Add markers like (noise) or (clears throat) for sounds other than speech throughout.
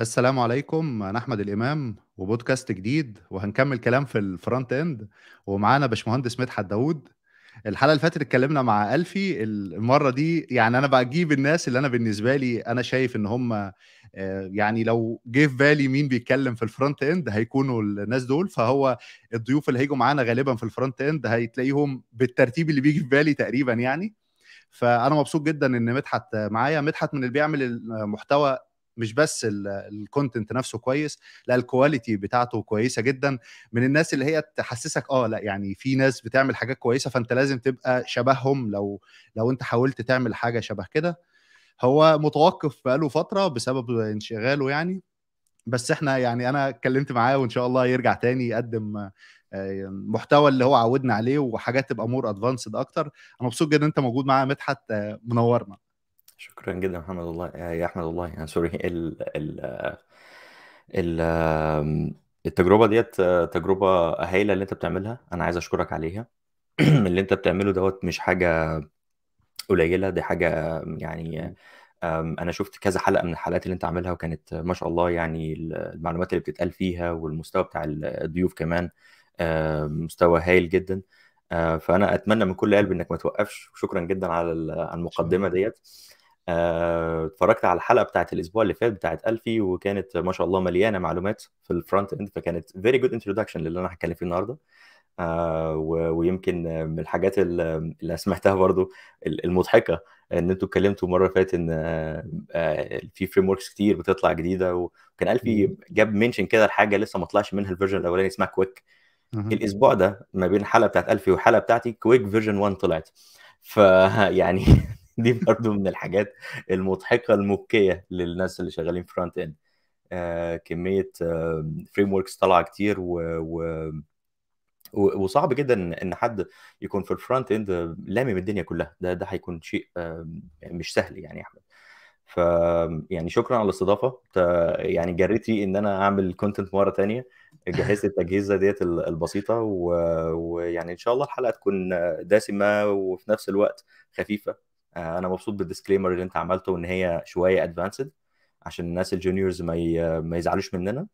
السلام عليكم انا احمد الامام وبودكاست جديد وهنكمل كلام في الفرونت اند ومعانا باشمهندس مدحت داوود الحلقه اللي فاتت اتكلمنا مع الفي المره دي يعني انا بجيب الناس اللي انا بالنسبه لي انا شايف ان هم آه، يعني لو جه في بالي مين بيتكلم في الفرونت اند هيكونوا الناس دول فهو الضيوف اللي هيجوا معانا غالبا في الفرونت اند هتلاقيهم بالترتيب اللي بيجي في بالي تقريبا يعني فانا مبسوط جدا ان مدحت معايا مدحت من اللي بيعمل المحتوى مش بس الكونتنت نفسه كويس لا الكواليتي بتاعته كويسه جدا من الناس اللي هي تحسسك اه لا يعني في ناس بتعمل حاجات كويسه فانت لازم تبقى شبههم لو لو انت حاولت تعمل حاجه شبه كده هو متوقف بقاله فتره بسبب انشغاله يعني بس احنا يعني انا اتكلمت معاه وان شاء الله يرجع تاني يقدم آه، محتوى اللي هو عودنا عليه وحاجات تبقى مور ادفانسد اكتر انا مبسوط جدا انت موجود معايا مدحت آه، منورنا شكرا جدا محمد الله يا احمد الله آه، يعني آه، سوري ال ال ال التجربه ديت آه، تجربه هايله اللي انت بتعملها انا عايز اشكرك عليها (clears throat) اللي انت بتعمله دوت مش حاجه قليله دي حاجه يعني انا شفت كذا حلقه من الحلقات اللي انت عاملها وكانت ما شاء الله يعني المعلومات اللي بتتقال فيها والمستوى بتاع الضيوف كمان مستوى هايل جدا فانا اتمنى من كل قلب انك ما توقفش وشكرا جدا على المقدمه ديت آه، اتفرجت على الحلقه بتاعت الاسبوع اللي فات بتاعت الفي وكانت ما شاء الله مليانه معلومات في الفرونت اند فكانت فيري جود انتروداكشن للي انا هتكلم فيه النهارده آه، ويمكن من الحاجات اللي سمعتها برضو المضحكه ان انتوا اتكلمتوا المره اللي فاتت ان آه، في فريم وركس كتير بتطلع جديده وكان الفي جاب منشن كده لحاجه لسه ما طلعش منها الفيرجن الاولاني اسمها كويك الاسبوع ده ما بين الحلقه بتاعت الفي والحلقه بتاعتي كويك فيرجن 1 طلعت فيعني (laughs) (laughs) دي برضو من الحاجات المضحكه المبكيه للناس اللي شغالين فرونت اند آه، كميه فريم آه، وركس طالعه كتير و, و وصعب جدا ان حد يكون في الفرونت اند لامم الدنيا كلها ده ده هيكون شيء آه، يعني مش سهل يعني يا احمد ف يعني شكرا على الاستضافه يعني جريتي ان انا اعمل كونتنت مره تانية جهزت التجهيزه ديت البسيطه ويعني ان شاء الله الحلقه تكون دسمه وفي نفس الوقت خفيفه آه، انا مبسوط بالديسكليمر اللي انت عملته ان هي شويه ادفانسد عشان الناس الجونيورز ما ما يزعلوش مننا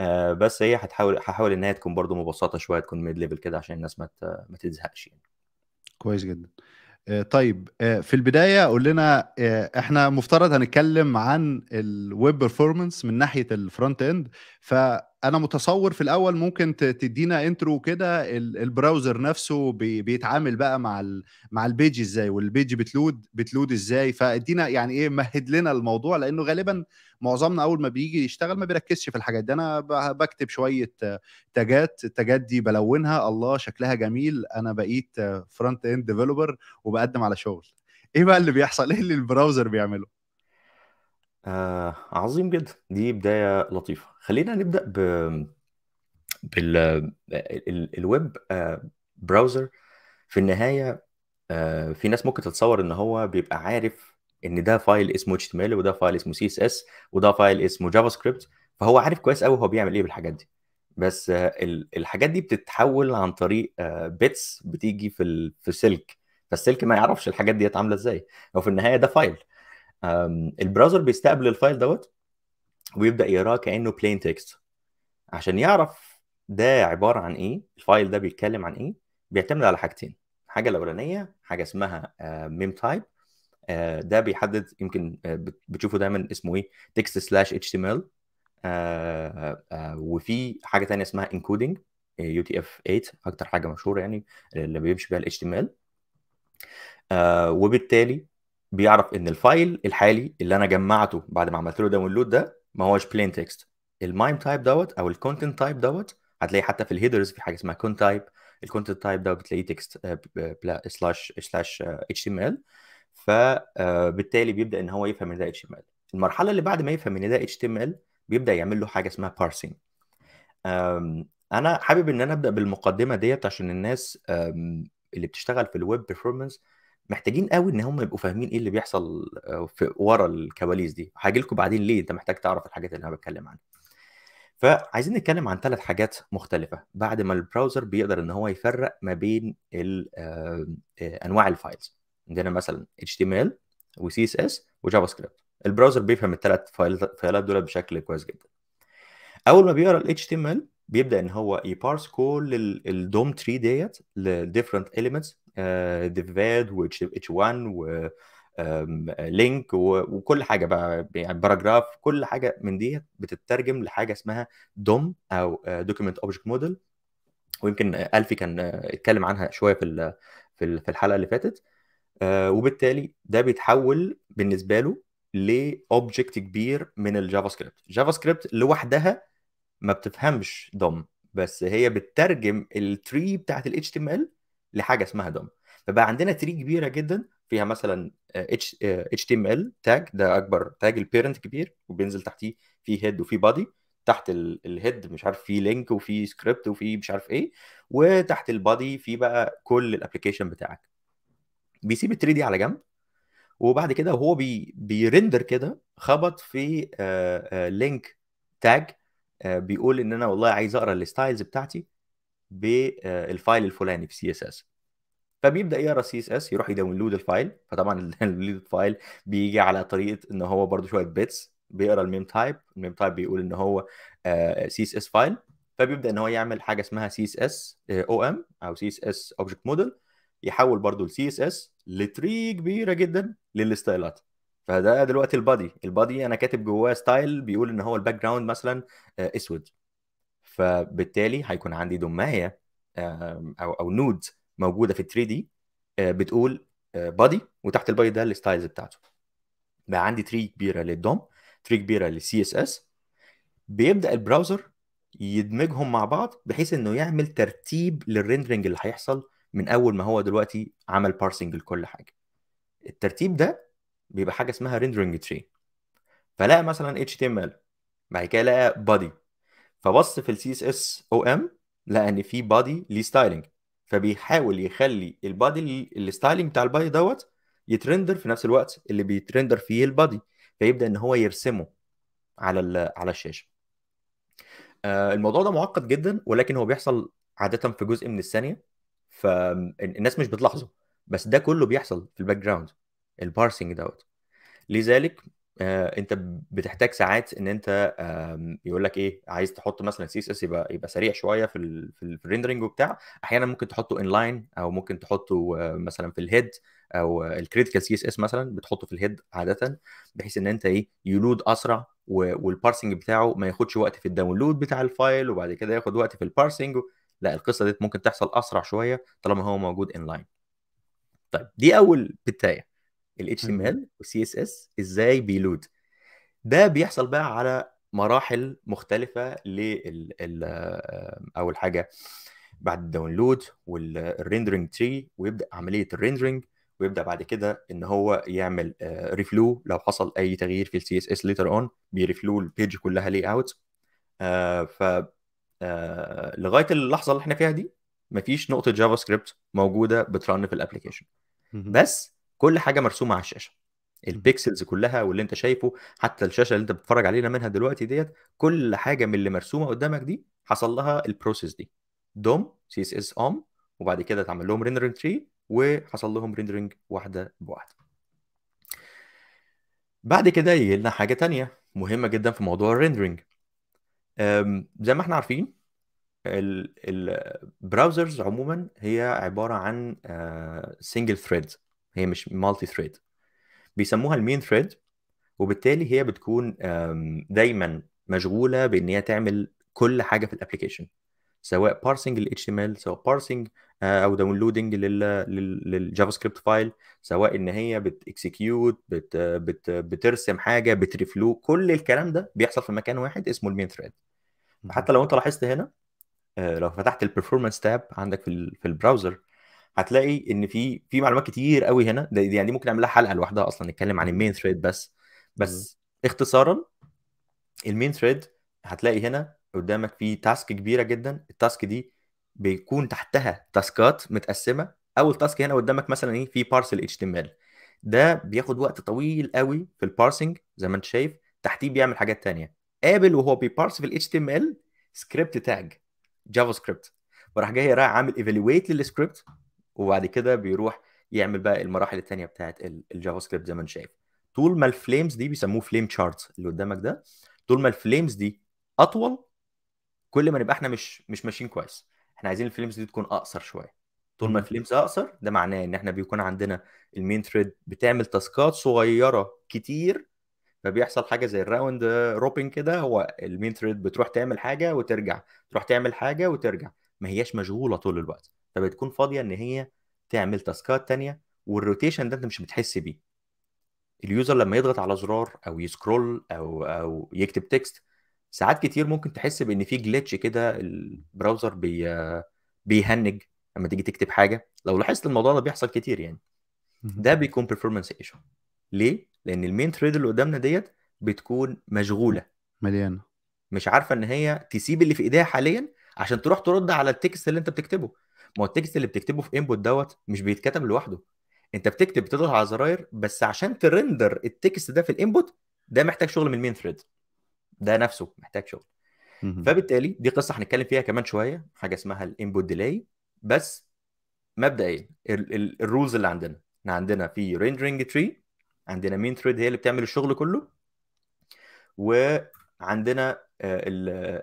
آه، بس هي هتحاول هحاول ان هي تكون برضو مبسطه شويه تكون ميد ليفل كده عشان الناس ما ما تزهقش يعني كويس جدا آه، طيب في البدايه قول لنا احنا مفترض هنتكلم عن الويب بيرفورمانس من ناحيه الفرونت اند ف انا متصور في الاول ممكن تدينا انترو كده البراوزر نفسه بيتعامل بقى مع مع البيج ازاي والبيج بتلود بتلود ازاي فادينا يعني ايه مهد لنا الموضوع لانه غالبا معظمنا اول ما بيجي يشتغل ما بيركزش في الحاجات دي انا بكتب شويه تاجات التاجات دي بلونها الله شكلها جميل انا بقيت فرونت اند ديفلوبر وبقدم على شغل ايه بقى اللي بيحصل ايه اللي البراوزر بيعمله آه عظيم جدا دي بداية لطيفة خلينا نبدأ ب بال الويب براوزر آه، في النهاية آه، في ناس ممكن تتصور ان هو بيبقى عارف ان ده فايل اسمه HTML وده فايل اسمه CSS وده فايل اسمه جافا سكريبت فهو عارف كويس قوي هو بيعمل ايه بالحاجات دي بس آه، الحاجات دي بتتحول عن طريق بيتس بتيجي في ال- في سلك فالسلك ما يعرفش الحاجات ديت عامله ازاي هو في النهايه ده فايل البراوزر بيستقبل الفايل دوت ويبدا يقراه كانه بلين تكست عشان يعرف ده عباره عن ايه الفايل ده بيتكلم عن ايه بيعتمد على حاجتين الحاجه الاولانيه حاجه اسمها ميم آه، تايب آه، ده بيحدد يمكن آه، بتشوفه دايما اسمه ايه تكست سلاش اتش تي ام ال وفي حاجه ثانيه اسمها انكودنج يو تي اف 8 اكتر حاجه مشهوره يعني اللي بيمشي بيها الاتش تي ام ال وبالتالي بيعرف ان الفايل الحالي اللي انا جمعته بعد ما عملت له داونلود ده ما هوش بلين تكست المايم تايب دوت او الكونتنت تايب دوت هتلاقي حتى في الهيدرز في حاجه اسمها كون تايب الكونتنت تايب ده بتلاقيه تكست سلاش سلاش اتش تي ام ال فبالتالي بيبدا ان هو يفهم ان ده اتش ام ال المرحله اللي بعد ما يفهم ان ده اتش تي ام ال بيبدا يعمل له حاجه اسمها بارسينج انا حابب ان انا ابدا بالمقدمه ديت عشان الناس اللي بتشتغل في الويب بيرفورمانس محتاجين قوي ان هم يبقوا فاهمين ايه اللي بيحصل آه، في ورا الكواليس دي هاجي لكم بعدين ليه انت محتاج تعرف الحاجات اللي انا بتكلم عنها فعايزين نتكلم عن ثلاث حاجات مختلفه بعد ما البراوزر بيقدر ان هو يفرق ما بين آه، آه، انواع الفايلز عندنا مثلا HTML و CSS وجافا سكريبت البراوزر بيفهم الثلاث فايلات دول بشكل كويس جدا اول ما بيقرا ال HTML بيبدا ان هو يبارس كل الدوم تري ديت لديفرنت اليمنتس ديفاد واتش 1 و لينك وكل حاجه بقى يعني باراجراف كل حاجه من ديت بتترجم لحاجه اسمها دوم او دوكيمنت اوبجكت موديل ويمكن الفي كان آه، اتكلم عنها شويه في في الحلقه اللي فاتت آه، وبالتالي ده بيتحول بالنسبه له لاوبجكت كبير من الجافا سكريبت جافا سكريبت لوحدها ما بتفهمش دوم بس هي بتترجم التري بتاعت ال HTML لحاجه اسمها دوم فبقى عندنا تري كبيره جدا فيها مثلا آه، HTML آه، تاج ده اكبر تاج البيرنت كبير وبينزل تحتيه في هيد وفي بادي تحت الهيد مش عارف في لينك وفي سكريبت وفي مش عارف ايه وتحت البادي في بقى كل الابلكيشن بتاعك بيسيب التري دي على جنب وبعد كده وهو بي بيرندر كده خبط في لينك آه، تاج آه، بيقول ان انا والله عايز اقرا الستايلز بتاعتي بالفايل آه، الفلاني في سي اس اس فبيبدا يقرا سي اس اس يروح يداونلود الفايل فطبعا (laughs) الداونلود فايل بيجي على طريقه ان هو برده شويه بيتس بيقرا الميم تايب الميم تايب بيقول ان هو سي اس اس فايل فبيبدا ان هو يعمل حاجه اسمها سي اس اس او ام او سي اس اس اوبجكت موديل يحول برده السي اس اس لتري كبيره جدا للستايلات فده دلوقتي البادي البادي انا كاتب جواه ستايل بيقول ان هو الباك جراوند مثلا آه، اسود فبالتالي هيكون عندي دمايه او او نود موجوده في 3 دي آه، بتقول بادي آه، وتحت البادي ده الستايلز بتاعته بقى عندي تري كبيره للدوم تري كبيره للسي اس اس بيبدا البراوزر يدمجهم مع بعض بحيث انه يعمل ترتيب للريندرنج اللي هيحصل من اول ما هو دلوقتي عمل بارسنج لكل حاجه الترتيب ده بيبقى حاجه اسمها ريندرنج تري فلقى مثلا HTML بعد كده لقى بادي فبص في ال CSS OM لقى ان في بادي ليه ستايلنج فبيحاول يخلي البادي الستايلنج بتاع البادي دوت يترندر في نفس الوقت اللي بيترندر فيه البادي فيبدا ان هو يرسمه على على الشاشه آه، الموضوع ده معقد جدا ولكن هو بيحصل عاده في جزء من الثانيه فالناس مش بتلاحظه بس ده كله بيحصل في الباك جراوند البارسنج دوت لذلك آه انت بتحتاج ساعات ان انت آه يقول لك ايه عايز تحط مثلا سي اس اس يبقى يبقى سريع شويه في الـ في الريندرنج وبتاع احيانا ممكن تحطه ان لاين او ممكن تحطه آه مثلا في الهيد او الكريتيكال سي اس اس مثلا بتحطه في الهيد عاده بحيث ان انت ايه يلود اسرع والبارسنج بتاعه ما ياخدش وقت في الداونلود بتاع الفايل وبعد كده ياخد وقت في البارسنج لا القصه دي ممكن تحصل اسرع شويه طالما هو موجود ان لاين طيب دي اول بتايه ال HTML وال CSS ازاي بيلود ده بيحصل بقى على مراحل مختلفه لل آه، اول حاجه بعد الداونلود والريندرنج تري ويبدا عمليه الريندرنج ويبدا بعد كده ان هو يعمل ريفلو آه، لو حصل اي تغيير في السي اس اس ليتر اون بيرفلو البيج كلها لي اوت آه، ف لغايه اللحظه اللي احنا فيها دي مفيش نقطه جافا سكريبت موجوده بترن في الابلكيشن بس كل حاجه مرسومه على الشاشه البيكسلز كلها واللي انت شايفه حتى الشاشه اللي انت بتتفرج علينا منها دلوقتي ديت كل حاجه من اللي مرسومه قدامك دي حصل لها البروسيس دي دوم سي اس اس اوم وبعد كده اتعمل لهم ريندرنج تري وحصل لهم ريندرنج واحده بواحده بعد كده يجي لنا حاجه تانية مهمه جدا في موضوع الريندرنج زي ما احنا عارفين البراوزرز عموما هي عباره عن سنجل آه، ثريدز هي مش مالتي ثريد بيسموها المين ثريد وبالتالي هي بتكون دايما مشغوله بان هي تعمل كل حاجه في الابلكيشن سواء بارسنج لل HTML سواء بارسنج آه، او داونلودنج للجافا سكريبت فايل سواء ان هي بتكسكيوت بت بت بترسم حاجه بترفلو كل الكلام ده بيحصل في مكان واحد اسمه المين ثريد حتى لو انت لاحظت هنا آه، لو فتحت البرفورمانس تاب عندك في البراوزر هتلاقي ان في في معلومات كتير قوي هنا دي يعني دي ممكن اعملها حلقه لوحدها اصلا نتكلم عن المين ثريد بس بس اختصارا المين ثريد هتلاقي هنا قدامك في تاسك كبيره جدا التاسك دي بيكون تحتها تاسكات متقسمه اول تاسك هنا قدامك مثلا ايه في بارسل اتش تي ام ال ده بياخد وقت طويل قوي في البارسنج زي ما انت شايف تحتيه بيعمل حاجات تانية قابل وهو بيبارس في الاتش تي ام ال سكريبت تاج جافا سكريبت وراح جاي رايح عامل ايفالويت للسكريبت وبعد كده بيروح يعمل بقى المراحل الثانيه بتاعت الجافا سكريبت زي ما انت شايف طول ما الفليمز دي بيسموه فليم تشارت اللي قدامك ده طول ما الفليمز دي اطول كل ما نبقى احنا مش مش ماشيين كويس احنا عايزين الفليمز دي تكون اقصر شويه طول ما الفليمز اقصر ده معناه ان احنا بيكون عندنا المين ثريد بتعمل تاسكات صغيره كتير فبيحصل حاجه زي الراوند روبين كده هو المين ثريد بتروح تعمل حاجه وترجع تروح تعمل حاجه وترجع ما هياش مشغوله طول الوقت فبتكون فاضيه ان هي تعمل تاسكات تانية والروتيشن ده انت مش بتحس بيه اليوزر لما يضغط على زرار او يسكرول او او يكتب تكست ساعات كتير ممكن تحس بان في جلتش كده البراوزر بي بيهنج لما تيجي تكتب حاجه لو لاحظت الموضوع ده بيحصل كتير يعني ده بيكون بيرفورمانس ايشو ليه؟ لان المين تريد اللي قدامنا ديت بتكون مشغوله مليانه مش عارفه ان هي تسيب اللي في ايديها حاليا عشان تروح ترد على التكست اللي انت بتكتبه ما هو التكست اللي بتكتبه في انبوت دوت مش بيتكتب لوحده انت بتكتب بتضغط على زراير بس عشان ترندر التكست ده في الانبوت ده محتاج شغل من المين ثريد ده نفسه محتاج شغل فبالتالي دي قصه هنتكلم فيها كمان شويه حاجه اسمها الانبوت ديلاي بس مبدئيا الرولز إيه؟ اللي عندنا احنا عندنا في ريندرنج تري عندنا مين ثريد هي اللي بتعمل الشغل كله وعندنا آه،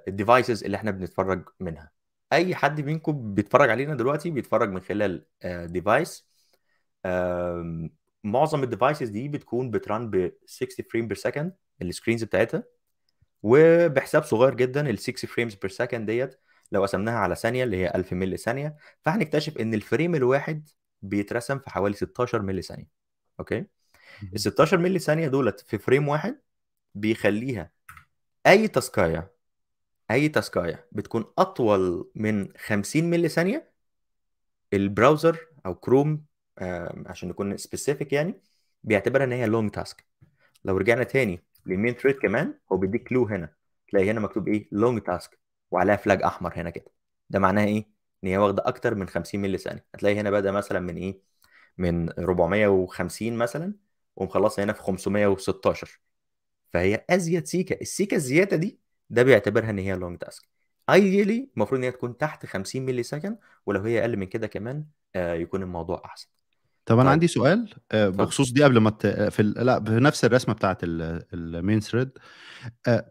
الديفايسز اللي احنا بنتفرج منها اي حد منكم بيتفرج علينا دلوقتي بيتفرج من خلال ديفايس آه، معظم الديفايسز دي بتكون بتران ب 60 فريم بير سكند السكرينز بتاعتها وبحساب صغير جدا ال 60 فريمز بير سكند ديت لو قسمناها على ثانيه اللي هي 1000 ملي ثانيه فهنكتشف ان الفريم الواحد بيترسم في حوالي 16 ملي ثانيه اوكي ال 16 ملي ثانيه دولت في فريم واحد بيخليها اي تاسكايه اي تاسكايه بتكون اطول من 50 ملي ثانيه البراوزر او كروم عشان نكون سبيسيفيك يعني بيعتبرها ان هي لونج تاسك لو رجعنا تاني للمين ثريد كمان هو بيديك كلو هنا تلاقي هنا مكتوب ايه لونج تاسك وعليها فلاج احمر هنا كده ده معناها ايه ان هي واخده اكتر من 50 ملي ثانيه هتلاقي هنا بدا مثلا من ايه من 450 مثلا ومخلصها هنا في 516 فهي ازيد سيكه السيكه الزياده دي ده بيعتبرها ان هي لونج تاسك ايديلي المفروض ان هي تكون تحت 50 ملي سكند ولو هي اقل من كده كمان آه، يكون الموضوع احسن طب انا طيب. عندي سؤال آه، بخصوص دي قبل ما ت... آه، في لا في نفس الرسمه بتاعت المين ثريد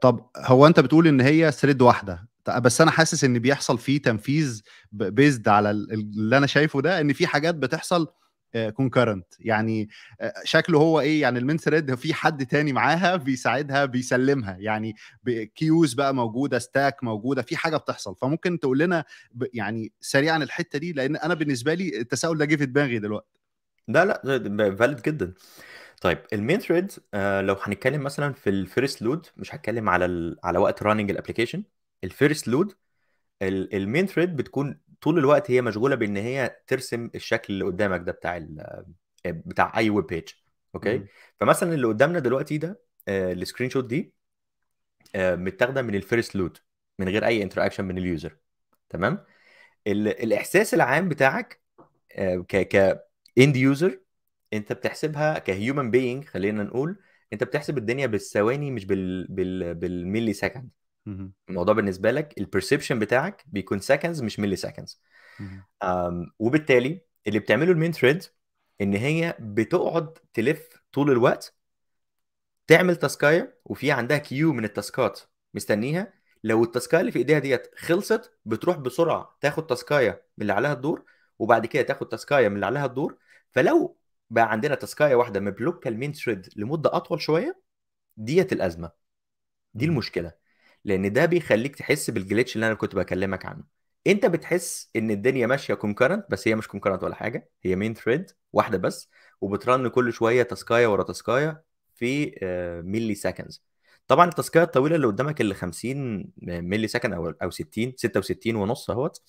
طب هو انت بتقول ان هي ثريد واحده بس انا حاسس ان بيحصل فيه تنفيذ بيزد على اللي انا شايفه ده ان في حاجات بتحصل كونكرنت آه، يعني آه، شكله هو ايه يعني المين ثريد في حد تاني معاها بيساعدها بيسلمها يعني كيوز بقى موجوده ستاك موجوده في حاجه بتحصل فممكن تقول لنا يعني سريعا الحته دي لان انا بالنسبه لي التساؤل ده جه في دماغي دلوقتي لا لا فاليد جدا طيب المين ثريد آه، لو هنتكلم مثلا في الفيرست لود مش هتكلم على على وقت راننج الابلكيشن الفيرست لود المين ثريد بتكون طول الوقت هي مشغوله بان هي ترسم الشكل اللي قدامك ده بتاع آه، بتاع اي ويب بيج اوكي مم. فمثلا اللي قدامنا دلوقتي ده آه، السكرين شوت دي آه، متاخده من الفيرست لود من غير اي انتراكشن من اليوزر تمام الاحساس العام بتاعك ك ك اند يوزر انت بتحسبها كهيومن بينج خلينا نقول انت بتحسب الدنيا بالثواني مش بال... بال... بالملي سكند الموضوع بالنسبه لك البرسبشن بتاعك بيكون سكندز مش ملي سكندز وبالتالي اللي بتعمله المين ثريد ان هي بتقعد تلف طول الوقت تعمل تاسكايه وفي عندها كيو من التاسكات مستنيها لو التاسكايه اللي في ايديها ديت خلصت بتروح بسرعه تاخد تاسكايه من اللي عليها الدور وبعد كده تاخد تاسكايه من اللي عليها الدور فلو بقى عندنا تاسكايه واحده مبلوكه المين ثريد لمده اطول شويه ديت الازمه دي المشكله لان ده بيخليك تحس بالجليتش اللي انا كنت بكلمك عنه انت بتحس ان الدنيا ماشيه كونكرنت بس هي مش كونكرنت ولا حاجه هي مين ثريد واحده بس وبترن كل شويه تاسكايه ورا تاسكايه في ملي آه، سكندز طبعا التاسكايه الطويله اللي قدامك اللي 50 ملي سكند او او 60 66 ونص اهوت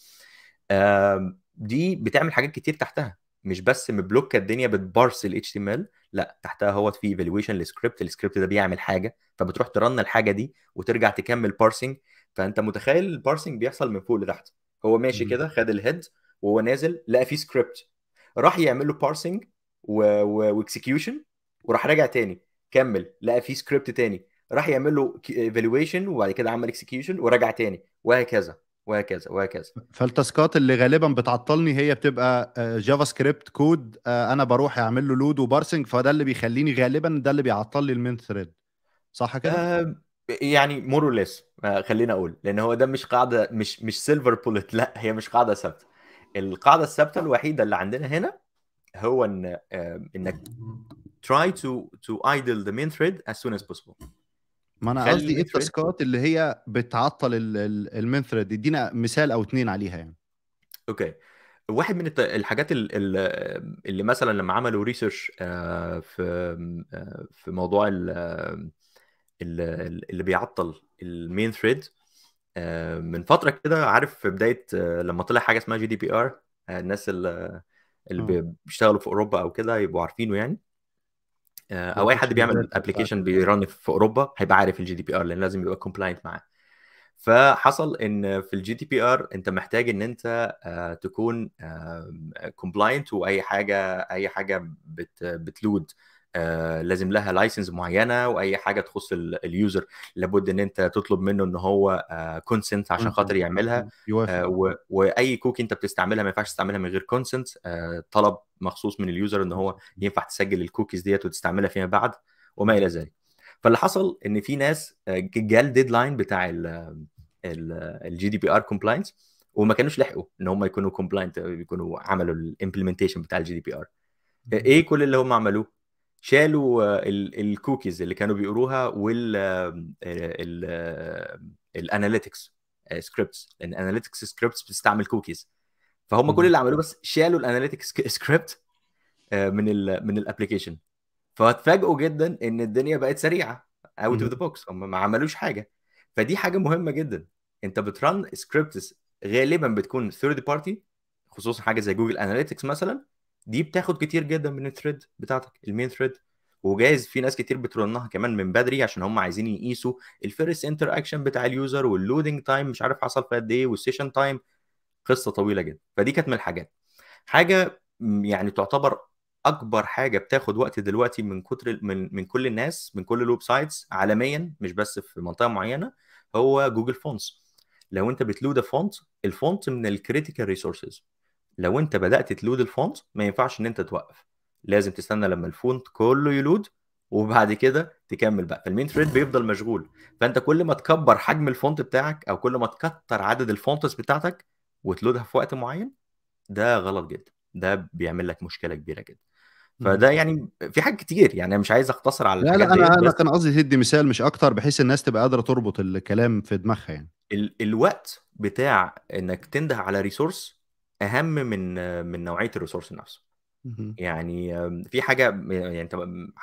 دي بتعمل حاجات كتير تحتها مش بس مبلوكه الدنيا بتبارس ال HTML لا تحتها هو في ايفالويشن للسكريبت السكريبت ده بيعمل حاجه فبتروح ترن الحاجه دي وترجع تكمل بارسنج فانت متخيل البارسنج بيحصل من فوق لتحت هو ماشي كده خد الهيد وهو نازل لقى فيه سكريبت راح يعمل له بارسنج واكسكيوشن وراح راجع تاني كمل لقى فيه سكريبت تاني راح يعمل له ايفالويشن وبعد كده عمل اكسكيوشن ورجع تاني وهكذا وهكذا وهكذا فالتاسكات اللي غالبا بتعطلني هي بتبقى آه، جافا سكريبت كود آه، انا بروح اعمل له لود وبارسنج فده اللي بيخليني غالبا ده اللي بيعطل لي المين ثريد صح كده؟ أه يعني مور اور ليس خلينا اقول لان هو ده مش قاعده مش مش سيلفر بولت (laughs) لا هي مش قاعده ثابته القاعده الثابته الوحيده اللي عندنا هنا هو ان آه، انك تراي تو تو ايدل ذا مين ثريد as soon as possible ما انا قصدي ايه التاسكات اللي هي بتعطل المين ثريد ادينا مثال او اتنين عليها يعني اوكي واحد من الحاجات اللي مثلا لما عملوا ريسيرش آه، في آه، في موضوع اللي بيعطل المين ثريد آه، من فتره كده عارف في بدايه لما طلع حاجه اسمها جي دي بي ار الناس اللي بيشتغلوا في اوروبا او كده يبقوا عارفينه يعني آه، او اي حد بيعمل ابلكيشن بيرن في اوروبا هيبقى عارف الجي دي بي ار لان لازم يبقى كومبلاينت معاه فحصل ان في الجي دي بي ار انت محتاج ان انت آه، تكون كومبلاينت واي حاجه اي حاجه بت بتلود آه، لازم لها لايسنس معينه واي حاجه تخص اليوزر لابد ان انت تطلب منه ان هو كونسنت آه، عشان خاطر يعملها آه، واي كوكي انت بتستعملها ما ينفعش تستعملها من غير كونسنت طلب مخصوص من اليوزر ان هو ينفع تسجل الكوكيز ديت وتستعملها فيما بعد وما الى ذلك فاللي حصل ان في ناس جال ديدلاين بتاع الجي دي بي ار كومبلاينس وما كانوش لحقوا ان هم يكونوا كومبلاينت يكونوا عملوا الامبلمنتيشن بتاع الجي دي بي ار ايه كل اللي هم عملوه شالوا آه، الكوكيز اللي كانوا بيقروها وال آه، الاناليتكس سكريبتس آه، لان اناليتكس سكريبتس بتستعمل كوكيز فهم كل اللي عملوه بس شالوا الاناليتكس سكريبت من الـ من الابلكيشن فاتفاجئوا جدا ان الدنيا بقت سريعه اوت اوف ذا بوكس هم ما عملوش حاجه فدي حاجه مهمه جدا انت بترن سكريبتس غالبا بتكون ثيرد بارتي خصوصا حاجه زي جوجل اناليتكس مثلا دي بتاخد كتير جدا من الثريد بتاعتك المين ثريد وجايز في ناس كتير بترنها كمان من بدري عشان هم عايزين يقيسوا الفيرست انتر اكشن بتاع اليوزر واللودنج تايم مش عارف حصل في قد ايه والسيشن تايم قصه طويله جدا فدي كانت من الحاجات حاجه يعني تعتبر اكبر حاجه بتاخد وقت دلوقتي من كتر من من كل الناس من كل الويب سايتس عالميا مش بس في منطقه معينه هو جوجل فونتس لو انت بتلود فونت الفونت من الكريتيكال ريسورسز لو انت بدات تلود الفونت ما ينفعش ان انت توقف لازم تستنى لما الفونت كله يلود وبعد كده تكمل بقى فالمين ثريد بيفضل مشغول فانت كل ما تكبر حجم الفونت بتاعك او كل ما تكتر عدد الفونتس بتاعتك وتلودها في وقت معين ده غلط جدا ده بيعمل لك مشكله كبيره جدا فده يعني في حاجات كتير يعني انا مش عايز اختصر على لا لا انا انا كان قصدي تدي مثال مش اكتر بحيث الناس تبقى قادره تربط الكلام في دماغها يعني ال- الوقت بتاع انك تنده على ريسورس اهم من من نوعيه الريسورس نفسه يعني في حاجه يعني انت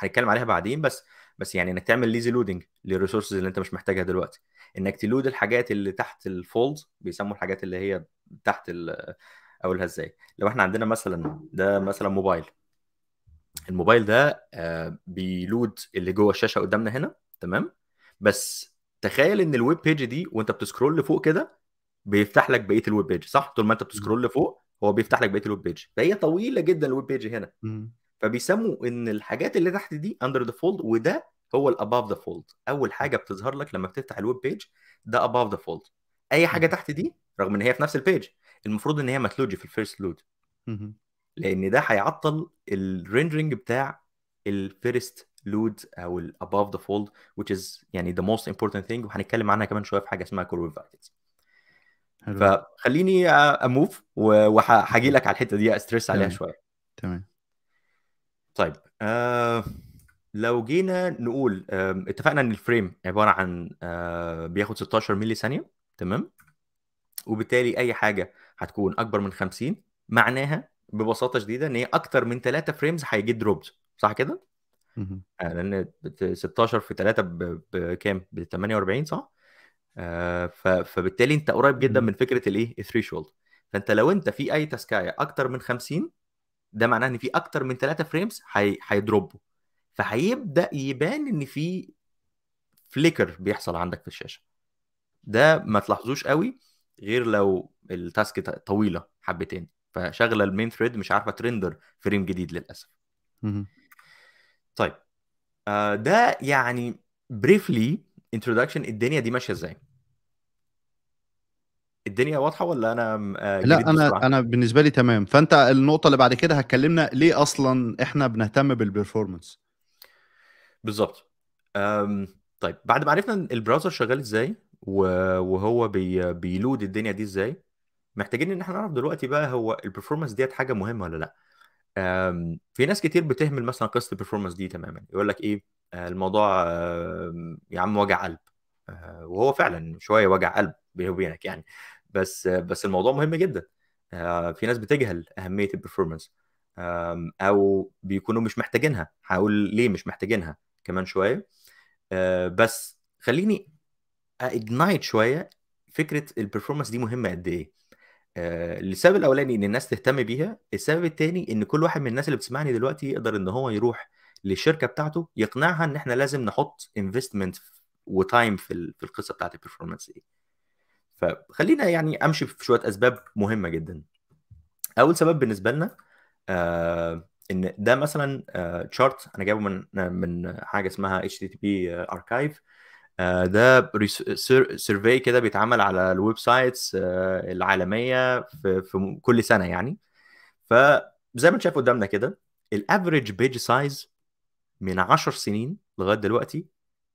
هنتكلم عليها بعدين بس بس يعني انك تعمل ليزي لودنج للريسورسز اللي انت مش محتاجها دلوقتي انك تلود الحاجات اللي تحت الفولد بيسموا الحاجات اللي هي تحت اقولها ازاي لو احنا عندنا مثلا ده مثلا موبايل الموبايل ده آه، بيلود اللي جوه الشاشه قدامنا هنا تمام بس تخيل ان الويب بيج دي وانت بتسكرول لفوق كده بيفتح لك بقيه الويب بيج صح طول ما انت بتسكرول لفوق هو بيفتح لك بقيه الويب بيج فهي طويله جدا الويب بيج هنا فبيسموا ان الحاجات اللي تحت دي اندر ذا فولد وده هو الاباف ذا فولد اول حاجه بتظهر لك لما بتفتح الويب بيج ده اباف ذا فولد اي حاجه تحت دي رغم ان هي في نفس البيج المفروض ان هي ما في الفيرست لود لان ده هيعطل الريندرنج بتاع الفيرست لود او الاباف ذا فولد which is يعني the most important thing وهنتكلم عنها كمان شويه في حاجه اسمها كور فايتس فخليني اموف وهاجي لك على الحته دي استرس عليها شويه تمام طيب آه لو جينا نقول آه اتفقنا ان الفريم عباره عن آه بياخد 16 ملي ثانيه تمام وبالتالي اي حاجه هتكون اكبر من 50 معناها ببساطه شديده ان هي اكتر من 3 فريمز هيجي دروبز صح كده؟ آه، لان 16 في 3 بكام؟ ب 48 صح؟ آه، فبالتالي انت قريب جدا من فكره الايه الثريشولد فانت لو انت في اي تسكايه اكتر من 50 ده معناه ان في اكتر من 3 فريمز هيدروبوا فهيبدا يبان ان في فليكر بيحصل عندك في الشاشه ده ما تلاحظوش قوي غير لو التاسك طويله حبتين فشغله المين ثريد مش عارفه ترندر فريم جديد للاسف طيب آه، ده يعني بريفلي انتروداكشن الدنيا دي ماشيه ازاي الدنيا واضحه ولا انا آه، لا انا بصراحة. انا بالنسبه لي تمام فانت النقطه اللي بعد كده هتكلمنا ليه اصلا احنا بنهتم بالبرفورمانس بالظبط طيب بعد ما عرفنا البراوزر شغال ازاي وهو بي بيلود الدنيا دي ازاي محتاجين ان احنا نعرف دلوقتي بقى هو البرفورمانس ديت حاجه مهمه ولا لا في ناس كتير بتهمل مثلا قصه البرفورمانس دي تماما يقول لك ايه آه، الموضوع يا عم وجع قلب آه، وهو فعلا شويه وجع قلب بيني وبينك يعني بس بس الموضوع مهم جدا آه، في ناس بتجهل اهميه البرفورمانس او بيكونوا مش محتاجينها هقول ليه مش محتاجينها كمان شويه آه، بس خليني اجنايت شويه فكره البرفورمانس دي مهمه قد ايه آه، السبب الاولاني ان الناس تهتم بيها السبب الثاني ان كل واحد من الناس اللي بتسمعني دلوقتي يقدر ان هو يروح للشركه بتاعته يقنعها ان احنا لازم نحط انفستمنت وتايم في القصه بتاعت البرفورمانس دي فخلينا يعني امشي في شويه اسباب مهمه جدا اول سبب بالنسبه لنا آه ان ده مثلا تشارت آه انا جايبه من من حاجه اسمها اتش تي بي اركايف ده سيرفي كده بيتعمل على الويب سايتس آه العالميه في, في كل سنه يعني فزي ما انت شايف قدامنا كده الافريج بيج سايز من 10 سنين لغايه دلوقتي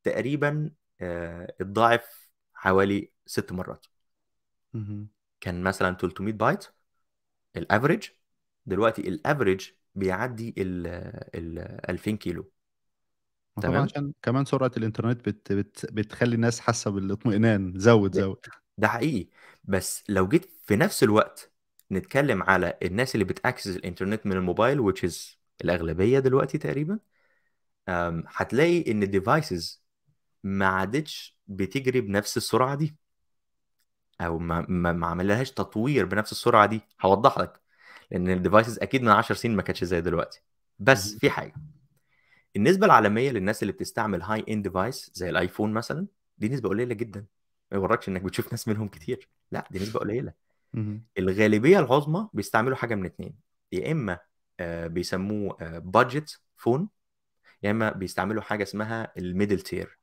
تقريبا اتضاعف آه، حوالي ست مرات كان مثلا 300 بايت الافريج دلوقتي الافريج بيعدي ال ال 2000 كيلو طبعا تمام عشان كمان سرعة الإنترنت بت بت بتخلي الناس حاسة بالاطمئنان زود زود ده حقيقي بس لو جيت في نفس الوقت نتكلم على الناس اللي بتاكسس الإنترنت من الموبايل which is الأغلبية دلوقتي تقريبا هتلاقي إن الديفايسز ما عادتش بتجري بنفس السرعة دي او ما ما, ما عملهاش تطوير بنفس السرعه دي هوضح لك لان الديفايسز اكيد من 10 سنين ما كانتش زي دلوقتي بس في حاجه النسبه العالميه للناس اللي بتستعمل هاي اند ديفايس زي الايفون مثلا دي نسبه قليله جدا ما يوركش انك بتشوف ناس منهم كتير لا دي نسبه قليله الغالبيه العظمى بيستعملوا حاجه من اتنين يا اما آه، بيسموه بادجت آه، فون يا اما بيستعملوا حاجه اسمها الميدل تير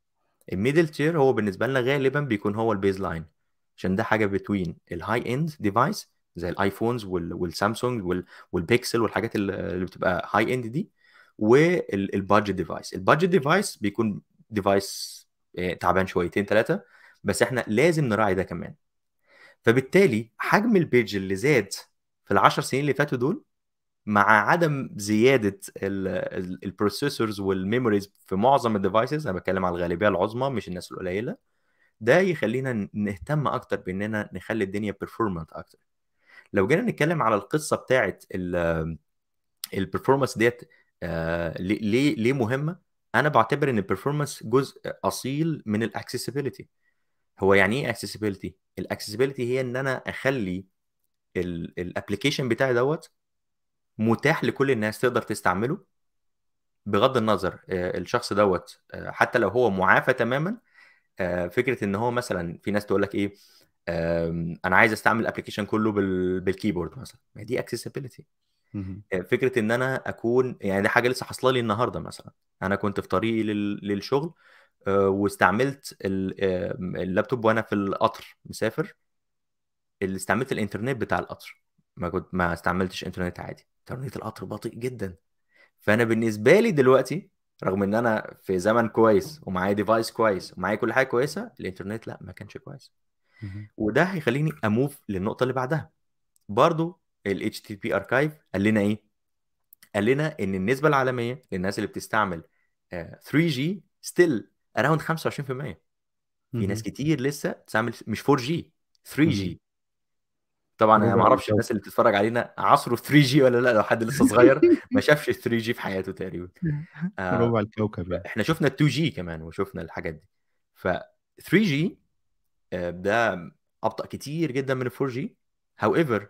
الميدل تير هو بالنسبه لنا غالبا بيكون هو البيز لاين عشان ده حاجه بتوين الهاي اند ديفايس زي الايفونز والسامسونج والبيكسل والحاجات اللي بتبقى هاي اند دي والبادجت ديفايس البادجت ديفايس بيكون ديفايس آه، تعبان شويتين ثلاثه بس احنا لازم نراعي ده كمان فبالتالي حجم البيج اللي زاد في العشر سنين اللي فاتوا دول مع عدم زياده البروسيسورز والميموريز في معظم الديفايسز انا بتكلم على الغالبيه العظمى مش الناس القليله ده يخلينا نهتم اكتر باننا نخلي الدنيا بيرفورمانت اكتر لو جينا نتكلم على القصه بتاعت البرفورمانس ديت آه، ليه ليه مهمه انا بعتبر ان البرفورمانس جزء اصيل من الاكسسبيليتي هو يعني ايه اكسسبيليتي الاكسسبيليتي هي ان انا اخلي الابلكيشن بتاعي دوت متاح لكل الناس تقدر تستعمله بغض النظر آه، الشخص دوت آه، حتى لو هو معافى تماما آه، فكره ان هو مثلا في ناس تقول لك ايه انا عايز استعمل الابلكيشن كله بالكيبورد مثلا ما دي اكسسبيلتي آه، فكره ان انا اكون يعني دي حاجه لسه حاصله لي النهارده مثلا انا كنت في طريقي للشغل آه، واستعملت اللابتوب وانا في القطر مسافر اللي استعملت الانترنت بتاع القطر ما كنت ما استعملتش انترنت عادي انترنت القطر بطيء جدا فانا بالنسبه لي دلوقتي رغم ان انا في زمن كويس ومعايا ديفايس كويس ومعايا كل حاجه كويسه الانترنت لا ما كانش كويس وده هيخليني اموف للنقطه اللي بعدها برضو ال HTTP archive قال لنا ايه قال لنا ان النسبه العالميه للناس اللي بتستعمل 3G ستيل اراوند 25% في ناس كتير لسه بتستعمل مش 4G 3G طبعا انا ما اعرفش الناس اللي بتتفرج علينا عصره 3 جي ولا لا لو حد لسه صغير (laughs) ما شافش 3 جي في حياته تقريبا آه، ربع الكوكب يعني. احنا شفنا 2 جي كمان وشفنا الحاجات دي ف 3 جي آه، ده ابطا كتير جدا من 4 جي هاو ايفر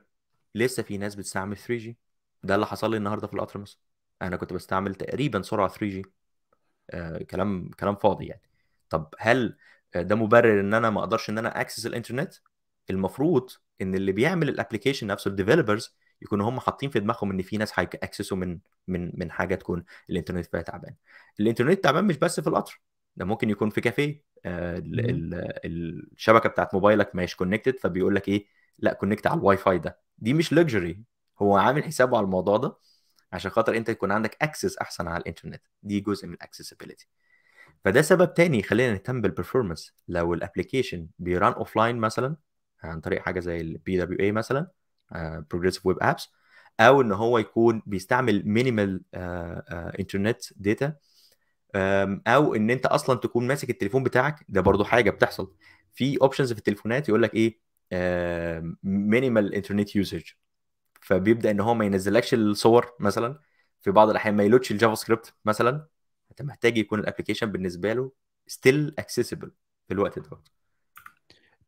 لسه في ناس بتستعمل 3 جي ده اللي حصل لي النهارده في القطر مثلا انا كنت بستعمل تقريبا سرعه 3 جي آه، كلام كلام فاضي يعني طب هل ده مبرر ان انا ما اقدرش ان انا اكسس الانترنت المفروض ان اللي بيعمل الابلكيشن نفسه الديفلوبرز يكونوا هم حاطين في دماغهم ان في ناس هيكسسوا من من من حاجه تكون الانترنت فيها تعبان الانترنت تعبان مش بس في القطر ده ممكن يكون في كافيه آه، الشبكه بتاعت موبايلك ماشي كونكتد فبيقول لك ايه لا كونكت على الواي فاي ده دي مش لوكسجري هو عامل حسابه على الموضوع ده عشان خاطر انت يكون عندك اكسس احسن على الانترنت دي جزء من الاكسسبيلتي فده سبب تاني خلينا نهتم بالبرفورمانس لو الابلكيشن بيران اوف لاين مثلا عن طريق حاجه زي البي دبليو اي مثلا بروجريسيف ويب ابس او ان هو يكون بيستعمل مينيمال انترنت داتا او ان انت اصلا تكون ماسك التليفون بتاعك ده برضو حاجه بتحصل في اوبشنز في التليفونات يقول لك ايه مينيمال انترنت يوزج فبيبدا ان هو ما ينزلكش الصور مثلا في بعض الاحيان ما يلودش الجافا سكريبت مثلا انت محتاج يكون الابلكيشن بالنسبه له ستيل اكسسبل في الوقت دوت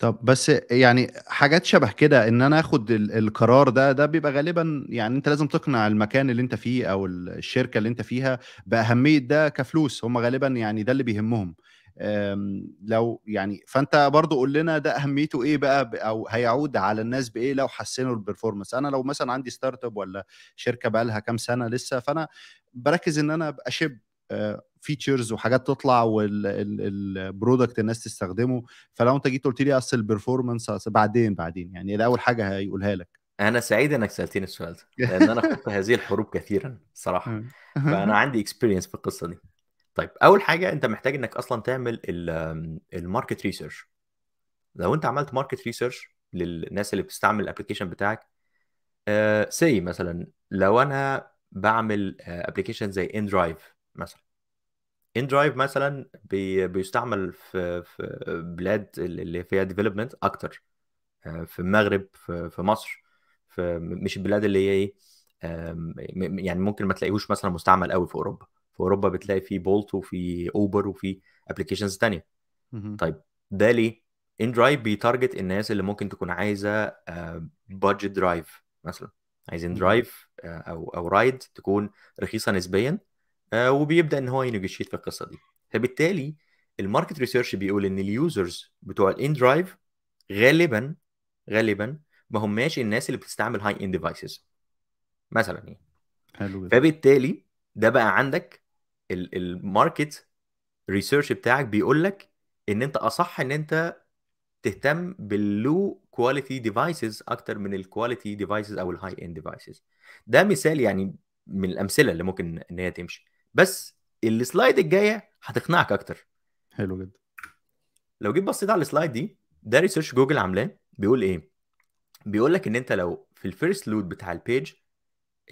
طب بس يعني حاجات شبه كده ان انا اخد القرار ده ده بيبقى غالبا يعني انت لازم تقنع المكان اللي انت فيه او الشركه اللي انت فيها باهميه ده كفلوس هم غالبا يعني ده اللي بيهمهم آمم، لو يعني فانت برضو قول لنا ده اهميته ايه بقى او هيعود على الناس بايه لو حسنوا البرفورمانس انا لو مثلا عندي ستارت اب ولا شركه بقى لها كام سنه لسه فانا بركز ان انا ابقى شب فيتشرز وحاجات تطلع والبرودكت الناس تستخدمه فلو انت جيت قلت لي اصل البرفورمانس أصل بعدين بعدين يعني ده اول حاجه هيقولها لك انا سعيد انك سالتني السؤال ده لان انا خضت (laughs) هذه الحروب كثيرا صراحه آه. فانا عندي اكسبيرينس في القصه دي طيب اول حاجه انت محتاج انك اصلا تعمل الماركت ريسيرش لو انت عملت ماركت ريسيرش للناس اللي بتستعمل الابلكيشن بتاعك سي آه، مثلا لو انا بعمل ابلكيشن آه، زي ان درايف مثلا ان درايف مثلا بي بيستعمل في في بلاد اللي فيها ديفلوبمنت اكتر آه، في المغرب في, في مصر في مش البلاد اللي هي ايه يعني ممكن ما تلاقيهوش مثلا مستعمل قوي في اوروبا في اوروبا بتلاقي في بولت وفي اوبر وفي ابلكيشنز تانية طيب ده ليه ان درايف بيتارجت الناس اللي ممكن تكون عايزه بادجت آه، درايف مثلا عايزين درايف آه، او او رايد تكون رخيصه نسبيا آه، وبيبدا ان هو ينجشيت في القصه دي فبالتالي الماركت ريسيرش بيقول ان اليوزرز بتوع الان درايف غالبا غالبا ما هماش الناس اللي بتستعمل هاي اند ديفايسز مثلا يعني حلو فبالتالي ده بقى عندك الماركت ريسيرش بتاعك بيقول لك ان انت اصح ان انت تهتم باللو كواليتي ديفايسز اكتر من الكواليتي ديفايسز او الهاي اند ديفايسز ده مثال يعني من الامثله اللي ممكن ان هي تمشي بس السلايد الجايه هتقنعك اكتر حلو جدا لو جيت بصيت على السلايد دي ده ريسيرش جوجل عاملاه بيقول ايه بيقول لك ان انت لو في الفيرست لود بتاع البيج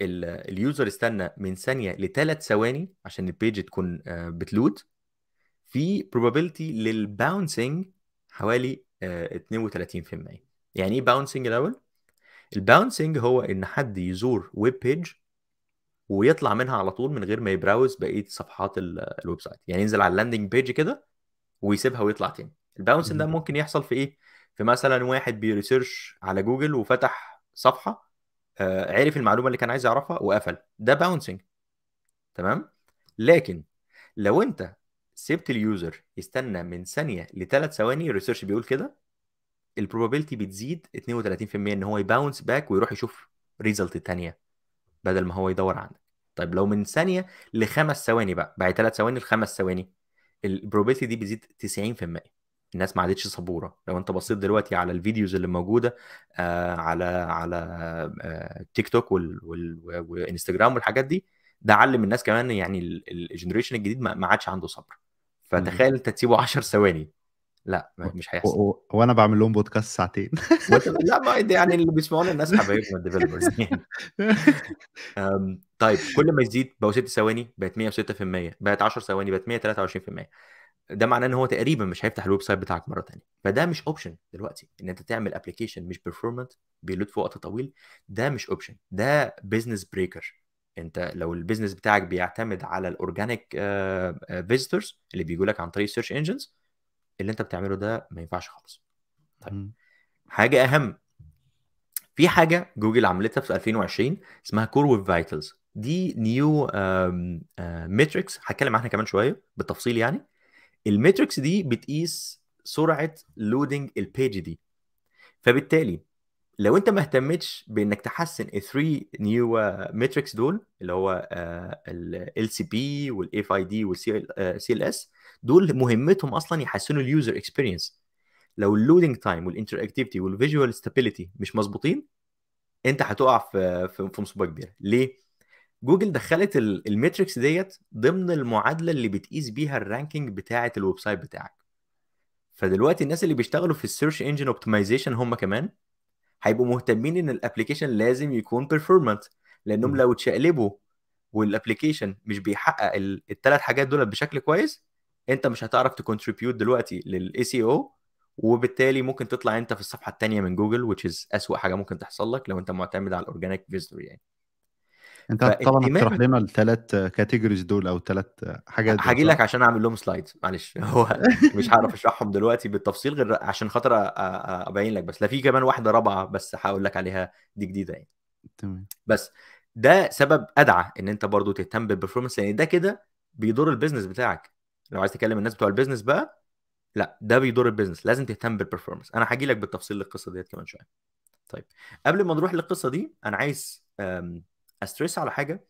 اليوزر استنى من ثانيه لثلاث ثواني عشان البيج تكون آه، بتلود في probability للباونسنج حوالي 32% آه، يعني ايه باونسنج الاول الباونسنج هو ان حد يزور ويب بيج ويطلع منها على طول من غير ما يبراوز بقيه صفحات الويب سايت يعني ينزل على اللاندنج بيج كده ويسيبها ويطلع تاني الباونسنج ده ممكن يحصل في ايه في مثلا واحد بيريسيرش على جوجل وفتح صفحه آه عرف المعلومه اللي كان عايز يعرفها وقفل ده باونسنج تمام لكن لو انت سبت اليوزر يستنى من ثانيه لثلاث ثواني الريسيرش بيقول كده البروبابيلتي بتزيد 32% ان هو يباونس باك ويروح يشوف ريزلت الثانيه بدل ما هو يدور عندك طيب لو من ثانيه لخمس ثواني بقى بعد ثلاث ثواني لخمس ثواني البروبيتي دي بتزيد 90% الناس ما عادتش صبوره لو انت بصيت دلوقتي على الفيديوز اللي موجوده آه على على آه تيك توك وال وال وانستجرام والحاجات دي ده علم الناس كمان يعني الجنريشن الجديد ما عادش عنده صبر فتخيل انت تسيبه 10 ثواني لا مش هيحصل وانا بعمل لهم بودكاست ساعتين (laughs) لا ما يعني اللي بيسمعونا الناس حبايبنا الديفلوبرز (laughs) يعني طيب كل ما يزيد بقوا 6 ثواني بقت 106% بقت 10 ثواني بقت 123% ده معناه ان هو تقريبا مش هيفتح الويب سايت بتاعك مره ثانيه فده مش اوبشن دلوقتي ان انت تعمل ابلكيشن مش بيرفورمانت بيلود في وقت طويل ده مش اوبشن ده بزنس بريكر انت لو البيزنس بتاعك بيعتمد على الاورجانيك آه، آه، فيزيتورز اللي بيجوا لك عن طريق السيرش انجنز اللي انت بتعمله ده ما ينفعش خالص طيب حاجه اهم في حاجه جوجل عملتها في 2020 اسمها كور ويب فايتلز دي نيو ماتريكس آه، هتكلم عنها كمان شويه بالتفصيل يعني الماتريكس دي بتقيس سرعه لودنج البيج دي فبالتالي لو انت ما اهتمتش بانك تحسن ال 3 نيو ميتريكس دول اللي هو آه، ال سي بي والاف اي دي والسي ال اس دول مهمتهم اصلا يحسنوا اليوزر اكسبيرينس لو اللودنج تايم والانتر اكتيفيتي والفيجوال ستابيليتي مش مظبوطين انت هتقع في في مصيبه كبيره ليه جوجل دخلت الميتريكس ديت ضمن المعادله اللي بتقيس بيها الرانكينج بتاعه الويب سايت بتاعك فدلوقتي الناس اللي بيشتغلوا في السيرش انجن اوبتمايزيشن هم كمان هيبقوا مهتمين ان الابلكيشن لازم يكون بيرفورمانت لانهم لو اتشقلبوا والابلكيشن مش بيحقق الثلاث حاجات دول بشكل كويس انت مش هتعرف تكونتريبيوت دلوقتي للاي سي او وبالتالي ممكن تطلع انت في الصفحه الثانيه من جوجل which is اسوء حاجه ممكن تحصل لك لو انت معتمد على الاورجانيك فيزيتور يعني يعني انت طبعا هتشرح لنا الثلاث كاتيجوريز دول او الثلاث حاجات هاجي لك عشان اعمل لهم سلايدز معلش (laughs) هو مش هعرف اشرحهم دلوقتي بالتفصيل غير عشان خاطر ابين لك بس لا في كمان واحده رابعه بس هقول لك عليها دي جديده يعني تمام بس ده سبب ادعى ان انت برضو تهتم بالبرفورمانس لان يعني ده كده بيضر البيزنس بتاعك لو عايز تكلم الناس بتوع البيزنس بقى لا ده بيضر البيزنس لازم تهتم بالبرفورمانس انا هاجي لك بالتفصيل للقصه ديت كمان شويه طيب قبل ما نروح للقصه دي انا عايز استريس على حاجه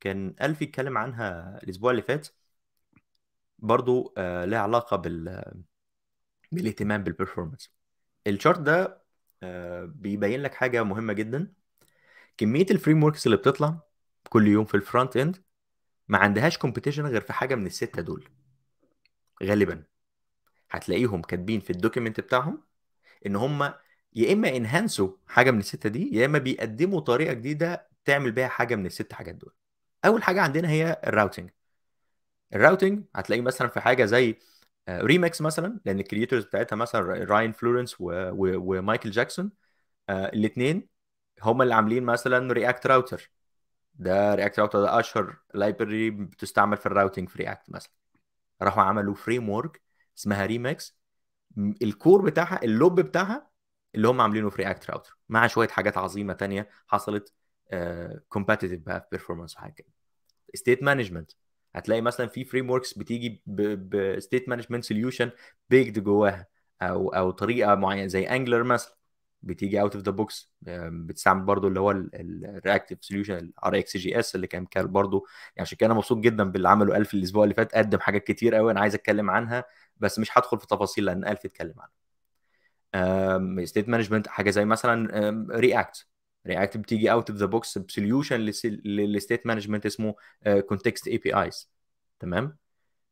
كان الفي اتكلم عنها الاسبوع اللي فات برضو آه لها علاقه بال بالاهتمام بالبرفورمانس الشارت ده آه بيبين لك حاجه مهمه جدا كميه الفريم وركس اللي بتطلع كل يوم في الفرونت اند ما عندهاش كومبيتيشن غير في حاجه من السته دول غالبا هتلاقيهم كاتبين في الدوكيمنت بتاعهم ان هم يا اما انهانسوا حاجه من السته دي يا اما بيقدموا طريقه جديده تعمل بيها حاجه من الست حاجات دول اول حاجه عندنا هي الراوتنج الراوتنج هتلاقيه مثلا في حاجه زي ريمكس آه، مثلا لان الكريتورز بتاعتها مثلا راين فلورنس ومايكل جاكسون الاثنين هما اللي عاملين مثلا رياكت راوتر ده رياكت راوتر ده اشهر لايبرري بتستعمل في الراوتنج في رياكت مثلا راحوا عملوا فريم ورك اسمها ريمكس الكور بتاعها اللوب بتاعها اللي هم عاملينه في رياكت راوتر مع شويه حاجات عظيمه تانية حصلت كومباتيتيف آه، بقى في بيرفورمانس وحاجه كده ستيت مانجمنت هتلاقي مثلا في فريم وركس بتيجي بستيت مانجمنت سوليوشن بيجد جواها او او طريقه معينه زي انجلر مثلا بتيجي اوت اوف ذا بوكس بتستعمل برضو اللي هو الرياكتيف سوليوشن الار اكس جي اس اللي كان كان برضو يعني عشان كده انا مبسوط جدا باللي عمله الف الاسبوع اللي فات قدم حاجات كتير قوي انا عايز اتكلم عنها بس مش هدخل في تفاصيل لان الف اتكلم عنها ستيت مانجمنت حاجه زي مثلا رياكت رياكت بتيجي اوت اوف ذا بوكس بسوليوشن للستيت مانجمنت اسمه كونتكست اي بي ايز تمام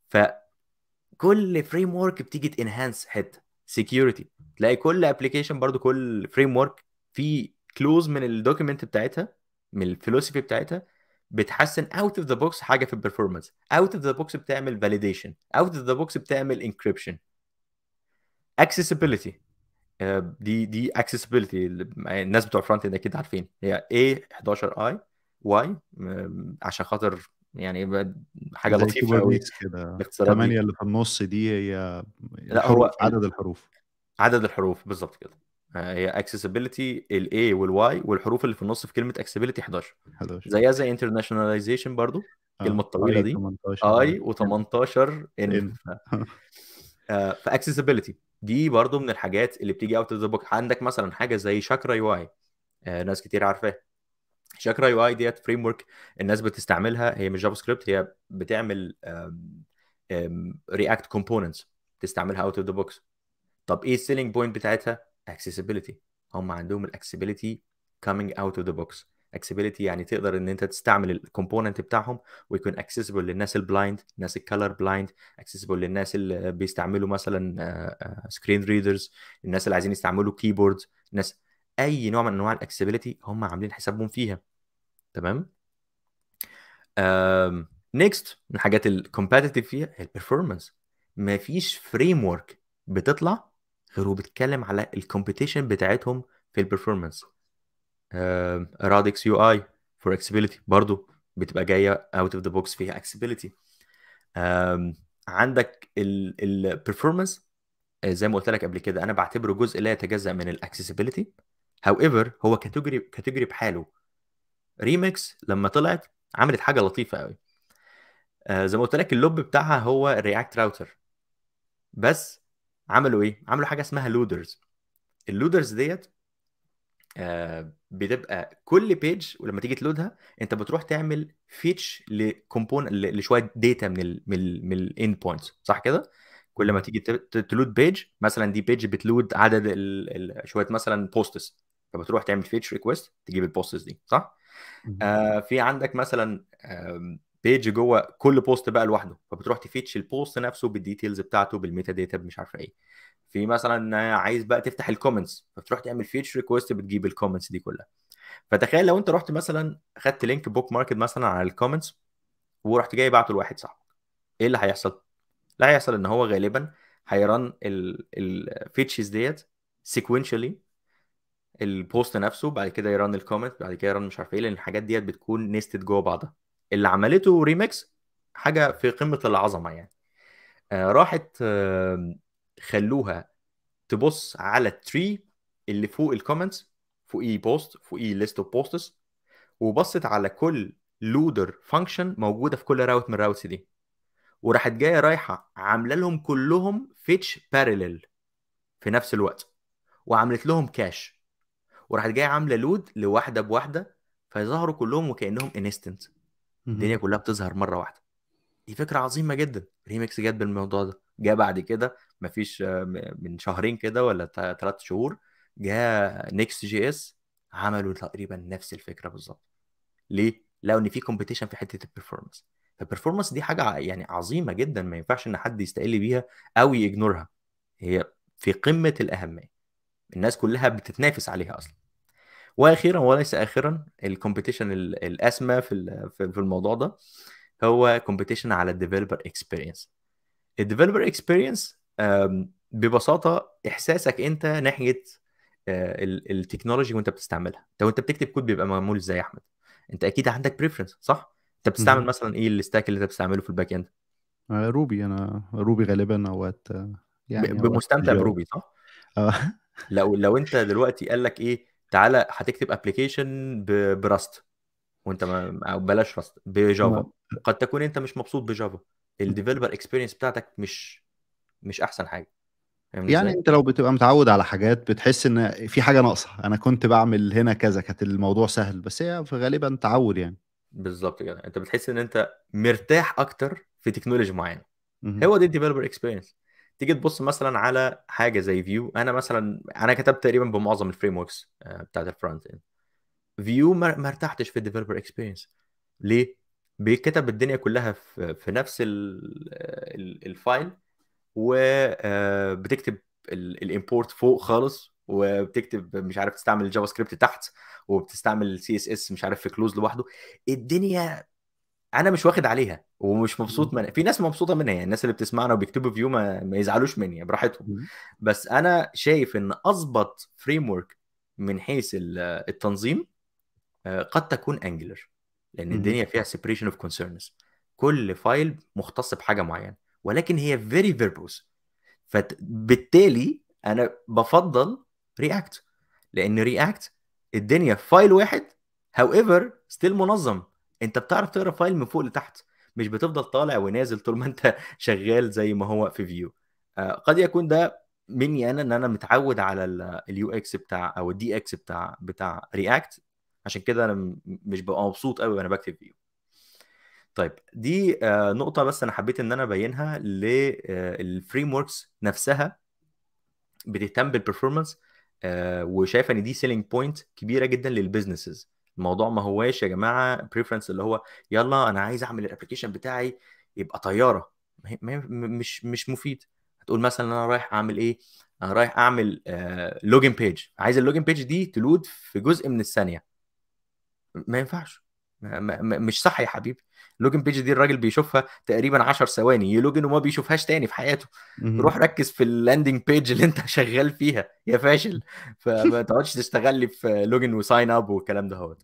فكل فريم ورك بتيجي تنهانس حته سكيورتي تلاقي كل ابلكيشن برضو كل فريم ورك في كلوز من الدوكيمنت بتاعتها من الفلوسفي بتاعتها بتحسن اوت اوف ذا بوكس حاجه في البرفورمانس اوت اوف ذا بوكس بتعمل فاليديشن اوت اوف ذا بوكس بتعمل انكريبشن اكسسبيليتي دي دي اكسسبيلتي الناس بتوع فرونت اند اكيد عارفين هي اي 11 اي واي عشان خاطر يعني حاجه لطيفه قوي الثمانيه اللي في النص دي هي لا هو عدد الحروف عدد الحروف بالظبط كده آه، هي اكسسبيلتي الاي والواي والحروف اللي في النص في كلمه اكسسبيلتي 11 11 زيها زي انترناشوناليزيشن برضو الكلمه آه، الطويله دي اي و18 ان فاكسسبيلتي دي برضو من الحاجات اللي بتيجي اوت اوف ذا بوك عندك مثلا حاجه زي شاكرا يو اي آه ناس كتير عارفاه شاكرا يو اي ديت فريم ورك الناس بتستعملها هي مش جافا سكريبت هي بتعمل رياكت كومبوننتس تستعملها اوت اوف ذا بوكس طب ايه السيلينج بوينت بتاعتها اكسسبيلتي هم عندهم الاكسسبيلتي كامينج اوت اوف ذا بوكس اكسبيليتي يعني تقدر ان انت تستعمل الكومبوننت بتاعهم ويكون اكسسبل للناس البلايند الناس الكالر بلايند اكسسبل للناس اللي بيستعملوا مثلا سكرين آه، ريدرز آه، الناس اللي عايزين يستعملوا كيبورد الناس اي نوع من انواع الاكسبيليتي هم عاملين حسابهم فيها تمام نيكست من الحاجات الكومبتيتيف فيها هي البرفورمانس مفيش فريم ورك بتطلع غير وبتكلم على الكومبيتيشن بتاعتهم في البرفورمانس رادكس يو اي فور اكسبيلتي برضو بتبقى جايه اوت اوف ذا بوكس فيها uh, عندك البرفورمانس آه، زي ما قلت لك قبل كده انا بعتبره جزء لا يتجزا من الاكسسبيلتي هاو ايفر هو كاتيجوري كاتيجوري بحاله ريمكس لما طلعت عملت حاجه لطيفه قوي آه زي ما قلت لك اللوب بتاعها هو الرياكت راوتر بس عملوا ايه عملوا حاجه اسمها لودرز اللودرز ديت آه بتبقى كل بيج ولما تيجي تلودها انت بتروح تعمل فيتش لكومبون لشويه داتا من الـ من من الاند بوينتس صح كده؟ كل ما تيجي تلود بيج مثلا دي بيج بتلود عدد الـ الـ شويه مثلا بوستس فبتروح تعمل فيتش ريكويست تجيب البوستس دي صح؟ آه في عندك مثلا بيج جوه كل بوست بقى لوحده فبتروح تفيتش البوست نفسه بالديتيلز بتاعته بالميتا داتا مش عارفه ايه في مثلا عايز بقى تفتح الكومنتس فتروح تعمل فيتش ريكوست بتجيب الكومنتس دي كلها فتخيل لو انت رحت مثلا خدت لينك بوك ماركت مثلا على الكومنتس ورحت جاي بعته لواحد صاحبك ايه اللي هيحصل؟ اللي هيحصل ان هو غالبا هيرن الفيتشز ديت سيكونشالي البوست نفسه بعد كده يرن الكومنت بعد كده يرن مش عارف ايه لان الحاجات ديت بتكون نيستد جوه بعضها اللي عملته ريمكس حاجه في قمه العظمه يعني آه راحت آه خلوها تبص على التري اللي فوق الكومنتس فوقيه بوست فوقيه ليست اوف بوستس وبصت على كل لودر فانكشن موجوده في كل راوت من الراوتس دي وراحت جايه رايحه عامله لهم كلهم فيتش بارلل في نفس الوقت وعملت لهم كاش وراحت جايه عامله لود لواحده بواحده فيظهروا كلهم وكانهم انستنت الدنيا كلها بتظهر مره واحده دي فكره عظيمه جدا ريمكس جت بالموضوع ده جه بعد كده مفيش آه، من شهرين كده ولا ثلاث شهور جاء نيكست جي اس عملوا تقريبا نفس الفكره بالظبط ليه لو ان في كومبيتيشن في حته البرفورمانس فالبرفورمانس دي حاجه يعني عظيمه جدا ما ينفعش ان حد يستقل بيها او يجنورها هي في قمه الاهميه الناس كلها بتتنافس عليها اصلا واخيرا وليس اخرا الكومبيتيشن الاسمى في في الموضوع ده هو كومبيتيشن على الديفلوبر اكسبيرينس الديفلوبر اكسبيرينس ببساطه احساسك انت ناحيه آه، التكنولوجي وانت بتستعملها لو وانت بتكتب كود بيبقى معمول ازاي يا احمد انت اكيد عندك بريفرنس صح انت بتستعمل مثلا ايه الستاك اللي انت بتستعمله في الباك اند روبي انا روبي غالبا اوقات آه، يعني مستمتع بروبي صح (laughs) آه. لو لو انت دلوقتي قال لك ايه تعالى هتكتب ابلكيشن براست وانت ما او بلاش راست بجافا قد تكون انت مش مبسوط بجافا الديفلوبر اكسبيرينس بتاعتك مش مش احسن حاجه يعني انت لو بتبقى متعود على حاجات بتحس ان في حاجه ناقصه انا كنت بعمل هنا كذا كانت الموضوع سهل بس هي غالبا تعود يعني بالظبط كده انت بتحس ان انت مرتاح اكتر في تكنولوجي معينه هو دي الديفلوبر اكسبيرينس تيجي تبص مثلا على حاجه زي فيو انا مثلا انا كتبت تقريبا بمعظم الفريم وركس آه، بتاعت الفرونت اند فيو ما ارتحتش في الديفلوبر اكسبيرينس ليه؟ بيتكتب الدنيا كلها في نفس الفايل آه، وبتكتب آه، الامبورت فوق خالص وبتكتب مش عارف تستعمل الجافا سكريبت تحت وبتستعمل سي اس اس مش عارف في كلوز لوحده الدنيا انا مش واخد عليها ومش مبسوط منها في ناس مبسوطه منها يعني الناس اللي بتسمعنا وبيكتبوا فيو ما, ما يزعلوش مني يعني براحتهم بس انا شايف ان اظبط فريم ورك من حيث التنظيم آه، قد تكون انجلر لان الدنيا فيها سيبريشن اوف كونسيرنز كل فايل مختص بحاجه معينه ولكن هي فيري فيربوس فبالتالي انا بفضل رياكت لان رياكت الدنيا في فايل واحد هاو ايفر ستيل منظم انت بتعرف تقرا فايل من فوق لتحت مش بتفضل طالع ونازل طول ما انت (laughs) شغال زي ما هو في فيو آه قد يكون ده مني انا ان انا متعود على اليو اكس بتاع او الدي اكس بتاع بتاع رياكت عشان كده انا مش ببقى مبسوط قوي وانا بكتب فيو طيب دي آه، نقطة بس أنا حبيت إن أنا أبينها للفريم آه، وركس نفسها بتهتم بالبرفورمانس آه، وشايفة إن دي سيلينج بوينت كبيرة جدا للبيزنسز الموضوع ما هواش يا جماعة بريفرنس اللي هو يلا أنا عايز أعمل الأبلكيشن بتاعي يبقى طيارة مش مش مفيد هتقول مثلا أنا رايح أعمل إيه؟ أنا رايح أعمل لوجن بيج عايز اللوجن بيج دي تلود في جزء من الثانية ما ينفعش مش صح يا حبيبي لوجن بيج دي الراجل بيشوفها تقريبا 10 ثواني يلوجن وما بيشوفهاش تاني في حياته روح ركز في اللاندنج بيج اللي انت (laughs) شغال فيها يا فاشل فما تقعدش تشتغل لي في لوجن وساين اب والكلام ده هوت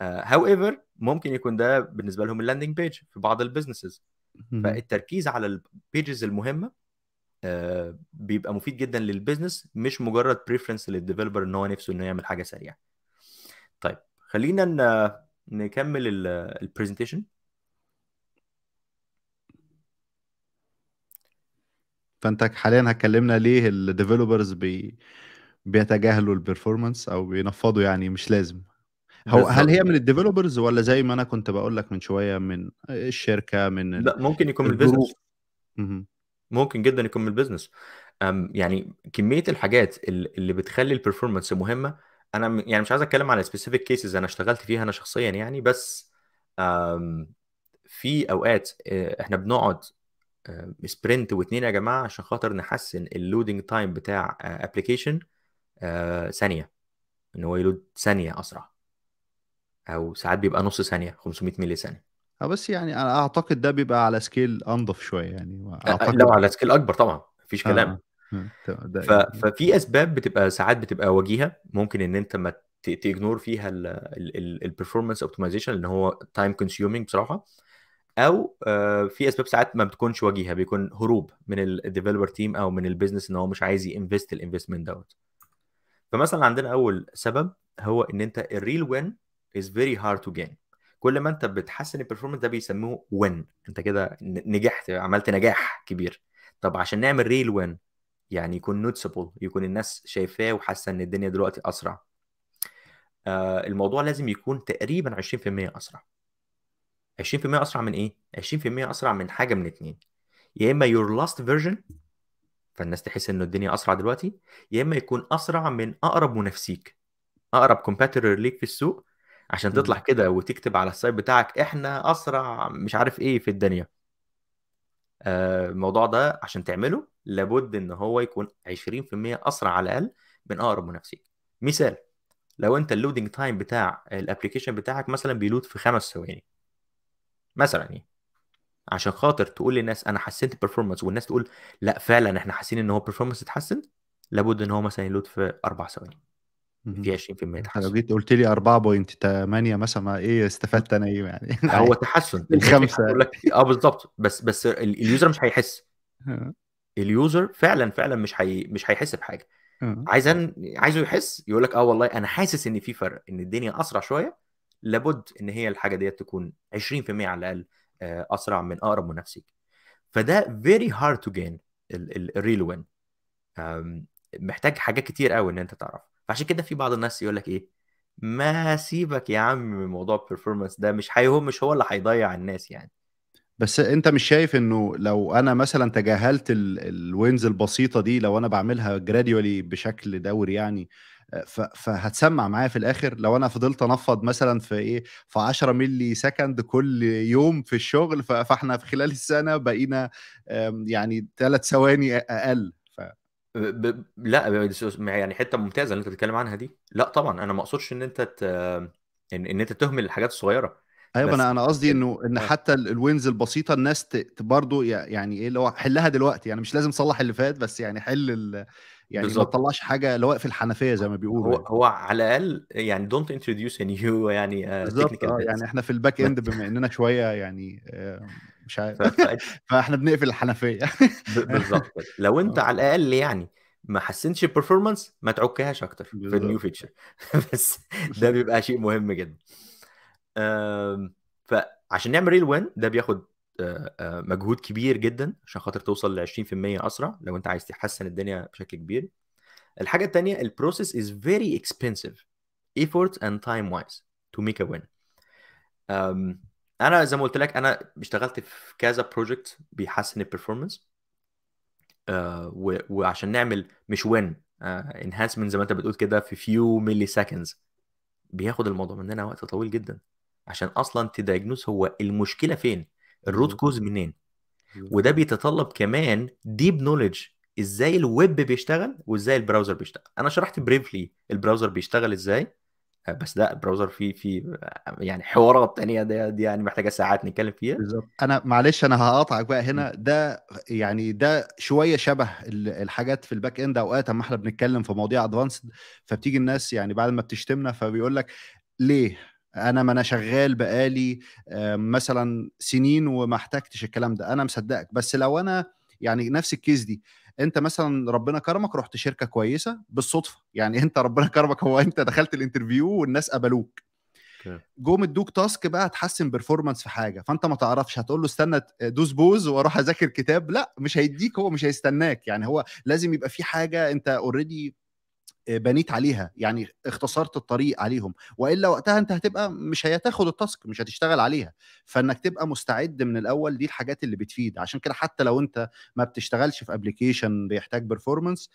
هاو آه، ايفر ممكن يكون ده بالنسبه لهم اللاندنج بيج في بعض البيزنسز فالتركيز على البيجز المهمه آه بيبقى مفيد جدا للبيزنس مش مجرد بريفرنس للديفلوبر ان هو نفسه انه يعمل حاجه سريعه طيب خلينا نكمل البرزنتيشن فانت حاليا هتكلمنا ليه الديفلوبرز بي بيتجاهلوا البرفورمانس او بينفضوا يعني مش لازم هو هل هي من الديفلوبرز ولا زي ما انا كنت بقول لك من شويه من الشركه من لا ممكن يكون من البيزنس ممكن جدا يكون من البيزنس يعني كميه الحاجات اللي بتخلي البرفورمانس مهمه انا يعني مش عايز اتكلم على سبيسيفيك كيسز انا اشتغلت فيها انا شخصيا يعني بس في اوقات آه، احنا بنقعد سبرنت واثنين يا جماعه عشان خاطر نحسن اللودنج تايم بتاع ابلكيشن آه، آه، ثانيه ان هو يلود ثانيه اسرع او ساعات بيبقى نص ثانيه 500 ملي ثانيه اه بس يعني انا اعتقد ده بيبقى على سكيل انضف شويه يعني اعتقد لو على سكيل اكبر طبعا مفيش كلام آه. ففي اسباب بتبقى ساعات بتبقى وجيهه ممكن ان انت ما تجنور فيها البرفورمانس اوبتمايزيشن اللي هو تايم كونسيومينج بصراحه او آه، في اسباب ساعات ما بتكونش وجيهه بيكون هروب من الديفلوبر تيم او من البيزنس ان هو مش عايز ينفست الانفستمنت دوت فمثلا عندنا اول سبب هو ان انت الريل وين از فيري هارد تو جين كل ما انت بتحسن البرفورمانس ده بيسموه وين انت كده نجحت عملت نجاح كبير طب عشان نعمل ريل وين يعني يكون نوتسبل يكون الناس شايفاه وحاسه ان الدنيا دلوقتي اسرع آه، الموضوع لازم يكون تقريبا 20% اسرع 20% اسرع من ايه 20% اسرع من حاجه من اتنين يا اما يور لاست فيرجن فالناس تحس ان الدنيا اسرع دلوقتي يا اما يكون اسرع من اقرب منافسيك اقرب كومبيتيتور ليك في السوق عشان تطلع كده وتكتب على السايت بتاعك احنا اسرع مش عارف ايه في الدنيا آه، الموضوع ده عشان تعمله لابد ان هو يكون 20% اسرع على الاقل من اقرب منافسيك مثال لو انت اللودنج تايم بتاع الابلكيشن بتاعك مثلا بيلود في خمس ثواني مثلا يعني عشان خاطر تقول للناس انا حسنت البرفورمانس والناس تقول لا فعلا احنا حاسين ان هو بيرفورمانس اتحسن لابد ان هو مثلا يلود في اربع ثواني في 20% تحسن لو جيت قلت لي 4.8 مثلا ما ايه استفدت انا ايه يعني (laughs) هو تحسن الخمسه اه بالظبط بس بس اليوزر مش هيحس آه. اليوزر فعلا فعلا مش هي مش هيحس بحاجه آه. عايز عايزه يحس يقول لك اه والله انا حاسس ان في فرق ان الدنيا اسرع شويه لابد ان هي الحاجه ديت تكون 20% على الاقل آه، اسرع من اقرب منافسيك فده فيري هارد تو جين الريل وين محتاج حاجات كتير قوي ان انت تعرف فعشان كده في بعض الناس يقول لك ايه ما سيبك يا عم من موضوع البرفورمانس ده مش هيهم مش هو اللي هيضيع الناس يعني بس انت مش شايف انه لو انا مثلا تجاهلت الوينز البسيطه دي لو انا بعملها جراديولي بشكل دوري يعني فهتسمع معايا في الاخر لو انا فضلت انفض مثلا في ايه في 10 ملي سكند كل يوم في الشغل فاحنا في خلال السنه بقينا يعني ثلاث ثواني اقل ب... لا يعني حته ممتازه اللي انت بتتكلم عنها دي لا طبعا انا ما اقصدش ان انت ت... ان... ان انت تهمل الحاجات الصغيره ايوه انا انا قصدي انه ان آه. حتى الوينز البسيطه الناس ت... برضو يعني ايه اللي هو حلها دلوقتي يعني مش لازم تصلح اللي فات بس يعني حل ال... يعني بالزبط. ما تطلعش حاجه اللي واقف الحنفيه زي ما بيقولوا هو, يعني. هو على الاقل يعني دونت انتروديوس ان يو يعني تكنيكال آه، آه، يعني احنا في الباك اند بما اننا شويه يعني مش عارف (laughs) فاحنا بنقفل الحنفيه بالظبط لو انت آه. على الاقل يعني ما حسنتش البرفورمانس ما تعكهاش اكتر في النيو فيتشر (laughs) بس ده (laughs) بيبقى شيء مهم جدا فعشان نعمل ريل وين ده بياخد آه، آه، مجهود كبير جدا عشان خاطر توصل ل 20% اسرع لو انت عايز تحسن الدنيا بشكل كبير الحاجه الثانيه البروسيس از فيري اكسبنسيف effort and time wise to make a win انا زي ما قلت لك انا اشتغلت في كذا بروجكت بيحسن البرفورمانس آه وعشان نعمل مش وين انهانسمنت آه زي ما انت بتقول كده في فيو ملي سكندز بياخد الموضوع مننا وقت طويل جدا عشان اصلا تدايجنوز هو المشكله فين الروت كوز منين وده بيتطلب كمان ديب نوليدج ازاي الويب بيشتغل وازاي البراوزر بيشتغل انا شرحت بريفلي البراوزر بيشتغل ازاي آه، بس لا البراوزر فيه في يعني حوارات تانية دي, دي يعني محتاجه ساعات نتكلم فيها بالظبط انا معلش انا هقاطعك بقى هنا ده يعني ده شويه شبه الحاجات في الباك اند اوقات اما احنا بنتكلم في مواضيع ادفانسد فبتيجي الناس يعني بعد ما بتشتمنا فبيقول لك ليه انا ما انا شغال بقالي آه، مثلا سنين وما احتجتش الكلام ده انا مصدقك بس لو انا يعني نفس الكيس دي انت مثلا ربنا كرمك رحت شركه كويسه بالصدفه يعني انت ربنا كرمك هو انت دخلت الانترفيو والناس قبلوك جم ادوك تاسك بقى تحسن بيرفورمانس في حاجه فانت ما تعرفش هتقول له استنى دوس بوز واروح اذاكر كتاب لا مش هيديك هو مش هيستناك يعني هو لازم يبقى في حاجه انت اوريدي آه، بنيت عليها يعني اختصرت الطريق عليهم والا وقتها انت هتبقى مش هتاخد التاسك مش هتشتغل عليها فانك تبقى مستعد من الاول دي الحاجات اللي بتفيد عشان كده حتى لو انت ما بتشتغلش في ابلكيشن بيحتاج بيرفورمانس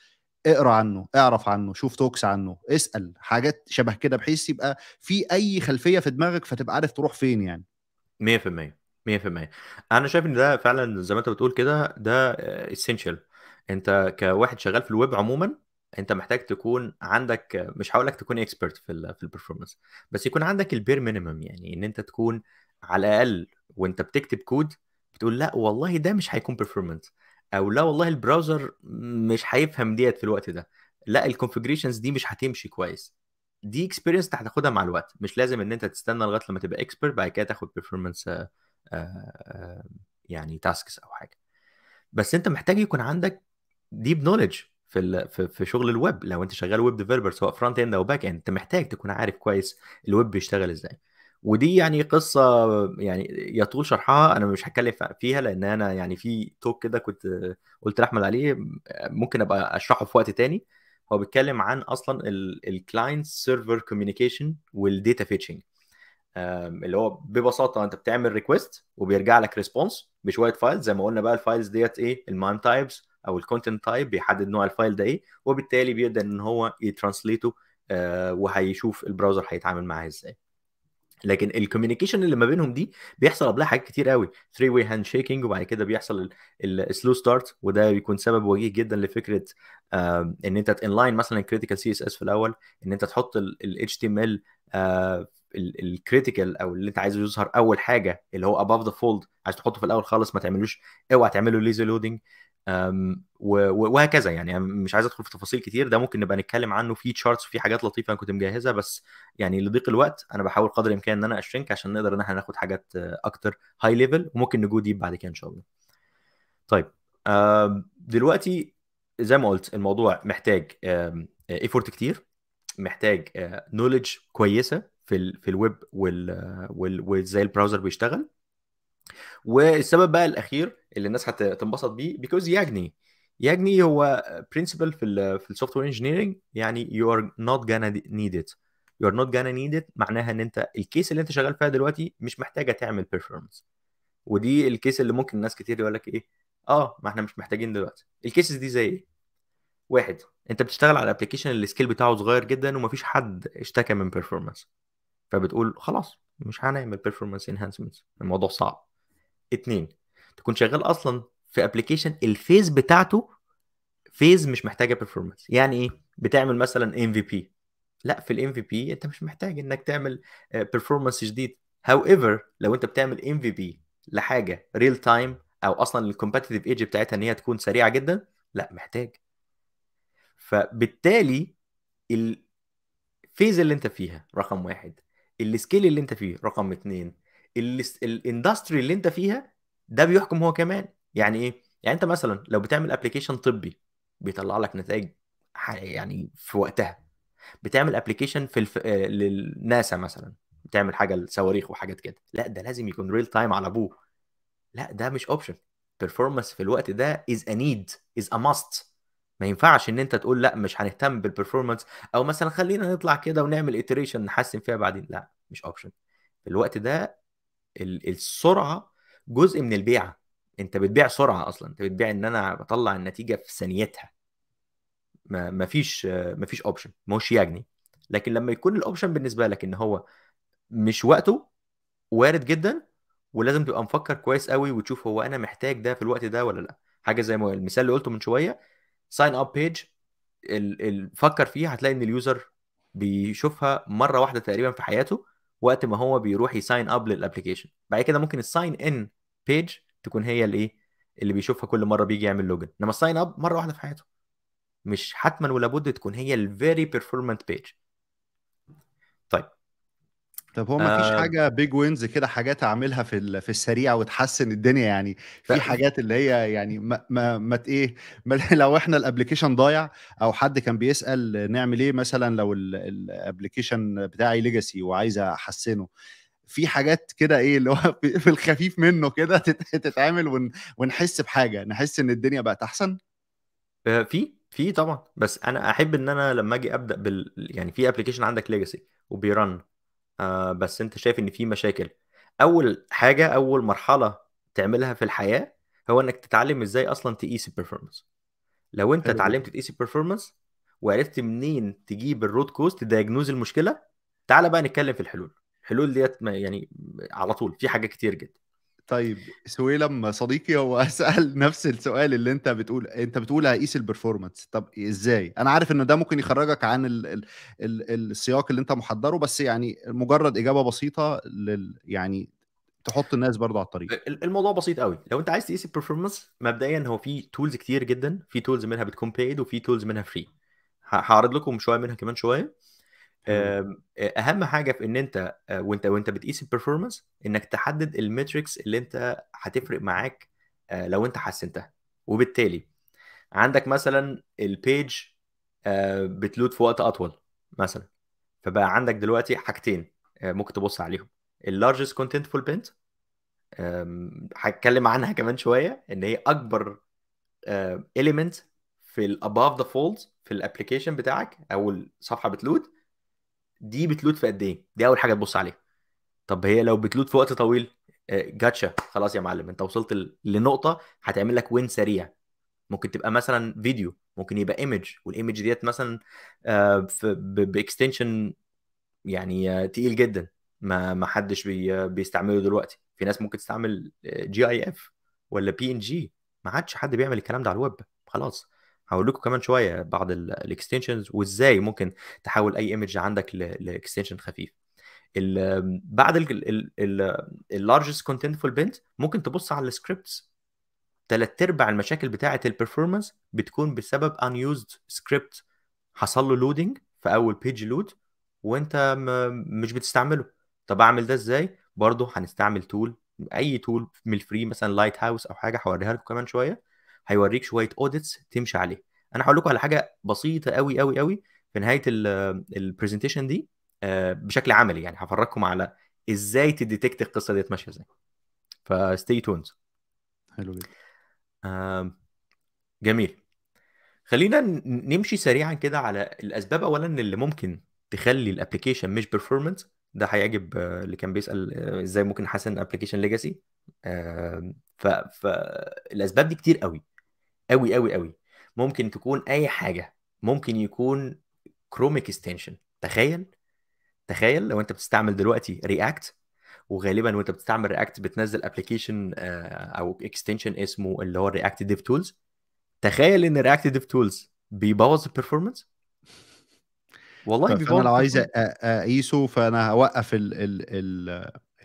اقرا عنه اعرف عنه شوف توكس عنه اسال حاجات شبه كده بحيث يبقى في اي خلفيه في دماغك فتبقى عارف تروح فين يعني 100% 100% انا شايف ان ده فعلا زي ما انت بتقول كده ده اسينشال انت كواحد شغال في الويب عموما انت محتاج تكون عندك مش هقول لك تكون اكسبرت في في البرفورمانس بس يكون عندك البير مينيمم يعني ان انت تكون على الاقل وانت بتكتب كود بتقول لا والله ده مش هيكون بيرفورمانس او لا والله البراوزر مش هيفهم ديت في الوقت ده لا الكونفجريشنز دي مش هتمشي كويس دي اكسبيرينس انت هتاخدها مع الوقت مش لازم ان انت تستنى لغايه لما تبقى اكسبرت بعد كده تاخد بيرفورمانس آه، آه، يعني تاسكس او حاجه بس انت محتاج يكون عندك ديب نوليدج في في شغل الويب لو انت شغال ويب ديفلوبر سواء فرونت اند او باك اند انت محتاج تكون عارف كويس الويب بيشتغل ازاي ودي يعني قصه يعني يطول شرحها انا مش هتكلم فيها لان انا يعني في توك كده كنت قلت لاحمد عليه ممكن ابقى اشرحه في وقت تاني هو بيتكلم عن اصلا الكلاينت سيرفر كوميونيكيشن والديتا فيتشنج اللي هو ببساطه انت بتعمل ريكويست وبيرجع لك ريسبونس بشويه فايلز زي ما قلنا بقى الفايلز ديت ايه المايم تايبس او الكونتنت تايب بيحدد نوع الفايل ده ايه وبالتالي بيقدر ان هو يترانسليته آه، وهيشوف البراوزر هيتعامل معاه ازاي لكن الكوميونيكيشن اللي ما بينهم دي بيحصل قبلها حاجات كتير قوي 3 واي هاند شيكينج وبعد كده بيحصل السلو ستارت وده بيكون سبب وجيه جدا لفكره ان انت لاين مثلا الكريتيكال سي اس اس في الاول ان انت تحط ال HTML الكريتيكال آه، او اللي انت عايزه يظهر اول حاجه اللي هو above the fold عايز تحطه في الاول خالص ما تعملوش اوعى تعمله ليزي لودنج وهكذا يعني مش عايز ادخل في تفاصيل كتير ده ممكن نبقى نتكلم عنه في تشارتس وفي حاجات لطيفه انا كنت مجهزها بس يعني لضيق الوقت انا بحاول قدر الامكان ان انا اشرنك عشان نقدر ان احنا ناخد حاجات اكتر هاي ليفل وممكن نجو ديب بعد كده ان شاء الله. طيب دلوقتي زي ما قلت الموضوع محتاج ايفورت كتير محتاج نولج كويسه في في الويب وازاي البراوزر بيشتغل والسبب بقى الاخير اللي الناس هتنبسط بيه بيكوز يجني يجني هو برنسبل في الـ في السوفت وير انجينيرنج يعني يو ار نوت جانا نيد ات يو ار نوت جانا نيد ات معناها ان انت الكيس اللي انت شغال فيها دلوقتي مش محتاجه تعمل بيرفورمانس ودي الكيس اللي ممكن ناس كتير يقول لك ايه اه ما احنا مش محتاجين دلوقتي الكيسز دي زي ايه واحد انت بتشتغل على ابلكيشن السكيل بتاعه صغير جدا ومفيش حد اشتكى من بيرفورمانس فبتقول خلاص مش هنعمل بيرفورمانس انهانسمنت الموضوع صعب اتنين تكون شغال اصلا في ابلكيشن الفيز بتاعته فيز مش محتاجه بيرفورمانس يعني ايه بتعمل مثلا ام في بي لا في الام في بي انت مش محتاج انك تعمل بيرفورمانس آه، جديد هاو ايفر لو انت بتعمل ام في بي لحاجه ريل تايم او اصلا الكومبتيتيف ايدج بتاعتها ان هي تكون سريعه جدا لا محتاج فبالتالي الفيز اللي انت فيها رقم واحد السكيل اللي انت فيه رقم اتنين الاندستري اللي انت فيها ده بيحكم هو كمان يعني ايه يعني انت مثلا لو بتعمل ابلكيشن طبي بيطلع لك نتائج يعني في وقتها بتعمل ابلكيشن في الف... آه، للناسا مثلا بتعمل حاجه لصواريخ وحاجات كده لا ده لازم يكون ريل تايم على ابوه لا ده مش اوبشن بيرفورمانس في الوقت ده از ا نيد از ا ماست ما ينفعش ان انت تقول لا مش هنهتم بالبرفورمانس او مثلا خلينا نطلع كده ونعمل iteration نحسن فيها بعدين لا مش اوبشن في الوقت ده السرعه جزء من البيعه انت بتبيع سرعه اصلا انت بتبيع ان انا بطلع النتيجه في ثانيتها ما فيش ما فيش اوبشن مش يجني لكن لما يكون الاوبشن بالنسبه لك ان هو مش وقته وارد جدا ولازم تبقى مفكر كويس قوي وتشوف هو انا محتاج ده في الوقت ده ولا لا حاجه زي ما المثال اللي قلته من شويه ساين اب بيج فكر فيه هتلاقي ان اليوزر بيشوفها مره واحده تقريبا في حياته وقت ما هو بيروح يساين اب للابلكيشن بعد كده ممكن الساين ان بيج تكون هي الايه اللي بيشوفها كل مره بيجي يعمل لوجن انما الساين اب مره واحده في حياته مش حتما ولا بد تكون هي الفيري بيرفورمانت بيج طب هو ما فيش آه حاجه بيج وينز كده حاجات اعملها في ال- في السريع وتحسن الدنيا يعني في حاجات اللي هي يعني ما ما, ما ايه ما (laughs) لو احنا الابلكيشن ضايع او حد كان بيسال نعمل ايه مثلا لو الابلكيشن بتاعي ليجاسي وعايز احسنه في حاجات كده ايه اللي هو (laughs) في الخفيف منه كده (laughs) تتعمل ون- ونحس بحاجه نحس ان الدنيا بقت احسن آه، في في طبعا بس انا احب ان انا لما اجي ابدا بال يعني في ابلكيشن عندك ليجاسي وبيرن آه، بس انت شايف ان في مشاكل اول حاجه اول مرحله تعملها في الحياه هو انك تتعلم ازاي اصلا تقيس البرفورمانس لو انت اتعلمت تقيس البرفورمانس وعرفت منين تجيب الروت كوز تدياجنوز المشكله تعالى بقى نتكلم في الحلول الحلول ديت يعني على طول في حاجات كتير جدا طيب سويلم صديقي هو (laughs) سأل نفس السؤال اللي انت بتقول انت بتقول هقيس البرفورمانس طب ازاي؟ انا عارف ان ده ممكن يخرجك عن ال... ال... ال... السياق اللي انت محضره بس يعني مجرد اجابه بسيطه لل... يعني تحط الناس برضه على الطريق الموضوع بسيط قوي لو انت عايز تقيس البرفورمانس مبدئيا هو في تولز كتير جدا في تولز منها بتكون بيد وفي تولز منها فري هعرض لكم شويه منها كمان شويه اهم حاجه في ان انت آه، وانت وانت بتقيس البرفورمانس انك تحدد المتريكس اللي انت هتفرق معاك آه، لو انت حسنتها وبالتالي عندك مثلا البيج آه، بتلود في وقت اطول مثلا فبقى عندك دلوقتي حاجتين ممكن تبص عليهم اللارجست كونتنتفول بنت هتكلم عنها كمان شويه ان هي اكبر اليمنت في الاباف ذا فولد في الابلكيشن بتاعك او الصفحه بتلود دي بتلود في قد ايه دي اول حاجه تبص عليها طب هي لو بتلود في وقت طويل آه، جاتشا خلاص يا معلم انت وصلت لنقطه هتعمل لك وين سريع ممكن تبقى مثلا فيديو ممكن يبقى ايمج والايمج ديت مثلا آه، باكستنشن يعني آه، تقيل جدا ما ما حدش بيستعمله دلوقتي في ناس ممكن تستعمل جي اي اف ولا بي ان جي ما عادش حد بيعمل الكلام ده على الويب خلاص هقول لكم كمان شويه بعض الاكستنشنز وازاي ممكن تحول اي ايمج عندك لاكستنشن خفيف الـ بعد اللارجست كونتنتفول بنت ممكن تبص على السكريبتس ثلاث ارباع المشاكل بتاعه البرفورمانس بتكون بسبب unused سكريبت حصل له لودنج في اول بيج لود وانت مش بتستعمله طب اعمل ده ازاي برضه هنستعمل تول اي تول من الفري مثلا لايت هاوس او حاجه هوريها لكم كمان شويه هيوريك شويه اوديتس تمشي عليه انا هقول لكم على حاجه بسيطه قوي قوي قوي في نهايه البرزنتيشن دي آه، بشكل عملي يعني هفرجكم على ازاي تديتكت القصه ديت ماشيه ازاي فستي تونز حلو جدا جميل خلينا نمشي سريعا كده على الاسباب اولا اللي ممكن تخلي الابلكيشن مش بيرفورمنس ده هيعجب آه، اللي كان بيسال آه، ازاي ممكن احسن ابلكيشن ليجاسي فالاسباب دي كتير قوي قوي قوي قوي ممكن تكون اي حاجه ممكن يكون كروميك اكستنشن تخيل تخيل لو انت بتستعمل دلوقتي رياكت وغالبا وانت بتستعمل رياكت بتنزل ابلكيشن آه، او اكستنشن اسمه اللي هو رياكت ديف تولز تخيل ان رياكت ديف تولز بيبوظ البرفورمانس والله طيب، بيبوظ انا لو عايز اقيسه فانا هوقف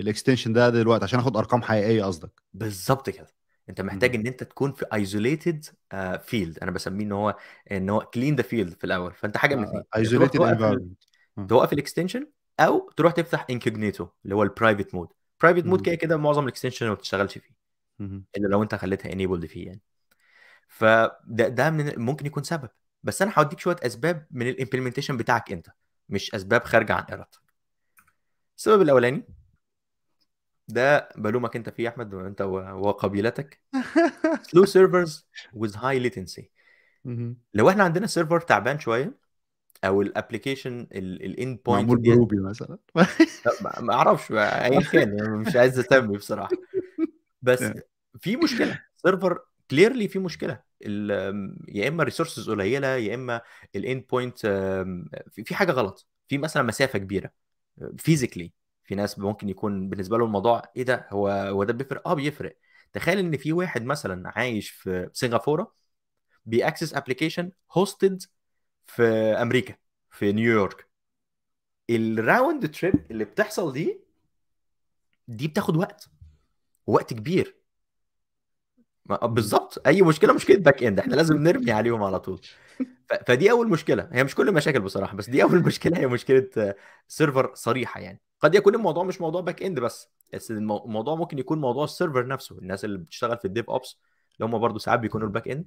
الاكستنشن ده دلوقتي عشان اخد ارقام حقيقيه قصدك بالظبط كده انت محتاج ان انت تكون في ايزوليتد آه، فيلد انا بسميه ان هو ان هو كلين ذا فيلد في الاول فانت حاجه من اثنين ايزوليتد انفايرمنت توقف الاكستنشن آه. او تروح تفتح انكوجنيتو اللي هو البرايفت مود برايفت مود كده كده معظم الاكستنشن ما بتشتغلش فيه الا لو انت خليتها انيبلد فيه يعني فده ده من ممكن يكون سبب بس انا هوديك شويه اسباب من الامبلمنتيشن بتاعك انت مش اسباب خارجه عن ارادتك السبب الاولاني ده بلومك انت فيه يا احمد انت وقبيلتك سلو سيرفرز ويز هاي ليتنسي لو احنا عندنا سيرفر تعبان شويه او الابلكيشن الاند بوينت معمول بروبي مثلا ما اعرفش ايا كان مش عايز اسمي بصراحه بس في مشكله سيرفر كليرلي في مشكله يا اما الريسورسز قليله يا اما الاند بوينت في حاجه غلط في مثلا مسافه كبيره فيزيكلي في ناس ممكن يكون بالنسبه له الموضوع ايه ده هو هو ده بيفرق اه بيفرق تخيل ان في واحد مثلا عايش في سنغافوره بيأكسس ابلكيشن هوستد في امريكا في نيويورك الراوند تريب اللي بتحصل دي دي بتاخد وقت وقت كبير آه، بالظبط اي مشكله مشكله باك اند احنا لازم نرمي عليهم على طول فدي اول مشكله هي مش كل المشاكل بصراحه بس دي اول (laughs) مشكله هي مشكله سيرفر صريحه يعني قد يكون الموضوع مش موضوع باك اند بس بس الموضوع ممكن يكون موضوع السيرفر نفسه الناس اللي بتشتغل في الديف اوبس اللي هم برضه ساعات بيكونوا الباك اند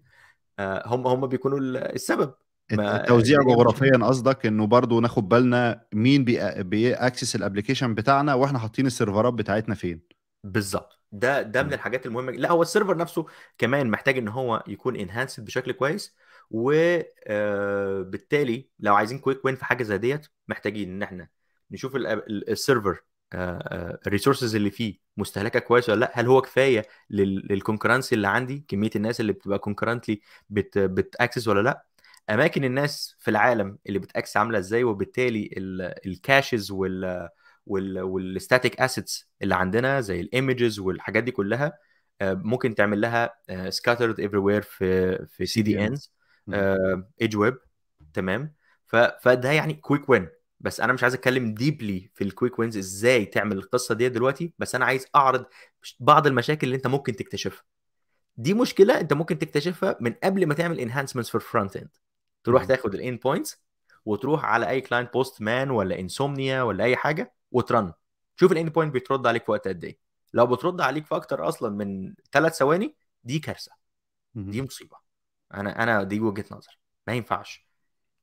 آه، هم هم بيكونوا السبب التوزيع يعني جغرافيا قصدك انه برضه ناخد بالنا مين بي بيأكسس الابلكيشن بتاعنا واحنا حاطين السيرفرات بتاعتنا فين بالظبط ده ده من إمم. الحاجات المهمه لا هو السيرفر نفسه كمان محتاج ان هو يكون انهانسد بشكل كويس وبالتالي آه، لو عايزين كويك وين في حاجه زي ديت محتاجين ان احنا نشوف السيرفر الريسورسز آه، آه، اللي فيه مستهلكه كويس ولا لا هل هو كفايه للكونكرنسي اللي عندي كميه الناس اللي بتبقى كونكرنتلي بتاكسس ولا لا اماكن الناس في العالم اللي بتاكسس عامله ازاي وبالتالي الكاشز وال والستاتيك اسيتس اللي عندنا زي الايمجز والحاجات دي كلها آه، ممكن تعمل لها سكاترد ايفري وير في في سي دي انز ايدج ويب تمام فده يعني كويك وين بس انا مش عايز اتكلم ديبلي في الكويك وينز ازاي تعمل القصه دي دلوقتي بس انا عايز اعرض بعض المشاكل اللي انت ممكن تكتشفها دي مشكله انت ممكن تكتشفها من قبل ما تعمل انهانسمنتس في الفرونت اند تروح تاخد الان بوينتس وتروح على اي كلاينت بوست مان ولا انسومنيا ولا اي حاجه وترن شوف الاند بوينت بيترد عليك في وقت قد ايه لو بترد عليك في اكتر اصلا من ثلاث ثواني دي كارثه دي مصيبه انا انا دي وجهه نظر ما ينفعش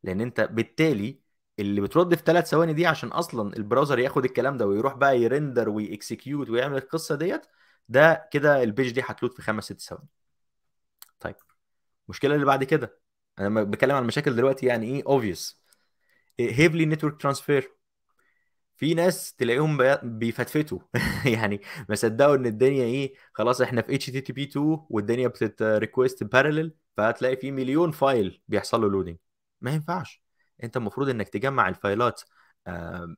لان انت بالتالي اللي بترد في ثلاث ثواني دي عشان اصلا البراوزر ياخد الكلام ده ويروح بقى يرندر ويكسكيوت ويعمل القصه ديت ده كده البيج دي هتلوت في خمس ست ثواني طيب المشكله اللي بعد كده انا بتكلم عن المشاكل دلوقتي يعني ايه اوبفيوس هيفلي نتورك ترانسفير في ناس تلاقيهم بيفتفتوا (laughs) يعني ما صدقوا ان الدنيا ايه خلاص احنا في اتش تي تي بي 2 والدنيا بتت ريكويست بارلل فهتلاقي في مليون فايل بيحصل له لودنج ما ينفعش انت المفروض انك تجمع الفايلات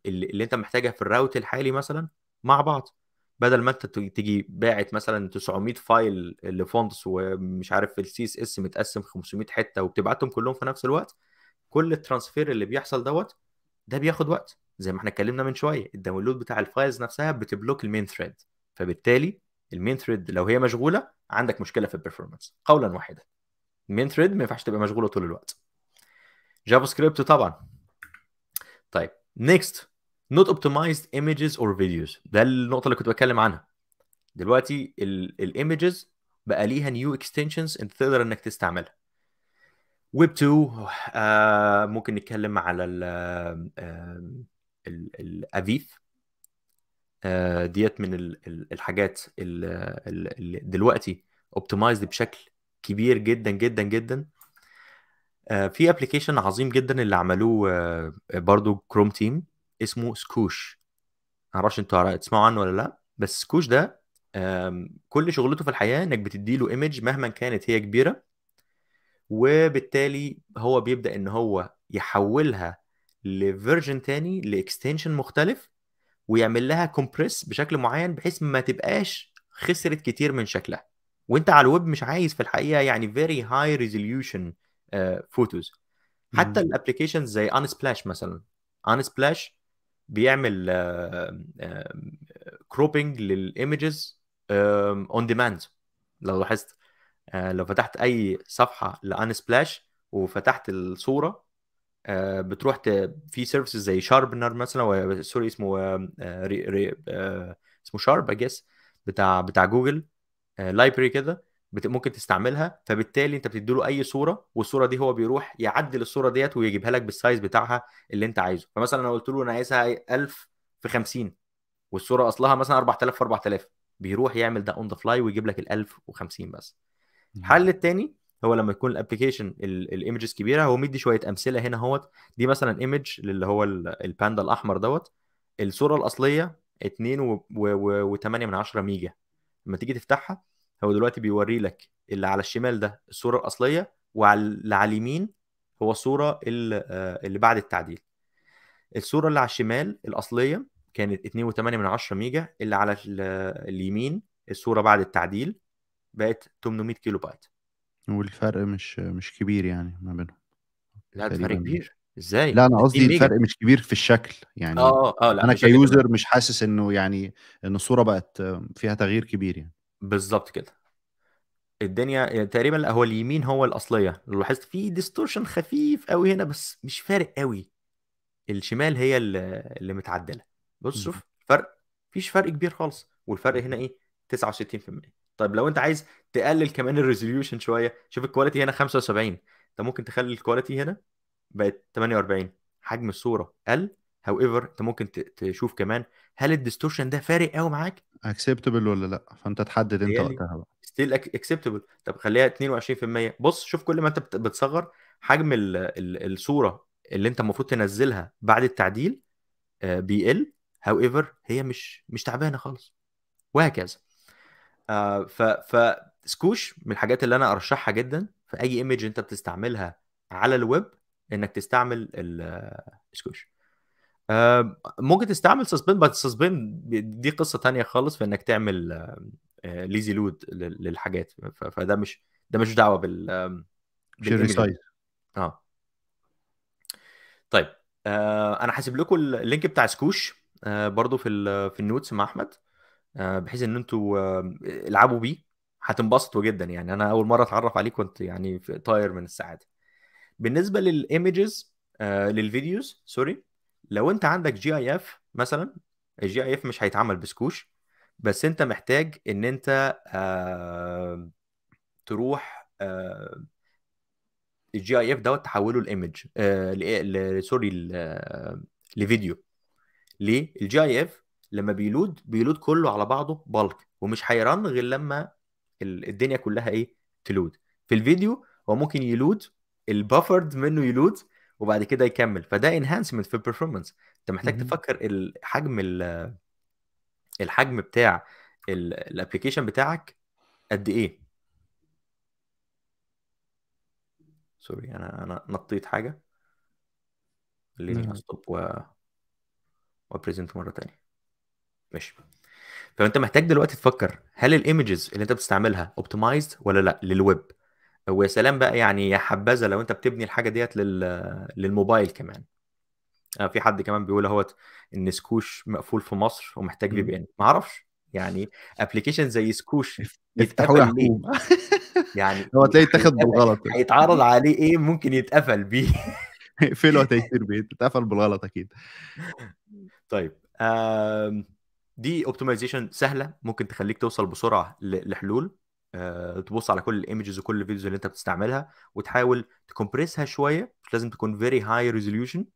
اللي انت محتاجها في الراوت الحالي مثلا مع بعض بدل ما انت تيجي باعت مثلا 900 فايل لفونتس ومش عارف السي اس اس متقسم 500 حته وبتبعتهم كلهم في نفس الوقت كل الترانسفير اللي بيحصل دوت ده بياخد وقت زي ما احنا اتكلمنا من شويه الداونلود بتاع الفايلز نفسها بتبلوك المين ثريد فبالتالي المين ثريد لو هي مشغوله عندك مشكله في البرفورمانس قولا واحدا المين ثريد ما ينفعش تبقى مشغوله طول الوقت جافا سكريبت طبعا طيب نيكست نوت اوبتمايزد ايمجز اور فيديوز ده النقطه اللي كنت بتكلم عنها دلوقتي الايمجز بقى ليها نيو اكستنشنز انت تقدر انك تستعملها ويب 2 آه ممكن نتكلم على ال الافيف آه، ديت من الحاجات اللي دلوقتي اوبتمايزد بشكل كبير جدا جدا جدا آه، في ابلكيشن عظيم جدا اللي عملوه آه، برضو كروم تيم اسمه سكوش معرفش انتوا تسمعوا عنه ولا لا بس سكوش ده كل شغلته في الحياه انك بتدي له ايمج مهما كانت هي كبيره وبالتالي هو بيبدا ان هو يحولها لفيرجن تاني لاكستنشن مختلف ويعمل لها كومبريس بشكل معين بحيث ما تبقاش خسرت كتير من شكلها وانت على الويب مش عايز في الحقيقه يعني فيري هاي ريزوليوشن فوتوز حتى الابلكيشنز زي ان سبلاش مثلا ان سبلاش بيعمل كروبنج للايمجز اون ديماند لو لاحظت uh, لو فتحت اي صفحه لان سبلاش وفتحت الصوره آه، بتروح في سيرفيسز زي شاربنر مثلا سوري اسمه ري... آه، ري... آه، اسمه شارب اي جيس بتاع بتاع جوجل لايبرري كده ممكن تستعملها فبالتالي انت بتديله اي صوره والصوره دي هو بيروح يعدل الصوره ديت ويجيبها لك بالسايز بتاعها اللي انت عايزه فمثلا انا قلت له انا عايزها 1000 في 50 والصوره اصلها مثلا 4000 في 4000 بيروح يعمل ده اون ذا فلاي ويجيب لك ال 1050 بس الحل الثاني هو لما يكون الابلكيشن الايمجز كبيره هو مدي شويه امثله هنا اهوت دي مثلا ايمج اللي هو الباندا الاحمر دوت الصوره الاصليه 2.8 من 10 ميجا لما تيجي تفتحها هو دلوقتي بيوري لك اللي على الشمال ده الصوره الاصليه وعلى على اليمين هو الصوره آه اللي بعد التعديل الصوره اللي على الشمال الاصليه كانت 2.8 من 10 ميجا اللي على اليمين الصوره بعد التعديل بقت 800 كيلو بايت والفرق مش مش كبير يعني ما بينهم لا الفرق كبير ازاي لا انا قصدي الفرق مش كبير في الشكل يعني اه اه لا انا كيوزر مش حاسس انه يعني ان الصوره بقت فيها تغيير كبير يعني بالظبط كده الدنيا يعني تقريبا هو اليمين هو الاصليه لو لاحظت في ديستورشن خفيف قوي هنا بس مش فارق قوي الشمال هي اللي متعدله بص شوف فرق مفيش فرق كبير خالص والفرق هنا ايه 69% طيب لو انت عايز تقلل كمان الريزوليوشن شويه شوف الكواليتي هنا 75 انت ممكن تخلي الكواليتي هنا بقت 48 حجم الصوره قل هاو ايفر انت ممكن تشوف كمان هل الديستورشن ده فارق قوي معاك اكسبتبل ولا لا فانت تحدد انت وقتها بقى ستيل اكسبتبل طب خليها 22% بص شوف كل ما انت بتصغر حجم الصوره اللي انت المفروض تنزلها بعد التعديل بيقل هاو ايفر هي مش مش تعبانه خالص وهكذا آه، ف ف سكوش من الحاجات اللي انا ارشحها جدا في اي ايمج انت بتستعملها على الويب انك تستعمل السكوش آه، آه، ممكن تستعمل سسبند بس سسبند دي قصه تانية خالص في انك تعمل ليزي لود للحاجات فده مش ده مش دعوه بال بالريسايز اه طيب انا هسيب لكم اللينك بتاع سكوش برضو في في النوتس مع احمد آه، بحيث ان انتوا آه، العبوا بيه هتنبسطوا جدا يعني انا اول مره اتعرف عليه كنت يعني طاير من السعاده بالنسبه للايمجز آه، للفيديوز سوري لو انت عندك جي اي اف مثلا الجي اي اف مش هيتعمل بسكوش بس انت محتاج ان انت آه، تروح آه، الجي اي اف دوت تحوله لايمج آه، سوري لفيديو ليه الجي اي اف لما بيلود بيلود كله على بعضه بالك ومش هيرن غير لما الدنيا كلها ايه تلود في الفيديو هو ممكن يلود البافرد منه يلود وبعد كده يكمل فده انهانسمنت في البرفورمانس انت محتاج تفكر الحجم الحجم بتاع الابلكيشن بتاعك قد ايه سوري انا انا نطيت حاجه خليني استوب و وابريزنت مره ثانيه ماشي فانت محتاج دلوقتي تفكر هل الايمجز اللي انت بتستعملها اوبتمايزد ولا لا للويب ويا سلام بقى يعني يا حبذا لو انت بتبني الحاجه ديت لل... للموبايل كمان آه في حد كمان بيقول اهوت ان سكوش مقفول في مصر ومحتاج في بي ان ما اعرفش يعني ابلكيشن زي سكوش يفتحوا يحكوم يعني (laughs) هو تلاقيه اتاخد بالغلط يعني. هيتعرض عليه ايه ممكن يتقفل بيه (laughs) اقفله تيسير (laughs) بيه تتقفل بالغلط اكيد طيب آه... دي اوبتمايزيشن سهله ممكن تخليك توصل بسرعه لحلول أه تبص على كل الايمجز وكل الفيديوز اللي انت بتستعملها وتحاول تكمبرسها شويه مش لازم تكون فيري هاي ريزوليوشن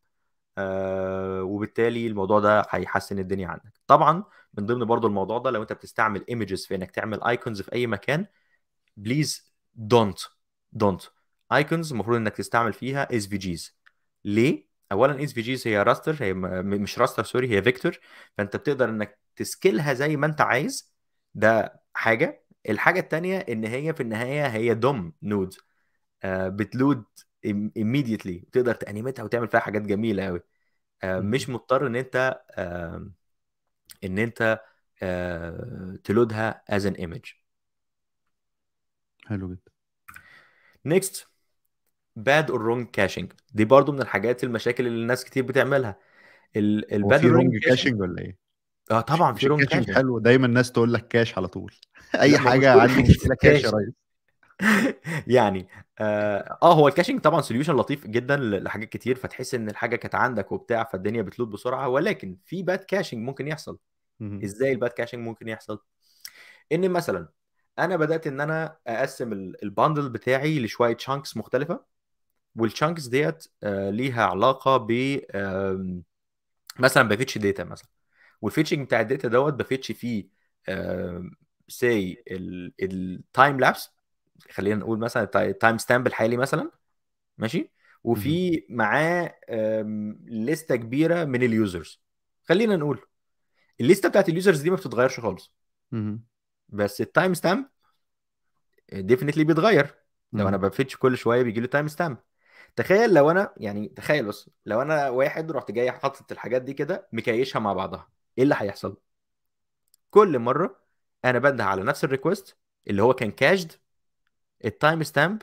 وبالتالي الموضوع ده هيحسن الدنيا عندك طبعا من ضمن برضو الموضوع ده لو انت بتستعمل ايمجز في انك تعمل ايكونز في اي مكان بليز دونت دونت ايكونز المفروض انك تستعمل فيها اس في جيز ليه اولا اس في جيز هي راستر هي مش راستر سوري هي فيكتور فانت بتقدر انك تسكيلها زي ما انت عايز ده حاجه الحاجه الثانيه ان هي في النهايه هي دوم نود آه بتلود immediately تقدر تانيميتها وتعمل فيها حاجات جميله قوي آه مش مضطر ان انت آه ان انت آه تلودها از ان image حلو جدا next باد اور رونج كاشنج دي برضو من الحاجات المشاكل اللي الناس كتير بتعملها الباد رونج كاشنج ولا ايه اه طبعا في لون كاش حلو دايما الناس تقول لك كاش على طول اي حاجه عندي (laughs) مشكله كاش يا ريس (laughs) يعني اه, آه، هو الكاشنج طبعا سوليوشن لطيف جدا لحاجات كتير فتحس ان الحاجه كانت عندك وبتاع فالدنيا بتلود بسرعه ولكن في باد كاشنج ممكن يحصل ازاي الباد كاشنج ممكن يحصل ان مثلا انا بدات ان انا اقسم الباندل بتاعي لشويه شانكس مختلفه والشانكس ديت آه، ليها علاقه ب مثلا بفيتش داتا مثلا والفيتشنج بتاع الداتا دوت بفيتش فيه ساي التايم لابس خلينا نقول مثلا التايم ستامب الحالي مثلا ماشي وفي معاه لسته كبيره من اليوزرز خلينا نقول الليسته بتاعت اليوزرز دي ما بتتغيرش خالص بس التايم ستامب ديفنتلي بيتغير لو انا بفتش كل شويه بيجي لي تايم ستامب تخيل لو انا يعني تخيل بس لو انا واحد رحت جاي حاطط الحاجات دي كده مكيشها مع بعضها ايه اللي هيحصل كل مره انا بنده على نفس الريكوست اللي هو كان كاشد التايم ستامب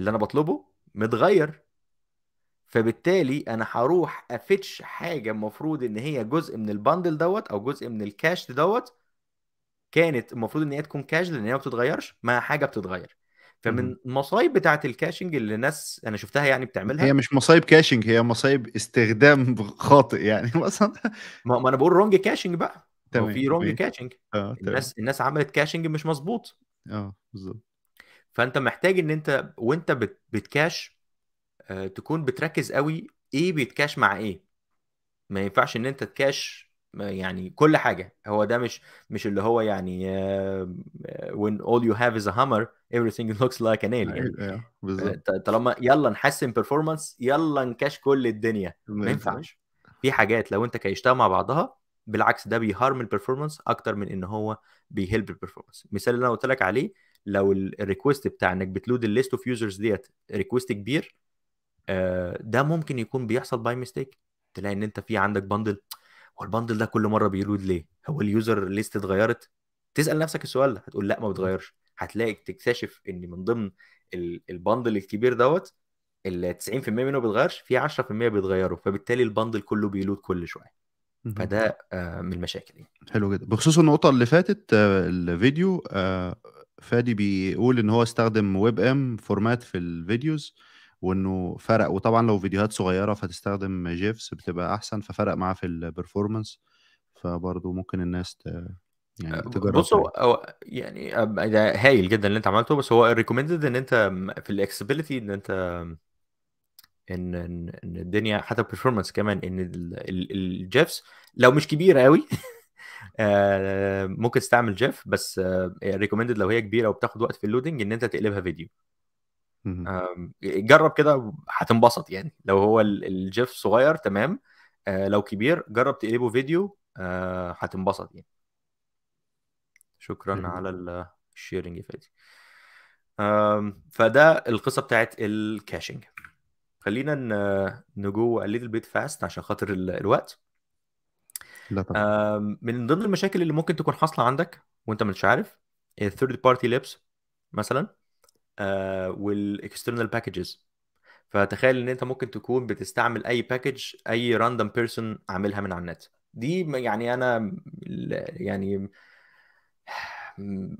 اللي انا بطلبه متغير فبالتالي انا هروح افتش حاجه المفروض ان هي جزء من البندل دوت او جزء من الكاش دوت كانت المفروض ان هي تكون كاش لان هي ما بتتغيرش مع حاجه بتتغير فمن المصايب بتاعه الكاشنج اللي ناس انا شفتها يعني بتعملها هي مش مصايب كاشنج هي مصايب استخدام خاطئ يعني (laughs) مثلا ما انا بقول رونج كاشنج بقى تمام في رونج كاتشنج آه، الناس الناس عملت كاشنج مش مظبوط اه بالظبط فانت محتاج ان انت وانت بت... بتكاش آه، تكون بتركز قوي ايه بيتكاش مع ايه ما ينفعش ان انت تكاش يعني كل حاجه هو ده مش مش اللي هو يعني uh, when all you have is a hammer everything (laughs) looks like a nail يعني طالما يلا نحسن بيرفورمانس يلا نكاش كل الدنيا ما ينفعش في حاجات لو انت كايشتها مع بعضها بالعكس ده بيهارم البرفورمانس اكتر من ان هو بيهلب البرفورمانس المثال اللي انا قلت لك عليه لو الريكوست بتاع انك بتلود الليست اوف يوزرز ديت ريكوست كبير آه، ده ممكن يكون بيحصل باي ميستيك تلاقي ان انت في عندك بندل هو البندل ده كل مره بيلود ليه؟ هو اليوزر ليست اتغيرت؟ تسال نفسك السؤال ده هتقول لا ما بتغيرش هتلاقي تكتشف ان من ضمن البندل الكبير دوت ال 90% منه ما بيتغيرش في 10% بيتغيروا فبالتالي البندل كله بيلود كل شويه فده آه، من المشاكل يعني حلو جدا بخصوص النقطه اللي فاتت آه، الفيديو آه، فادي بيقول ان هو استخدم ويب ام فورمات في الفيديوز وانه فرق وطبعا لو فيديوهات صغيره فتستخدم جيفس بتبقى احسن ففرق معاه في البرفورمانس فبرضه ممكن الناس ت... يعني تجرب بص هو يعني ده هايل جدا اللي انت عملته بس هو الريكومندد ان انت في الاكسبيلتي ان انت ان ان الدنيا حتى البرفورمانس كمان ان الجيفس لو مش كبيره قوي (laughs) آه، ممكن تستعمل جيف بس ريكومندد آه، لو هي كبيره وبتاخد وقت في اللودنج ان انت تقلبها فيديو جرب كده هتنبسط يعني لو هو الجيف صغير تمام آه، لو كبير جرب تقلبه فيديو آه، هتنبسط يعني شكرا مم. على الشيرنج يا فادي فده القصه بتاعت الكاشنج خلينا نجو ليتل بيت فاست عشان خاطر الوقت لا طبعا. من ضمن المشاكل اللي ممكن تكون حاصله عندك وانت مش عارف الثيرد بارتي لبس مثلا آه، والاكسترنال باكجز فتخيل ان انت ممكن تكون بتستعمل اي باكج اي راندوم بيرسون عاملها من على النت دي يعني انا يعني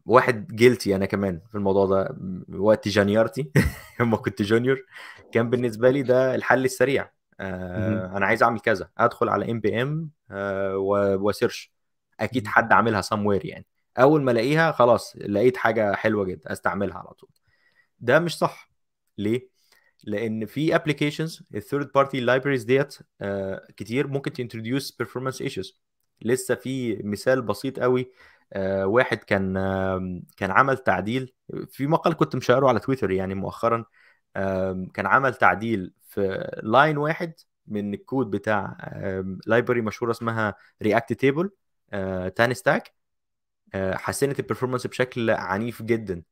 واحد جيلتي انا كمان في الموضوع ده وقت جانيارتي لما كنت جونيور كان بالنسبه لي ده الحل السريع آه، انا عايز اعمل كذا ادخل على ام بي ام وسيرش اكيد حد عاملها سموير يعني اول ما الاقيها خلاص لقيت حاجه حلوه جدا استعملها على طول ده مش صح ليه؟ لان في ابلكيشنز الثيرد بارتي لايبريز ديت آه، كتير ممكن تنتروديوس بيرفورمانس ايشوز لسه في مثال بسيط قوي آه، واحد كان كان عمل تعديل في مقال كنت مشاره على تويتر يعني مؤخرا كان عمل تعديل في لاين واحد من الكود بتاع لايبرري مشهوره اسمها رياكت آه، تيبل تاني ستاك حسنت البرفورمانس بشكل عنيف جدا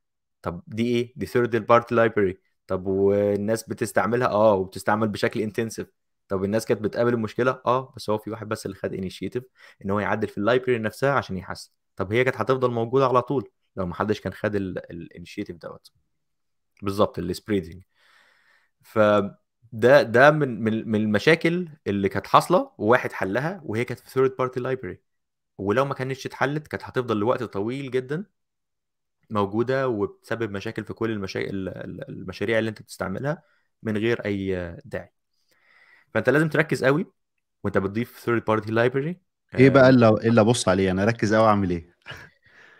طب دي ايه دي ثيرد بارت لايبرري طب والناس بتستعملها اه وبتستعمل بشكل انتنسيف طب الناس كانت بتقابل المشكله اه بس هو في واحد بس اللي خد انيشيتيف ان هو يعدل في اللايبرري نفسها عشان يحسن طب هي كانت هتفضل موجوده على طول لو ما حدش كان خد الانيشيتيف دوت بالظبط السبريدنج ف ده ده من من من المشاكل اللي كانت حاصله وواحد حلها وهي كانت في ثيرد بارتي لايبرري ولو ما كانتش اتحلت كانت هتفضل لوقت طويل جدا موجوده وبتسبب مشاكل في كل المشا... المشاريع اللي انت بتستعملها من غير اي داعي فانت لازم تركز قوي وانت بتضيف ثيرد بارتي لايبرري ايه بقى آه، الا الا بص عليه انا ركز قوي اعمل ايه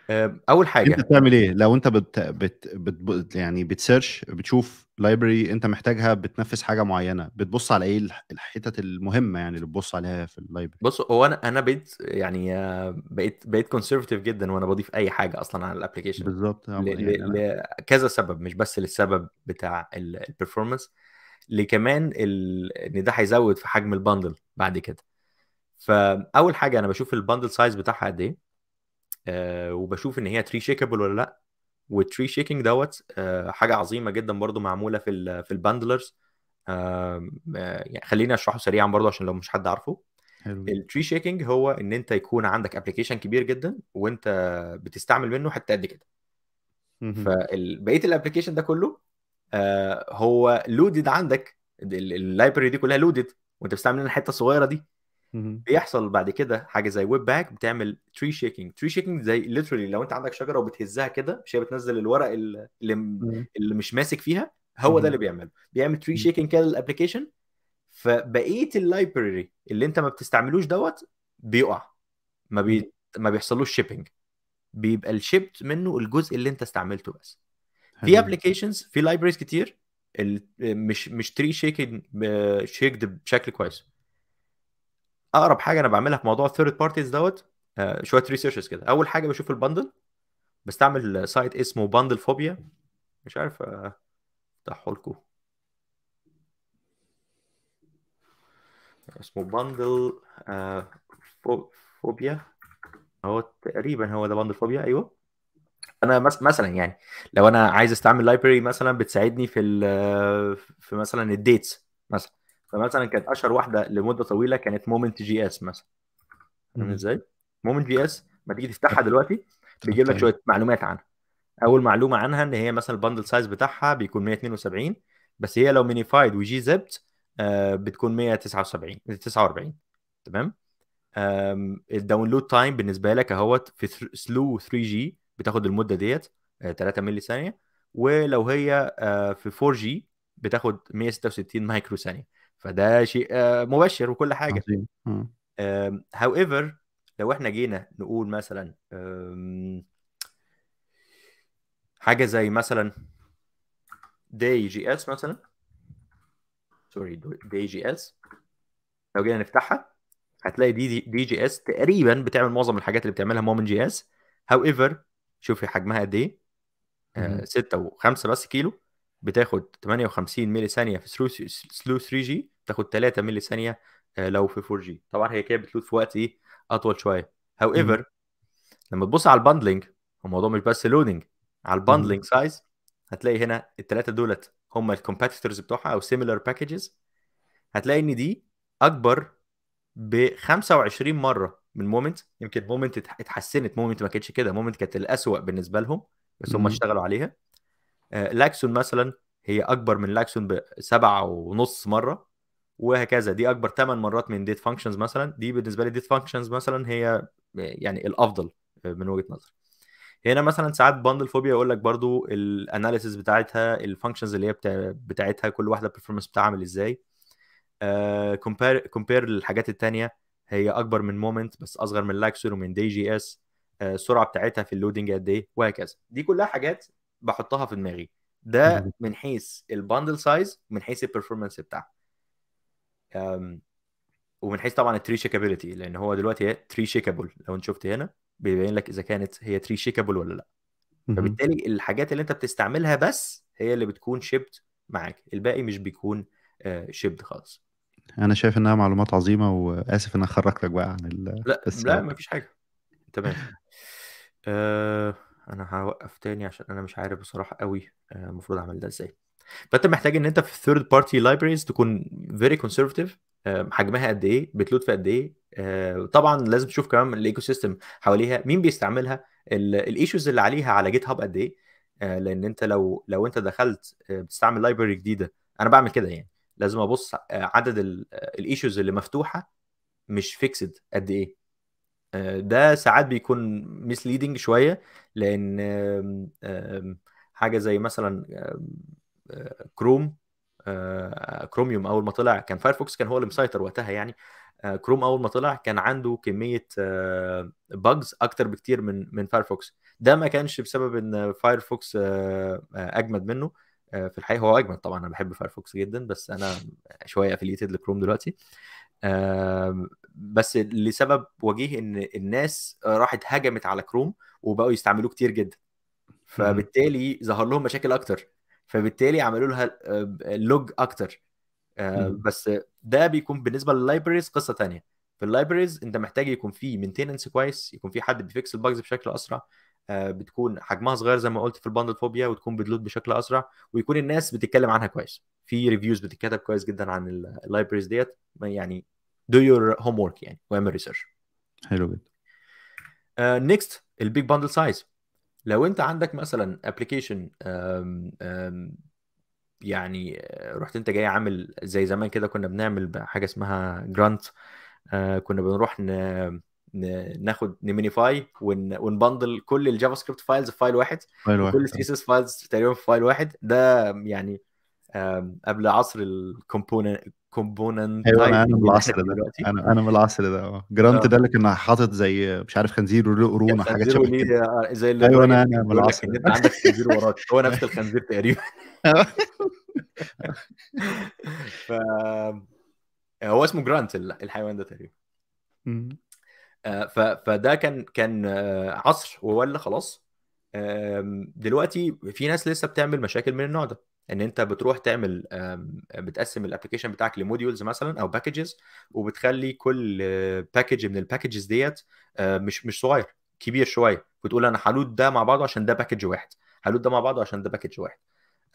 آه، اول حاجه انت بتعمل ايه لو انت بت, بت, بت يعني بتسيرش بتشوف لايبرري انت محتاجها بتنفذ حاجه معينه بتبص على ايه الحتت المهمه يعني اللي بتبص عليها في اللايبرري بص هو انا انا بقيت يعني آه، بقيت بقيت كونسرفتيف جدا وانا بضيف اي حاجه اصلا على الابلكيشن بالظبط آه، يعني لكذا سبب مش بس للسبب بتاع البرفورمانس لكمان ان ده هيزود في حجم البندل بعد كده فاول حاجه انا بشوف البندل سايز بتاعها قد ايه آه، وبشوف ان هي تري شيكابل ولا لا والتري شيكينج دوت آه، حاجه عظيمه جدا برضو معموله في ال في الباندلرز آه، يعني خليني اشرحه سريعا برضو عشان لو مش حد عارفه التري شيكينج هو ان انت يكون عندك ابلكيشن كبير جدا وانت بتستعمل منه حتى قد كده فبقيه الابلكيشن ده كله هو لودد عندك اللايبرري دي كلها لودد وانت بتستعمل منها الحته الصغيره دي بيحصل بعد كده حاجه زي ويب باك بتعمل تري شيكينج تري شيكينج زي ليترلي لو انت عندك شجره وبتهزها كده مش هي بتنزل الورق اللي, اللي مش ماسك فيها هو ده اللي بيعمله بيعمل تري شيكينج كده للابلكيشن فبقيه اللايبرري اللي انت ما بتستعملوش دوت بيقع ما بي ما بيحصلوش شيبنج بيبقى الشيبت منه الجزء اللي انت استعملته بس في ابلكيشنز في لايبريز كتير مش مش تري شيكينج شيكد بشكل كويس اقرب حاجه انا بعملها في موضوع الثيرد بارتيز دوت آه، شويه ريسيرشز كده اول حاجه بشوف البندل بستعمل سايت اسمه بندل فوبيا مش عارف آه، افتحه لكم اسمه بندل فوبيا آه، هو تقريبا هو ده بندل فوبيا ايوه انا مثلا يعني لو انا عايز استعمل لايبرري مثلا بتساعدني في في مثلا الديتس مثلا فمثلا كانت اشهر واحده لمده طويله كانت مومنت جي اس مثلا فاهم ازاي؟ مومنت جي اس ما تيجي تفتحها دلوقتي بيجيب لك طيب. شويه معلومات عنها اول معلومه عنها ان هي مثلا البندل سايز بتاعها بيكون 172 بس هي لو مينيفايد وجي زبت بتكون 179 49 تمام الداونلود تايم بالنسبه لك اهوت في سلو 3 جي بتاخد المده ديت 3 آه، ملي ثانيه ولو هي آه، في 4 جي بتاخد 166 مايكرو ثانيه فده شيء آه، مبشر وكل حاجه هاو ايفر لو احنا جينا نقول مثلا حاجه زي مثلا دي جي اس مثلا سوري دي جي اس لو جينا نفتحها هتلاقي دي دي جي اس تقريبا بتعمل معظم الحاجات اللي بتعملها مومن جي اس هاو ايفر شوفي حجمها قد ايه 6 آه، و5 بس كيلو بتاخد 58 ملي ثانيه في سلو 3 جي تاخد 3 ملي ثانيه آه، لو في 4 جي طبعا هي كده بتلود في وقت ايه اطول شويه هاو ايفر لما تبص على الباندلنج الموضوع مش بس لودنج على الباندلنج سايز هتلاقي هنا الثلاثه دولت هم الكومبيتيتورز بتوعها او سيميلر باكجز هتلاقي ان دي اكبر ب 25 مره من مومنت يمكن مومنت اتحسنت مومنت ما كانتش كده مومنت كانت الاسوأ بالنسبه لهم بس هم اشتغلوا عليها آه، لاكسون مثلا هي اكبر من لاكسون بسبعة ونص مره وهكذا دي اكبر 8 مرات من ديت فانكشنز مثلا دي بالنسبه لي ديت فانكشنز مثلا هي آه، يعني الافضل آه، من وجهه نظري هنا مثلا ساعات باندل فوبيا يقول لك برضو الاناليسيز بتاعتها الفانكشنز اللي هي بتا... بتاعتها كل واحده البرفورمانس بتاعها عامل ازاي كومبير uh, كومبير للحاجات التانية هي اكبر من مومنت بس اصغر من لاكسون ومن دي جي اس السرعه بتاعتها في اللودنج قد ايه وهكذا دي كلها حاجات بحطها في دماغي ده من حيث الباندل سايز ومن حيث البرفورمانس بتاعها ومن حيث طبعا التري شيكابيلتي لان هو دلوقتي هي تري شيكابل لو انت شفت هنا بيبين لك اذا كانت هي تري شيكابل ولا لا فبالتالي الحاجات اللي انت بتستعملها بس هي اللي بتكون شيبت معاك الباقي مش بيكون شيبت آه، خالص انا شايف انها معلومات عظيمه واسف ان انا خرجتك بقى عن ال لا لا مفيش حاجه تمام أه (laughs) انا هوقف تاني عشان انا مش عارف بصراحه قوي آه، المفروض اعمل ده ازاي فانت محتاج ان انت في الثيرد بارتي لايبريز تكون فيري كونسرفتيف آه، حجمها قد ايه بتلود في قد ايه آه، طبعا لازم تشوف كمان الايكو سيستم حواليها مين بيستعملها الايشوز اللي عليها على جيت هاب قد ايه لان انت لو لو انت دخلت بتستعمل لايبرري جديده انا بعمل كده يعني لازم ابص عدد الايشوز اللي مفتوحه مش فيكسد قد ايه آه، ده ساعات بيكون مسليدنج شويه لان حاجه زي مثلا كروم كروميوم آه، آه، اول ما طلع كان فايرفوكس كان هو اللي مسيطر وقتها يعني كروم اول ما طلع كان عنده كميه بجز اكتر بكتير من من فايرفوكس ده ما كانش بسبب ان فايرفوكس اجمد منه في الحقيقه هو اجمد طبعا انا بحب فايرفوكس جدا بس انا شويه افليتد لكروم دلوقتي بس لسبب وجيه ان الناس راحت هجمت على كروم وبقوا يستعملوه كتير جدا فبالتالي ظهر لهم مشاكل اكتر فبالتالي عملوا لها لوج اكتر آه، بس ده بيكون بالنسبه لللايبريز قصه تانية في اللايبريز انت محتاج يكون في مينتيننس كويس يكون في حد بيفكس الباجز بشكل اسرع آه، بتكون حجمها صغير زي ما قلت في الباندل فوبيا وتكون بتلود بشكل اسرع ويكون الناس بتتكلم عنها كويس في ريفيوز بتتكتب كويس جدا عن اللايبريز ديت يعني دو يور هوم ورك يعني واعمل ريسيرش حلو جدا نيكست آه، البيج باندل سايز لو انت عندك مثلا ابلكيشن يعني آه، رحت انت جاي عامل زي زمان كده كنا بنعمل حاجه اسمها جرانت آه، كنا بنروح ن... ناخد نمينيفاي ون... ونبندل كل الجافا سكريبت فايلز في فايل واحد كل السي اس اس فايلز تقريبا في فايل واحد ده يعني قبل عصر الكومبوننت كومبوننت ايوه انا انا من العصر ده انا انا من العصر ده اه جرانت آه. ده اللي كان حاطط زي مش عارف خنزير وله قرون وحاجات شبه كده آه، آه، زي اللي ايوه انا انا من العصر ده عندك خنزير وراك (laughs) هو نفس الخنزير تقريبا (laughs) ف هو اسمه جرانت الحيوان ده تقريبا فده كان كان عصر وولى خلاص دلوقتي في ناس لسه بتعمل مشاكل من النوع ده ان انت بتروح تعمل بتقسم الابلكيشن بتاعك لموديولز مثلا او باكجز وبتخلي كل باكج من الباكجز ديت آه، مش مش صغير كبير شويه بتقول انا هلود ده مع بعضه عشان ده باكج واحد هلود ده مع بعضه عشان ده باكج واحد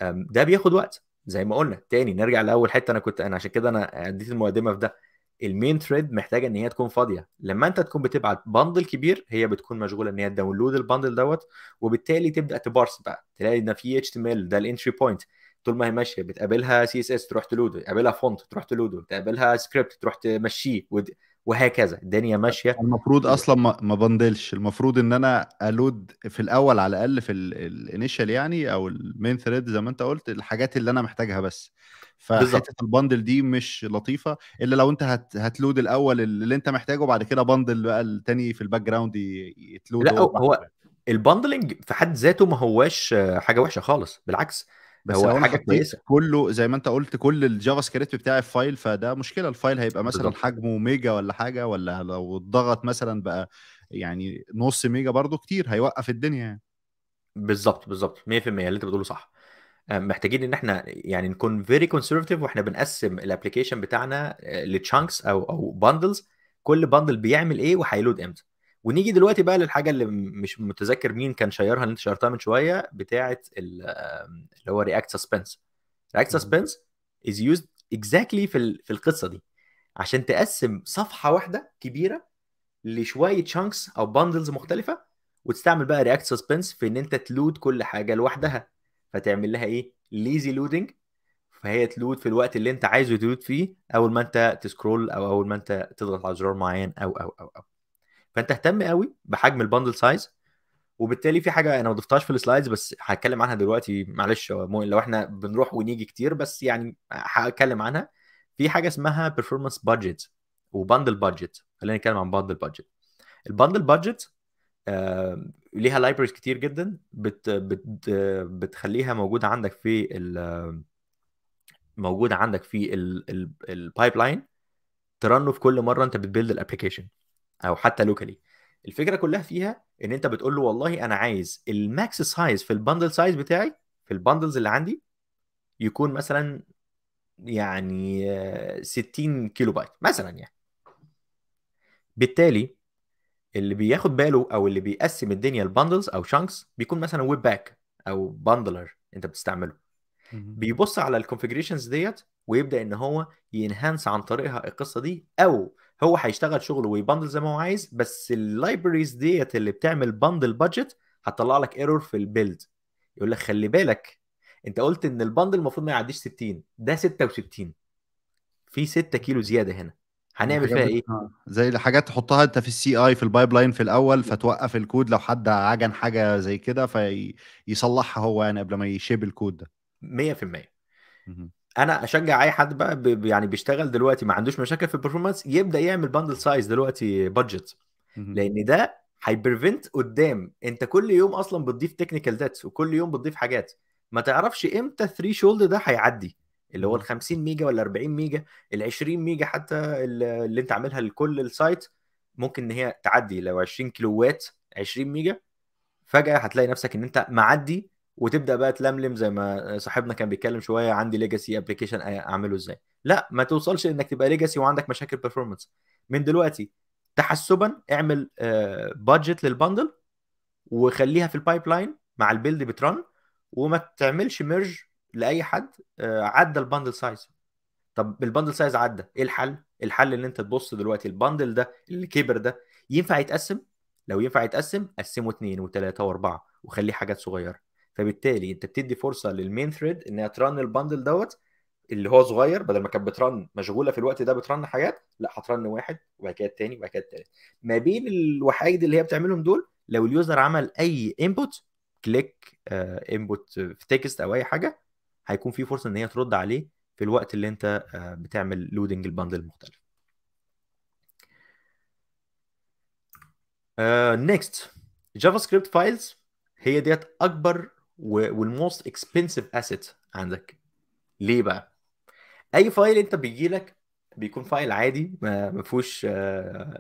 ده بياخد وقت زي ما قلنا تاني نرجع لاول حته انا كنت انا عشان كده انا اديت المقدمه في ده المين ثريد محتاجه ان هي تكون فاضيه لما انت تكون بتبعت بندل كبير هي بتكون مشغوله ان هي تداونلود البندل دوت وبالتالي تبدا تبارس بقى تلاقي ان في اتش تي ام ال ده الانتري بوينت طول ما هي ماشيه بتقابلها سي اس اس تروح تلوده تقابلها فونت تروح تلوده تقابلها سكريبت تروح تمشيه ود... وهكذا الدنيا ماشيه المفروض اصلا ما, ما بندلش المفروض ان انا الود في الاول على الاقل في الانيشال يعني او المين ثريد زي ما انت قلت الحاجات اللي انا محتاجها بس فحته البندل دي مش لطيفه الا لو انت هت... هتلود الاول اللي انت محتاجه وبعد كده بندل بقى التاني في الباك جراوند يتلود لا هو البندلنج في حد ذاته ما هواش حاجه وحشه خالص بالعكس بس هو حاجه إيه كويسه كله زي ما انت قلت كل الجافا سكريبت بتاعي في فايل فده مشكله الفايل هيبقى مثلا بالضبط. حجمه ميجا ولا حاجه ولا لو اتضغط مثلا بقى يعني نص ميجا برضو كتير هيوقف الدنيا يعني بالظبط بالظبط 100% اللي انت بتقوله صح آه، محتاجين ان احنا يعني نكون فيري كونسرفتيف واحنا بنقسم الابلكيشن بتاعنا آه، لتشانكس او او باندلز كل باندل بيعمل ايه وهيلود امتى ونيجي دلوقتي بقى للحاجه اللي مش متذكر مين كان شيرها اللي انت شيرتها من شويه بتاعه اللي هو رياكت سسبنس رياكت سسبنس از يوزد اكزاكتلي في في القصه دي عشان تقسم صفحه واحده كبيره لشويه شانكس او باندلز مختلفه وتستعمل بقى رياكت سسبنس في ان انت تلود كل حاجه لوحدها فتعمل لها ايه ليزي لودنج فهي تلود في الوقت اللي انت عايزه تلود فيه اول ما انت تسكرول او اول ما انت تضغط على زرار معين او او او او فانت اهتم قوي بحجم البندل سايز وبالتالي في حاجه انا ما ضفتهاش في السلايدز بس هتكلم عنها دلوقتي معلش لو احنا بنروح ونيجي كتير بس يعني هتكلم عنها في حاجه اسمها بيرفورمانس بادجت وبندل بادجت خلينا نتكلم عن بندل بادجت البندل بادجت ليها لايبرز كتير جدا بت بت بتخليها موجوده عندك في ال موجوده عندك في البايب لاين ترنه في كل مره انت بتبيلد الابلكيشن او حتى لوكالي الفكره كلها فيها ان انت بتقول له والله انا عايز الماكس سايز في البندل سايز بتاعي في البندلز اللي عندي يكون مثلا يعني 60 كيلو بايت مثلا يعني بالتالي اللي بياخد باله او اللي بيقسم الدنيا البندلز او شانكس بيكون مثلا ويب باك او بندلر انت بتستعمله بيبص على الكونفجريشنز ديت ويبدا ان هو ينهانس عن طريقها القصه دي او هو هيشتغل شغله ويبندل زي ما هو عايز بس اللايبريز ديت اللي بتعمل بندل بادجت هتطلع لك ايرور في البيلد يقول لك خلي بالك انت قلت ان البندل المفروض ما يعديش 60 ده 66 في 6 كيلو زياده هنا هنعمل فيها ايه؟ آه، زي الحاجات تحطها انت في السي اي في البايب لاين في الاول فتوقف الكود لو حد عجن حاجه زي كده فيصلحها هو يعني قبل ما يشيب الكود ده 100% انا اشجع اي حد بقى يعني بيشتغل دلوقتي ما عندوش مشاكل في البرفورمانس يبدا يعمل باندل سايز دلوقتي بادجت لان ده هيبرفنت قدام انت كل يوم اصلا بتضيف تكنيكال ديتس وكل يوم بتضيف حاجات ما تعرفش امتى 3 شولد ده هيعدي اللي هو ال 50 ميجا ولا 40 ميجا ال 20 ميجا حتى اللي انت عاملها لكل السايت ممكن ان هي تعدي لو 20 كيلوات 20 ميجا فجاه هتلاقي نفسك ان انت معدي وتبدا بقى تلملم زي ما صاحبنا كان بيتكلم شويه عندي ليجاسي ابلكيشن اعمله ازاي لا ما توصلش انك تبقى ليجاسي وعندك مشاكل بيرفورمانس من دلوقتي تحسبا اعمل بادجت آه، للبندل وخليها في البايب لاين مع البيلد بترن وما تعملش ميرج لاي حد آه، عدى البندل سايز طب البندل سايز عدى ايه الحل الحل ان انت تبص دلوقتي البندل ده اللي كبر ده ينفع يتقسم لو ينفع يتقسم قسمه اثنين وثلاثه واربعه وخليه حاجات صغيره فبالتالي انت بتدي فرصه للمين ثريد انها ترن البندل دوت اللي هو صغير بدل ما كانت بترن مشغوله في الوقت ده بترن حاجات لا هترن واحد وبعد كده الثاني وبعد كده الثالث ما بين الوحايد اللي هي بتعملهم دول لو اليوزر عمل اي انبوت كليك انبوت في تكست او اي حاجه هيكون في فرصه ان هي ترد عليه في الوقت اللي انت آه، بتعمل لودنج البندل المختلف نيكست جافا سكريبت فايلز هي ديت اكبر والموست اكسبنسيف اسيت عندك ليه بقى اي فايل انت بيجي لك بيكون فايل عادي ما فيهوش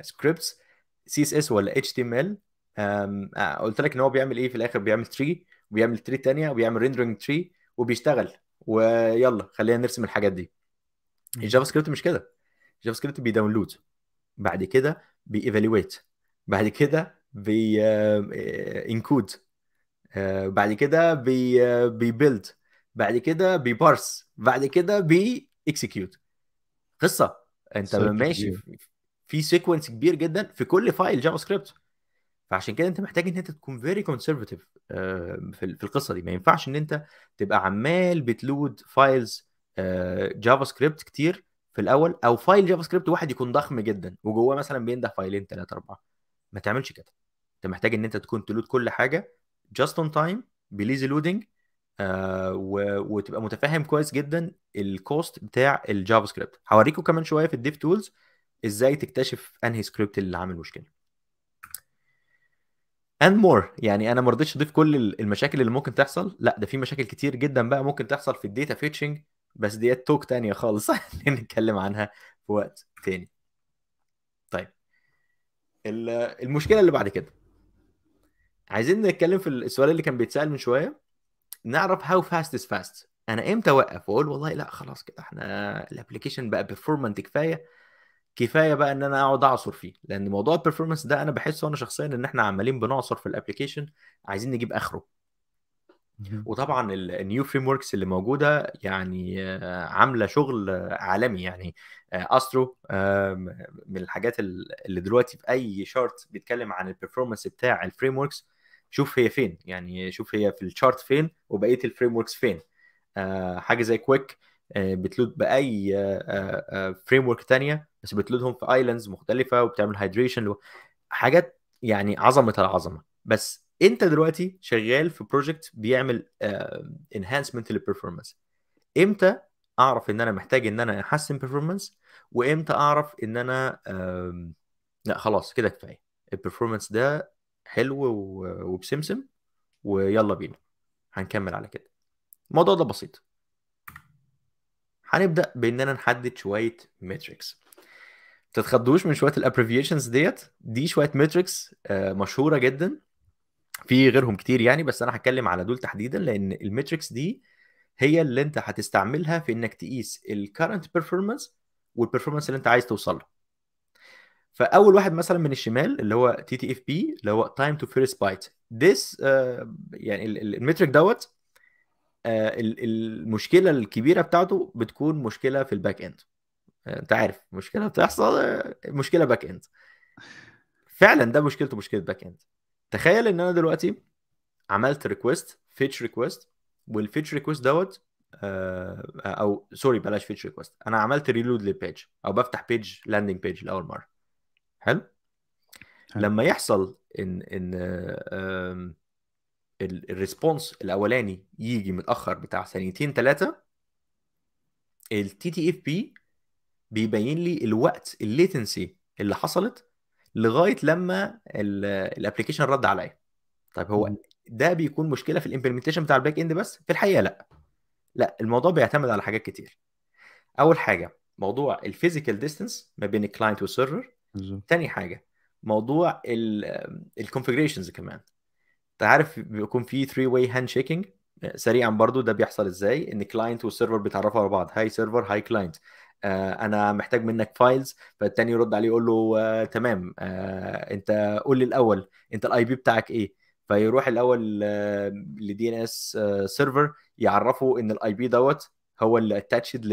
سكريبتس سي اس اس ولا اتش تي ام ال آه، قلت لك ان هو بيعمل ايه في الاخر بيعمل تري وبيعمل تري تانية وبيعمل ريندرنج تري وبيشتغل ويلا خلينا نرسم الحاجات دي الجافا سكريبت مش كده الجافا سكريبت بيداونلود بعد كده بييفالويت بعد كده بي انكود بعد كده آه، بيبيلد بعد كده بيبارس بعد كده بي اكسكيوت آه، قصه انت ماشي في سيكونس كبير جدا في كل فايل جافا سكريبت فعشان كده انت محتاج ان انت تكون آه، فيري كونسرفاتيف في القصه دي ما ينفعش ان انت تبقى عمال بتلود فايلز جافا سكريبت كتير في الاول او فايل جافا سكريبت واحد يكون ضخم جدا وجواه مثلا بينده فايلين ثلاثه اربعه ما تعملش كده انت محتاج ان انت تكون تلود كل حاجه جاست اون تايم بليزي لودنج وتبقى متفاهم كويس جدا الكوست بتاع الجافا سكريبت هوريكم كمان شويه في الديف تولز ازاي تكتشف انهي سكريبت اللي عامل مشكله اند مور يعني انا ما رضيتش اضيف كل المشاكل اللي ممكن تحصل لا ده في مشاكل كتير جدا بقى ممكن تحصل في الديتا فيتشنج بس ديت توك تانية خالص (laughs) نتكلم عنها في وقت تاني طيب المشكله اللي بعد كده عايزين نتكلم في السؤال اللي كان بيتسال من شويه نعرف هاو فاست از فاست انا امتى اوقف واقول والله لا خلاص كده احنا الابلكيشن بقى بيرفورمانت كفايه كفايه بقى ان انا اقعد اعصر فيه لان موضوع البرفورمانس ده انا بحسه انا شخصيا ان احنا عمالين بنعصر في الابلكيشن عايزين نجيب اخره وطبعا النيو فريم وركس اللي موجوده يعني آه، عامله شغل عالمي يعني استرو آه، آه، من الحاجات اللي دلوقتي في اي شارت بيتكلم عن البرفورمانس بتاع الفريم وركس شوف هي فين يعني شوف هي في الشارت فين وبقيه الفريم وركس فين آه حاجه زي كويك آه بتلود باي فريم ورك ثانيه بس بتلودهم في ايلاندز مختلفه وبتعمل هايدريشن حاجات يعني عظمه العظمه بس انت دلوقتي شغال في بروجكت بيعمل انهانسمنت للبرفورمانس امتى اعرف ان انا محتاج ان انا احسن برفورمانس وامتى اعرف ان انا لا خلاص كده كفايه البرفورمانس ده حلو وبسمسم ويلا بينا هنكمل على كده الموضوع ده بسيط هنبدا باننا نحدد شويه ماتريكس تتخضوش من شويه الابريفيشنز ديت دي شويه ماتريكس آه، مشهوره جدا في غيرهم كتير يعني بس انا هتكلم على دول تحديدا لان الماتريكس دي هي اللي انت هتستعملها في انك تقيس الكرنت بيرفورمانس والبرفورمانس اللي انت عايز توصل له فاول واحد مثلا من الشمال اللي هو تي تي اف بي اللي هو تايم تو فيرست بايت ذس يعني المترك دوت آه، المشكله الكبيره بتاعته بتكون مشكله في الباك اند آه، انت عارف مشكله بتحصل آه، مشكله باك اند فعلا ده مشكلته مشكله باك اند تخيل ان انا دلوقتي عملت ريكوست فيتش ريكوست والفيتش ريكوست دوت او سوري بلاش فيتش ريكوست انا عملت ريلود للبيج او بفتح بيج لاندنج بيج لاول مره حلو لما يحصل ان ان الريسبونس الاولاني يجي متاخر بتاع ثانيتين ثلاثه التي تي اف بي بيبين لي الوقت الليتنسي اللي حصلت لغايه لما الابلكيشن رد عليا طيب هو ده بيكون مشكله في الامبلمنتيشن بتاع الباك اند بس في الحقيقه لا لا الموضوع بيعتمد على حاجات كتير اول حاجه موضوع الفيزيكال ديستانس ما بين الكلاينت والسيرفر بالظبط تاني حاجه موضوع الكونفجريشنز كمان انت عارف بيكون في 3 واي هاند شيكنج سريعا برضو ده بيحصل ازاي ان كلاينت والسيرفر بيتعرفوا على بعض هاي سيرفر هاي كلاينت انا محتاج منك فايلز فالتاني يرد عليه يقول له آه تمام آه انت قول لي الاول انت الاي بي بتاعك ايه فيروح الاول لدي ان اس سيرفر يعرفه ان الاي بي دوت هو اللي اتاتشد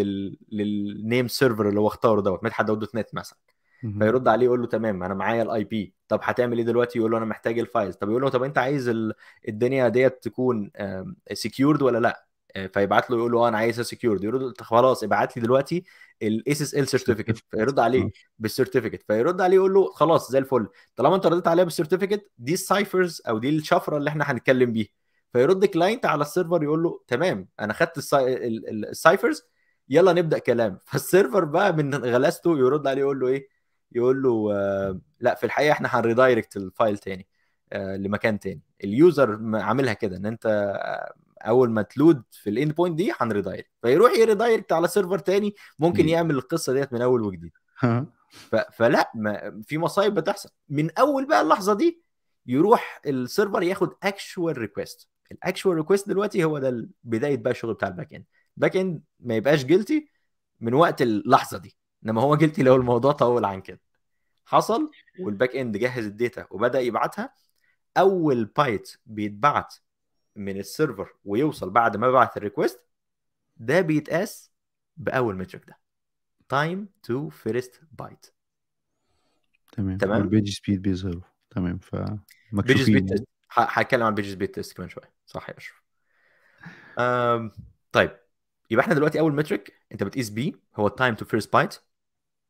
للنيم سيرفر اللي هو اختاره دوت مدحت دوت نت مثلا فيرد عليه يقول له تمام انا معايا الاي بي طب هتعمل ايه دلوقتي يقول له انا محتاج الفايلز طب يقول له طب انت عايز الدنيا ديت تكون سكيورد ولا لا آه، فيبعت له يقول له آه، انا عايزها سكيورد يقول له خلاص ابعت لي دلوقتي الاس اس ال سيرتيفيكت فيرد عليه بالسيرتيفيكت فيرد عليه يقول له خلاص زي الفل طالما انت رديت عليها بالسيرتيفيكت دي السايفرز او دي الشفره اللي احنا هنتكلم بيها فيرد كلاينت على السيرفر يقول له تمام انا خدت السايفرز يلا نبدا كلام (laughs) فالسيرفر بقى من غلاسته يرد عليه يقول له ايه يقول له آه، لا في الحقيقه احنا هنريدايركت الفايل تاني آه، لمكان تاني اليوزر عاملها كده ان انت آه، اول ما تلود في الاند بوينت دي هنريدايركت فيروح يريدايركت على سيرفر تاني ممكن يعمل القصه ديت من اول وجديد فلا ما في مصايب بتحصل من اول بقى اللحظه دي يروح السيرفر ياخد اكشوال ريكويست الاكشوال ريكويست دلوقتي هو ده بدايه بقى الشغل بتاع الباك اند الباك اند ما يبقاش جلتي من وقت اللحظه دي انما هو قلت لو الموضوع طول عن كده حصل والباك اند جهز الداتا وبدا يبعتها اول بايت بيتبعت من السيرفر ويوصل بعد ما بعت الريكوست ده بيتقاس باول متريك ده تايم تو فيرست بايت تمام تمام البيج سبيد بيظهر تمام ف بيج سبيد هتكلم عن بيج سبيد تيست كمان شويه صح يا اشرف طيب يبقى احنا دلوقتي اول متريك انت بتقيس بيه هو التايم تو فيرست بايت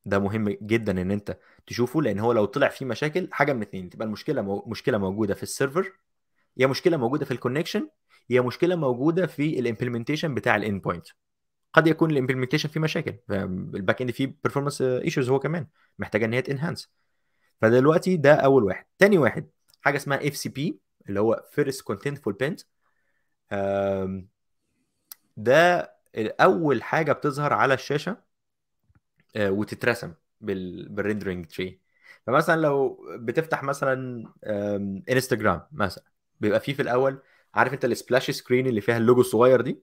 ده مهم جدا ان انت تشوفه لان هو لو طلع فيه مشاكل حاجه من اتنين تبقى المشكله مو... مشكله موجوده في السيرفر يا مشكله موجوده في الكونكشن يا مشكله موجوده في الامبلمنتيشن بتاع الان بوينت قد يكون الامبلمنتيشن فيه مشاكل الباك اند فيه بيرفورمانس ايشوز هو كمان محتاجه ان هي تنهانس فدلوقتي ده اول واحد تاني واحد حاجه اسمها اف سي بي اللي هو فيرست كونتنت فول بنت ده اول حاجه بتظهر على الشاشه آه، وتترسم بالريندرينج تري فمثلا لو بتفتح مثلا انستجرام مثلا بيبقى فيه في الاول عارف انت السبلاش سكرين اللي فيها اللوجو الصغير دي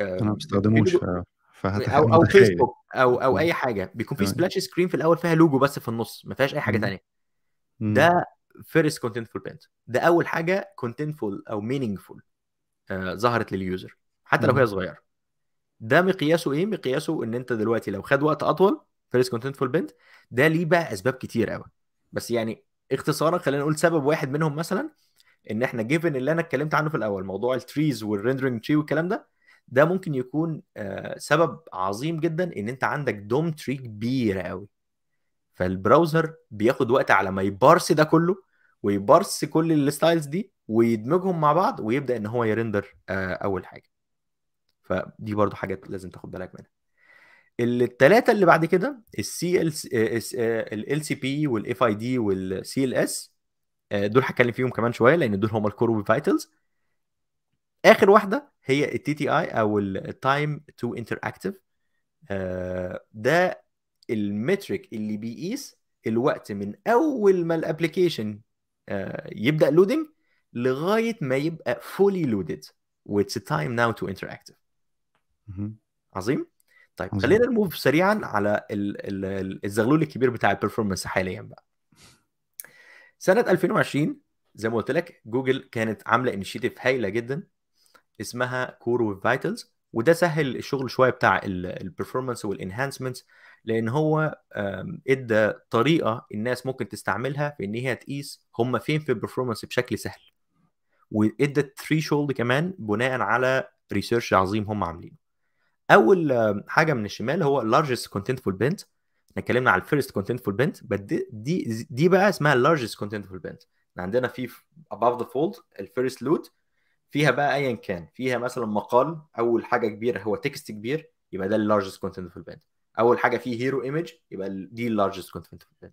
انا ما بستخدموش آه، او او فيسبوك او او اي حاجه بيكون في سبلاش سكرين في الاول فيها لوجو بس في النص ما فيهاش اي حاجه ثانيه ده فيرست كونتنت فول بنت ده اول حاجه كونتنت فول او مينينجفول فول آه، ظهرت لليوزر حتى لو هي صغيره ده مقياسه ايه؟ مقياسه ان انت دلوقتي لو خد وقت اطول فيرست فول بنت ده ليه بقى اسباب كتير قوي بس يعني اختصارا خلينا نقول سبب واحد منهم مثلا ان احنا جيفن اللي انا اتكلمت عنه في الاول موضوع التريز والريندرنج تري والكلام ده ده ممكن يكون آه، سبب عظيم جدا ان انت عندك دوم تري كبيره قوي فالبراوزر بياخد وقت على ما يبارس ده كله ويبارس كل الستايلز دي ويدمجهم مع بعض ويبدا ان هو يرندر آه، اول حاجه فدي برضو حاجات لازم تاخد بالك منها الثلاثه اللي بعد كده السي ال سي بي والاف اي دي والسي ال اس آه، دول هتكلم فيهم كمان شويه لان دول هم الكور فايتلز اخر واحده هي التي تي اي او التايم تو اكتف ده المتريك اللي بيقيس الوقت من اول ما الابلكيشن آه، يبدا لودنج لغايه ما يبقى فولي لودد واتس تايم ناو تو اكتف عظيم طيب عظيم. خلينا نموف سريعا على ال ال الزغلول الكبير بتاع البرفورمانس حاليا بقى سنه 2020 زي ما قلت لك جوجل كانت عامله انشيتيف هايله جدا اسمها كور فايتلز وده سهل الشغل شويه بتاع البرفورمانس والانهانسمنتس لان هو ادى طريقه الناس ممكن تستعملها في ان هي تقيس هم فين في البرفورمانس بشكل سهل وادى شولد كمان بناء على ريسيرش عظيم هم عاملينه اول آه، حاجه من الشمال هو largest contentful bent احنا اتكلمنا على الفيرست contentful bent دي دي بقى اسمها largest contentful bent عندنا في above the fold الفيرست لوت فيها بقى ايا كان فيها مثلا مقال اول حاجه كبيره هو تكست كبير يبقى ده اللارجست contentful bent اول حاجه فيه هيرو ايمج يبقى دي اللارجست contentful bent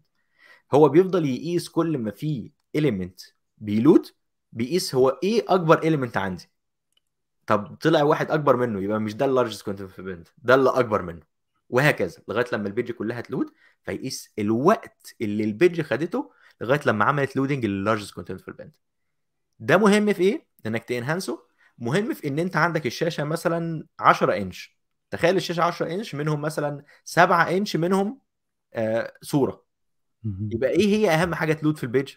هو بيفضل يقيس كل ما فيه element بيلود بيقيس هو ايه اكبر element عندي طب طلع واحد اكبر منه يبقى مش ده اللارجست بنت ده اللي اكبر منه وهكذا لغايه لما البيج كلها تلود فيقيس الوقت اللي البيج خدته لغايه لما عملت لودنج لللارجست كونتنت في البند ده مهم في ايه انك تنهانسه مهم في ان انت عندك الشاشه مثلا 10 انش تخيل الشاشه 10 انش منهم مثلا 7 انش منهم آه صوره يبقى ايه هي اهم حاجه تلود في البيج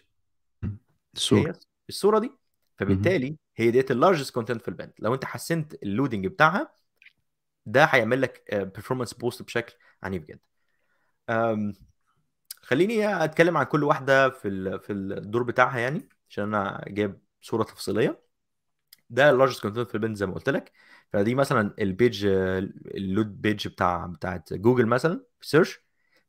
الصوره الصوره دي فبالتالي هي ديت اللارجست كونتنت في البند لو انت حسنت اللودنج بتاعها ده هيعمل لك بيرفورمانس آه، بوست بشكل عنيف جدا خليني اتكلم عن كل واحده في في الدور بتاعها يعني عشان انا جايب صوره تفصيليه ده اللارجست كونتنت في البند زي ما قلت لك فدي مثلا البيج اللود بيج بتاع بتاعت جوجل مثلا في سيرش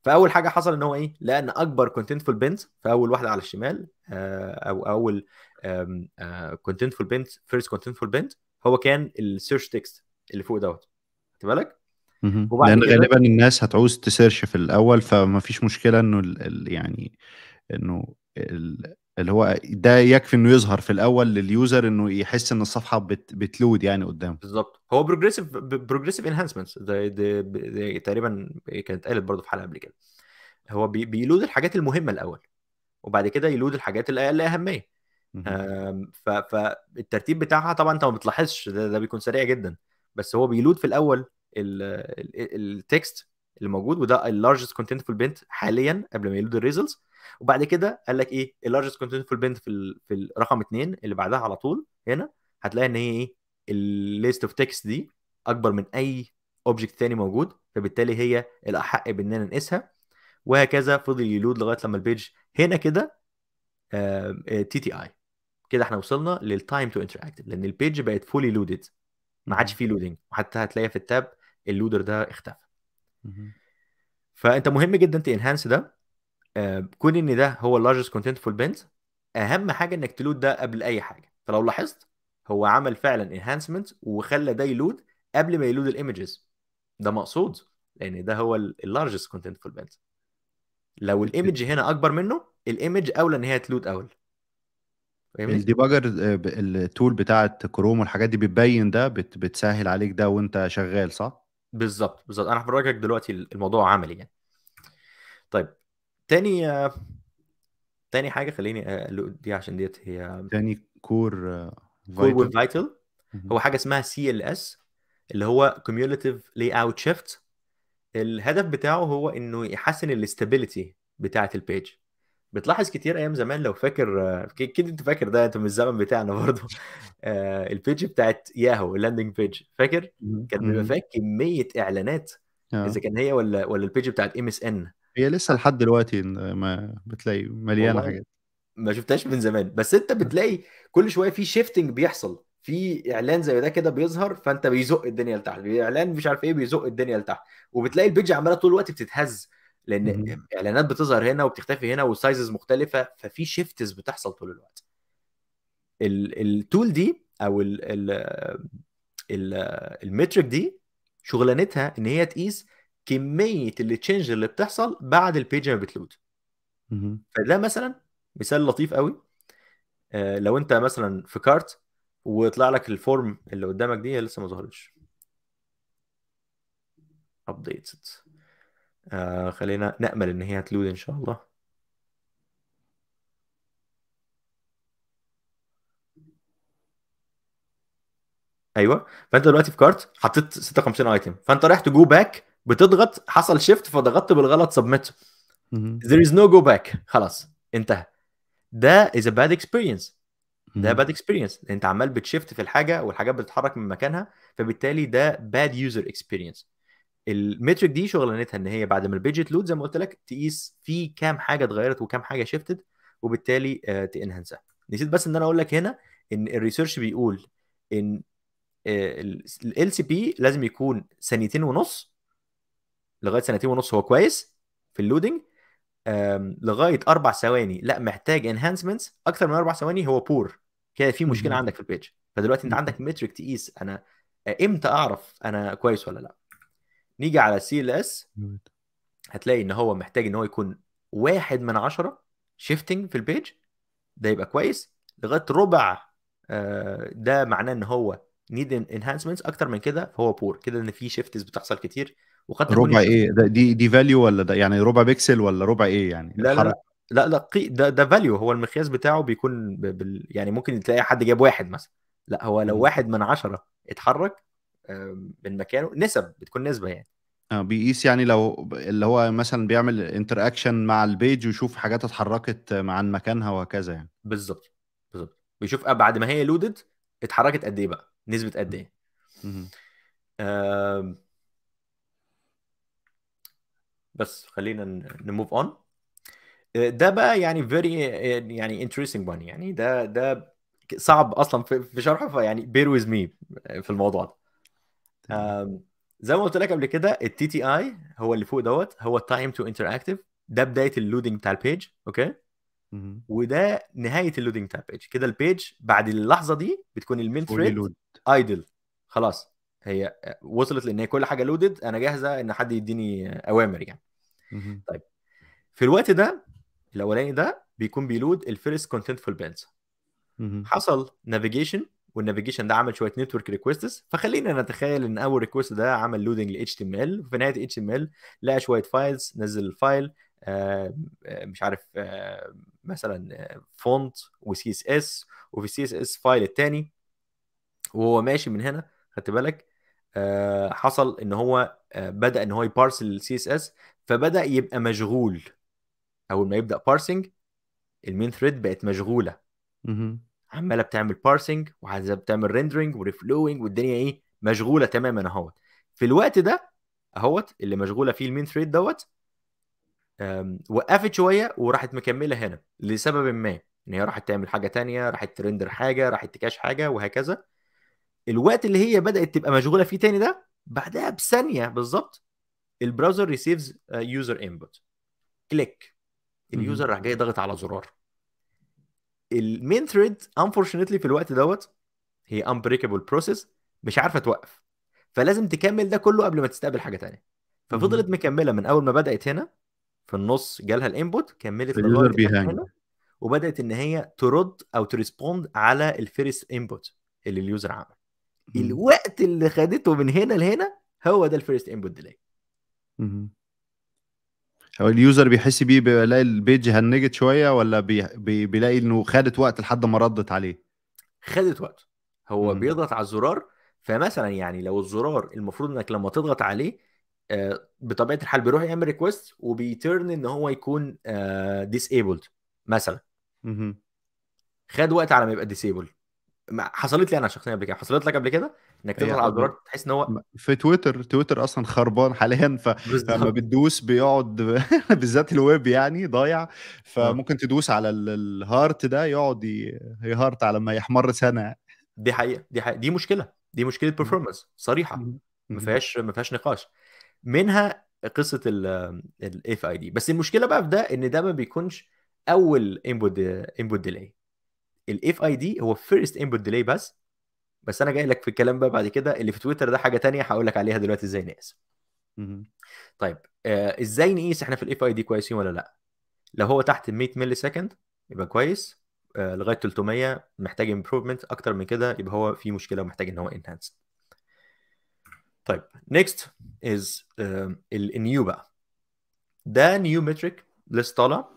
فاول حاجه حصل ان هو ايه لقى ان اكبر كونتنت في البنز في اول واحده على الشمال آه، او اول كونتنت فول بنت فيرست كونتنت فول بنت هو كان السيرش تكست اللي فوق دوت خدت بالك؟ لان غالبا الناس هتعوز تسيرش في الاول فما فيش مشكله انه ال يعني انه ال اللي هو ده يكفي انه يظهر في الاول لليوزر انه يحس ان الصفحه بت بتلود يعني قدامه بالظبط هو بروجريسيف بروجريسيف انهانسمنت تقريبا كانت اتقالت برضه في حلقه قبل كده هو بيلود الحاجات المهمه الاول وبعد كده يلود الحاجات الاقل اهميه فالترتيب بتاعها طبعا انت ما بتلاحظش ده, ده بيكون سريع جدا بس هو بيلود في الاول التكست اللي موجود وده اللارجست كونتنت كونتنتفول بنت حاليا قبل ما يلود الريزلتس وبعد كده قال لك ايه اللارجست كونتنتفول بنت في في رقم اثنين اللي بعدها على طول هنا هتلاقي ان هي ايه الليست اوف تكست دي اكبر من اي اوبجكت ثاني موجود فبالتالي هي الاحق باننا نقيسها وهكذا فضل يلود لغايه لما البيج هنا كده تي تي اي كده احنا وصلنا للتايم تو انتراكت لان البيج بقت فولي لودد ما عادش فيه لودنج وحتى هتلاقي في التاب اللودر ده اختفى فانت مهم جدا تنهانس ده آه، كون ان ده هو اللارجست كونتنت فول بنت اهم حاجه انك تلود ده قبل اي حاجه فلو لاحظت هو عمل فعلا انهانسمنت وخلى ده يلود قبل ما يلود الايمجز ده مقصود لان ده هو اللارجست كونتنت فول بنت لو الايمج هنا اكبر منه الايمج اولى ان هي تلود اول الديباجر آه، التول بتاعت كروم والحاجات دي بتبين ده بتسهل عليك ده وانت شغال صح؟ بالظبط بالظبط انا هفرجك دلوقتي الموضوع عملي يعني طيب تاني تاني حاجه خليني آه، دي عشان ديت هي تاني كور آه، كور فايتل هو حاجه اسمها سي ال اس اللي هو كوميونتيف لاي اوت شيفت الهدف بتاعه هو انه يحسن الاستابيليتي بتاعه البيج بتلاحظ كتير ايام زمان لو فاكر اكيد انت فاكر ده انت من الزمن بتاعنا (laughs) برضه آه، البيج بتاعت ياهو اللاندنج بيج فاكر كان بيبقى فيها كميه اعلانات آه. اذا كان هي ولا ولا البيج بتاعت ام اس ان هي لسه لحد دلوقتي ما بتلاقي مليانه حاجات ما شفتهاش من زمان بس انت آه. بتلاقي كل شويه في شيفتنج بيحصل في اعلان زي ده كده بيظهر فانت بيزق الدنيا لتحت اعلان مش عارف ايه بيزق الدنيا لتحت وبتلاقي البيج عماله طول الوقت بتتهز لان اعلانات بتظهر هنا وبتختفي هنا والسايزز مختلفه ففي شيفتس بتحصل طول الوقت التول دي او المترك دي شغلانتها ان هي تقيس كميه التشينج اللي بتحصل بعد البيج ما بتلود فده مثلا مثال لطيف قوي آه، لو انت مثلا في كارت ويطلع لك الفورم اللي قدامك دي لسه ما ظهرتش ابديتد آه خلينا نأمل إن هي هتلود إن شاء الله أيوه فأنت دلوقتي في كارت حطيت 56 أيتم فأنت رايح تجو باك بتضغط حصل شيفت فضغطت بالغلط سبميت there is no go back خلاص انتهى ده is a bad experience ده باد اكسبيرينس انت عمال بتشفت في الحاجه والحاجات بتتحرك من مكانها فبالتالي ده باد يوزر اكسبيرينس المترك دي شغلانتها ان هي بعد ما البيجت لود زي ما قلت لك تقيس في كام حاجه اتغيرت وكام حاجه شيفتد وبالتالي آه، تنهنسها نسيت بس ان انا اقول لك هنا ان الريسيرش بيقول ان آه، ال سي بي لازم يكون ثانيتين ونص لغايه سنتين ونص هو كويس في اللودنج لغايه اربع ثواني لا محتاج انهانسمنتس اكثر من اربع ثواني هو بور كده في مشكله عندك في البيج فدلوقتي انت عندك متريك تقيس انا آه، امتى اعرف انا كويس ولا لا نيجي على السي ال اس هتلاقي ان هو محتاج ان هو يكون واحد من عشرة شيفتنج في البيج ده يبقى كويس لغايه ربع آه، ده معناه ان هو نيد انهانسمنتس اكتر من كده فهو بور كده ان في شيفتس بتحصل كتير وقد ربع ايه ده دي دي فاليو ولا ده يعني ربع بيكسل ولا ربع ايه يعني لا الحرق. لا لا ده ده فاليو هو المقياس بتاعه بيكون بال... يعني ممكن تلاقي حد جاب واحد مثلا لا هو لو واحد من عشرة اتحرك من مكانه نسب بتكون نسبه يعني اه بيقيس يعني لو اللي هو مثلا بيعمل انتر اكشن مع البيج ويشوف حاجات اتحركت عن مكانها وهكذا يعني بالظبط بالظبط بيشوف آه، بعد ما هي لودد اتحركت قد ايه بقى نسبه قد ايه بس خلينا نموف اون آه، ده بقى يعني فيري آه، يعني انترستنج one يعني ده ده صعب اصلا في شرحه فيعني بير ويز مي في الموضوع ده زي ما قلت لك قبل كده التي تي اي هو اللي فوق دوت هو التايم تو انتراكتيف ده بدايه اللودنج بتاع البيج اوكي وده نهايه اللودنج بتاع البيج كده البيج بعد اللحظه دي بتكون المين ثريد ايدل خلاص هي وصلت لان هي كل حاجه لودد انا جاهزه ان حد يديني اوامر يعني طيب في الوقت ده الاولاني ده بيكون بيلود الفيرست كونتنتفول بيلز حصل نافيجيشن والنافيجيشن ده عمل شويه نتورك ريكويستس فخلينا نتخيل ان اول ريكويست ده عمل لودنج ل HTML وفي نهايه HTML لقى شويه فايلز نزل الفايل آه، آه، مش عارف آه، مثلا فونت وسي اس اس وفي سي اس اس فايل الثاني وهو ماشي من هنا خدت بالك حصل ان هو بدا ان هو يبارس السي اس اس فبدا يبقى مشغول اول ما يبدا بارسنج المين ثريد بقت مشغوله عماله بتعمل بارسنج وعايزه بتعمل ريندرنج وريفلوينج والدنيا ايه مشغوله تماما اهوت في الوقت ده اهوت اللي مشغوله فيه المين ثريد دوت وقفت شويه وراحت مكمله هنا لسبب ما ان هي راحت تعمل حاجه تانية راحت ترندر حاجه راحت تكاش حاجه وهكذا الوقت اللي هي بدات تبقى مشغوله فيه تاني ده بعدها بثانيه بالظبط البراوزر ريسيفز يوزر انبوت كليك اليوزر راح جاي ضاغط على زرار المين ثريد انفورشنتلي في الوقت دوت هي انبريكابل بروسيس مش عارفه توقف فلازم تكمل ده كله قبل ما تستقبل حاجه تانية ففضلت مكمله من اول ما بدات هنا في النص جالها الانبوت كملت لغايه هنا وبدات ان هي ترد او تريسبوند على الفيرست انبوت اللي اليوزر عمل الوقت اللي خدته من هنا لهنا هو ده الفيرست انبوت ديلي اليوزر بيحس بيه بيلاقي البيج هنجت شويه ولا بي بي بيلاقي انه خدت وقت لحد ما ردت عليه خدت وقت هو مم. بيضغط على الزرار فمثلا يعني لو الزرار المفروض انك لما تضغط عليه آه، بطبيعه الحال بيروح يعمل ريكوست وبيترن ان هو يكون ديسيبلد آه، مثلا مم. خد وقت على ما يبقى ديسيبل حصلت لي انا شخصيا قبل كده حصلت لك قبل كده انك تطلع على الدراج تحس ان هو في تويتر تويتر اصلا خربان حاليا فلما بتدوس بيقعد (laughs) بالذات الويب يعني ضايع فممكن تدوس على الهارت ده يقعد يهارت على ما يحمر سنه دي حقيقه دي حقيقة. دي مشكله دي مشكله بيرفورمانس صريحه ما فيهاش ما فيهاش نقاش منها قصه الاف اي دي بس المشكله بقى في ده ان ده ما بيكونش اول انبوت انبوت ديلي الاف اي دي هو فيرست انبوت ديلي بس بس انا جاي لك في الكلام بقى بعد كده اللي في تويتر ده حاجه تانية هقول لك عليها دلوقتي ازاي نقيس طيب آه ازاي نقيس احنا في الاف اي دي كويسين ولا لا لو هو تحت 100 ملي سكند يبقى كويس آه لغايه 300 محتاج امبروفمنت اكتر من كده يبقى هو في مشكله ومحتاج ان هو انهانس طيب نيكست از النيو بقى ده نيو متريك لسه طالع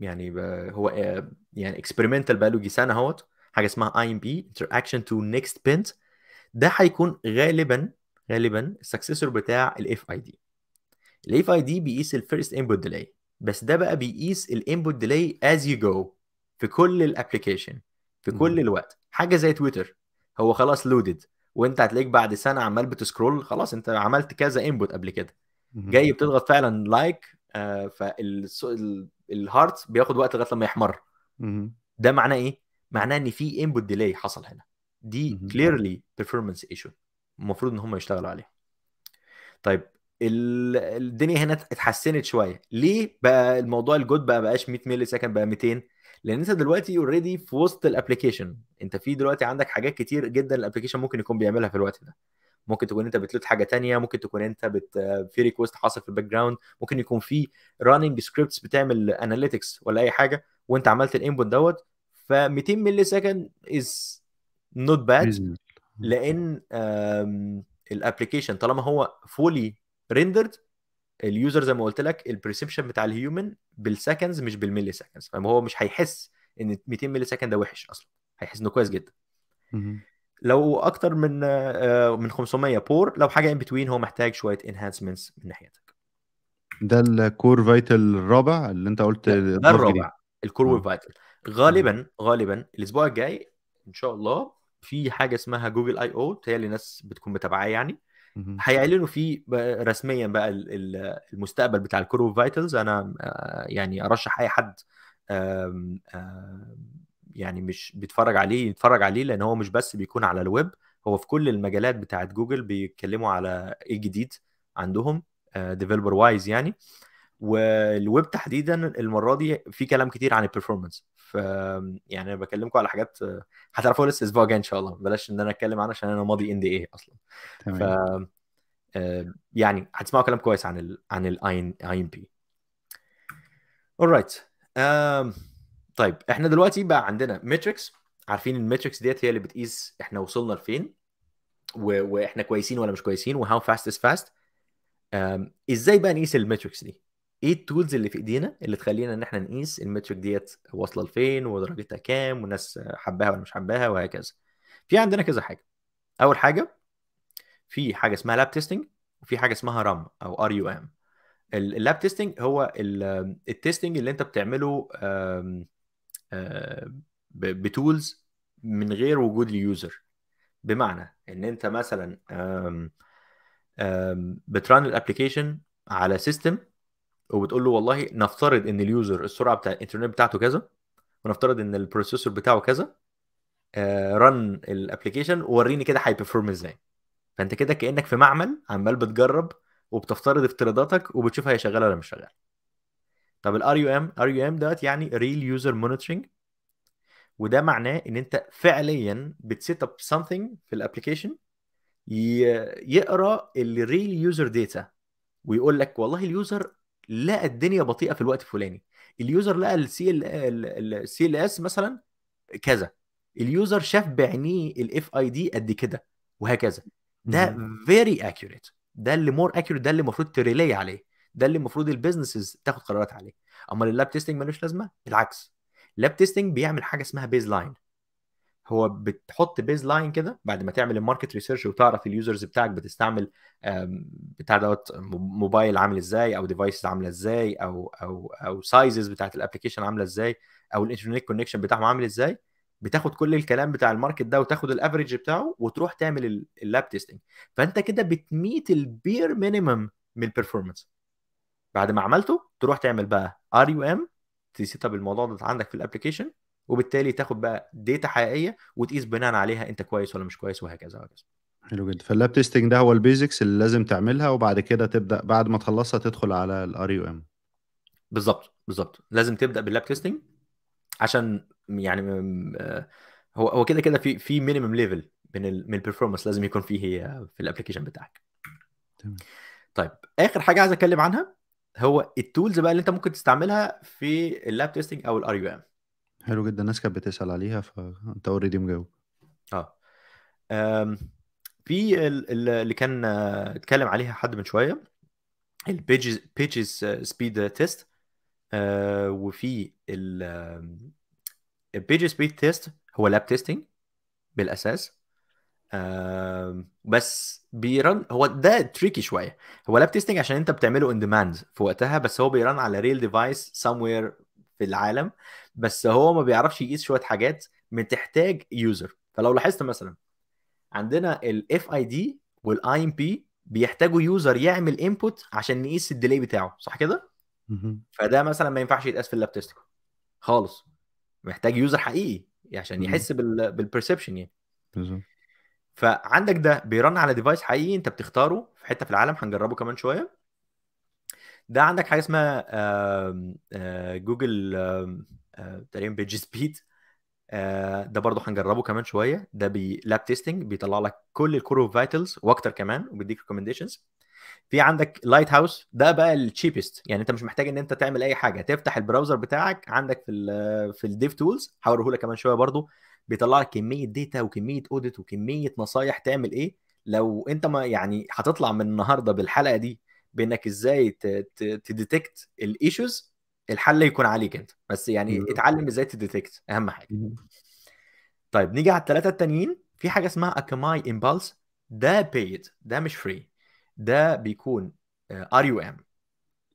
يعني هو آه، يعني اكسبيرمنتال بقاله سنه اهوت حاجه اسمها اي ام بي انتراكشن تو نيكست بنت ده هيكون غالبا غالبا السكسيسور بتاع الاف اي دي الاف اي دي بيقيس الفيرست انبوت ديلي بس ده بقى بيقيس الانبوت ديلي از يو جو في كل الابلكيشن في كل الوقت حاجه زي تويتر هو خلاص لودد وانت هتلاقيك بعد سنه عمال بتسكرول خلاص انت عملت كذا انبوت قبل كده جاي بتضغط فعلا لايك آه فالهارت بياخد وقت لغايه لما يحمر ده معناه ايه؟ معناه ان في انبوت ديلي حصل هنا دي كليرلي بيرفورمانس ايشو المفروض ان هم يشتغلوا عليها طيب الدنيا هنا اتحسنت شويه ليه بقى الموضوع الجود بقى بقاش 100 مللي سكند بقى 200 لان انت دلوقتي اوريدي في وسط الابلكيشن انت في دلوقتي عندك حاجات كتير جدا الابلكيشن ممكن يكون بيعملها في الوقت ده ممكن تكون انت بتلود حاجه تانية ممكن تكون انت بت في ريكوست حاصل في الباك جراوند ممكن يكون في راننج سكريبتس بتعمل اناليتكس ولا اي حاجه وانت عملت الانبوت دوت ف 200 ملي سكند از نوت باد لان الابلكيشن طالما هو فولي ريندرد اليوزر زي ما قلت لك البرسبشن بتاع الهيومن بالسكندز مش بالملي سكندز فهو مش هيحس ان 200 ملي سكند ده وحش اصلا هيحس انه كويس جدا لو اكتر من آه، من 500 بور لو حاجه ان بتوين هو محتاج شويه انهانسمنتس من ناحيتك ده الكور فايتال الرابع اللي انت قلت ده الرابع الكور فايتال آه. غالبا غالبا الاسبوع الجاي ان شاء الله في حاجه اسمها جوجل اي او اللي الناس بتكون متابعاه يعني هيعلنوا فيه رسميا بقى المستقبل بتاع الكور فايتالز انا آه، يعني ارشح اي حد يعني مش بيتفرج عليه يتفرج عليه لان هو مش بس بيكون على الويب هو في كل المجالات بتاعه جوجل بيتكلموا على ايه جديد عندهم ديفلوبر آه، وايز يعني والويب تحديدا المره دي في كلام كتير عن البرفورمانس ف يعني انا بكلمكم على حاجات هتعرفوها لسه الاسبوع الجاي ان شاء الله بلاش ان انا اتكلم عنها عشان انا ماضي ان دي ايه اصلا تمام. ف آه، يعني هتسمعوا كلام كويس عن الـ عن الاي ام بي اول رايت طيب احنا دلوقتي بقى عندنا ماتريكس عارفين الماتريكس ديت هي اللي بتقيس احنا وصلنا لفين و... واحنا كويسين ولا مش كويسين وهاو فاست از فاست ازاي بقى نقيس الماتريكس دي ايه التولز اللي في ايدينا اللي تخلينا ان احنا نقيس الماتريك ديت واصله لفين ودرجتها كام والناس حباها ولا مش حباها وهكذا في عندنا كذا حاجه اول حاجه في حاجه اسمها لاب تيستنج وفي حاجه اسمها رام او ار يو ام اللاب تيستنج هو التيستنج اللي انت بتعمله آه، بتولز من غير وجود اليوزر بمعنى ان انت مثلا بتران الابلكيشن على سيستم وبتقول له والله نفترض ان اليوزر السرعه بتاع الانترنت بتاعته كذا ونفترض ان البروسيسور بتاعه كذا رن آه، الابلكيشن ووريني كده هيبرفورم ازاي فانت كده كانك في معمل عمال بتجرب وبتفترض افتراضاتك وبتشوف هي شغاله ولا مش شغاله طب الار يو ام ار يو ام دوت يعني ريل يوزر مونيتورنج وده معناه ان انت فعليا بتسيت اب سمثينج في الابلكيشن يقرا الريل يوزر داتا ويقول لك والله اليوزر لقى الدنيا بطيئه في الوقت الفلاني اليوزر لقى السي السي ال اس مثلا كذا اليوزر شاف بعينيه الاف اي دي قد كده وهكذا ده فيري اكيوريت ده اللي مور اكيوريت ده اللي المفروض تريلي عليه ده اللي المفروض البيزنسز تاخد قرارات عليه امال اللاب تيستنج ملوش لازمه بالعكس اللاب تيستنج بيعمل حاجه اسمها بيز لاين هو بتحط بيز لاين كده بعد ما تعمل الماركت ريسيرش وتعرف اليوزرز بتاعك بتستعمل بتاع دوت موبايل عامل ازاي او ديفايسز عامله ازاي او او او سايزز بتاعت الابلكيشن عامله ازاي او الانترنت كونكشن بتاعهم عامل ازاي بتاخد كل الكلام بتاع الماركت ده وتاخد الافريج بتاعه وتروح تعمل اللاب تيستنج فانت كده بتميت البير مينيمم من البرفورمانس بعد ما عملته تروح تعمل بقى ار يو ام تسيت اب الموضوع ده عندك في الابلكيشن وبالتالي تاخد بقى داتا حقيقيه وتقيس بناء عليها انت كويس ولا مش كويس وهكذا وهكذا حلو جدا فاللاب تيستنج ده هو البيزكس اللي لازم تعملها وبعد كده تبدا بعد ما تخلصها تدخل على الار يو ام بالظبط بالظبط لازم تبدا باللاب تيستنج عشان يعني آه، هو هو كده كده في في مينيمم ليفل من الـ من البرفورمانس لازم يكون فيه في الابلكيشن بتاعك تمام طيب اخر حاجه عايز اتكلم عنها هو التولز بقى اللي انت ممكن تستعملها في اللاب تيستنج او الار يو ام حلو جدا الناس كانت بتسال عليها فانت اوريدي مجاوب اه في اللي كان آه، اتكلم عليها حد من شويه البيجز بيجز سبيد تيست وفي البيجز سبيد تيست هو لاب تيستنج بالاساس بس بيرن هو ده تريكي شويه هو لاب تيستنج عشان انت بتعمله اون ديماند في وقتها بس هو بيرن على ريل ديفايس سموير في العالم بس هو ما بيعرفش يقيس شويه حاجات بتحتاج يوزر فلو لاحظت مثلا عندنا الاف اي دي والاي ام بي بيحتاجوا يوزر يعمل انبوت عشان نقيس الديلي بتاعه صح كده؟ فده مثلا ما ينفعش يتقاس في اللاب تيستنج خالص محتاج يوزر حقيقي عشان يحس بالبرسبشن يعني بالظبط فعندك ده بيرن على ديفايس حقيقي انت بتختاره في حته في العالم هنجربه كمان شويه ده عندك حاجه اسمها جوجل آه، آه، تقريبا بيج سبيد آه، ده برضه هنجربه كمان شويه ده لاب تيستنج بيطلع لك كل الكور فايتلز واكتر كمان وبيديك ريكومنديشنز في عندك لايت هاوس ده بقى التشيبست يعني انت مش محتاج ان انت تعمل اي حاجه تفتح البراوزر بتاعك عندك في الـ في الديف تولز هوريه لك كمان شويه برضه بيطلع لك كميه ديتا وكميه اوديت وكميه نصايح تعمل ايه لو انت ما يعني هتطلع من النهارده بالحلقه دي بانك ازاي تديتكت الايشوز الحل يكون عليك انت بس يعني اتعلم ازاي تديتكت اهم حاجه طيب نيجي على الثلاثه التانيين في حاجه اسمها اكاماي امبالس ده بيد ده مش فري ده بيكون ار يو ام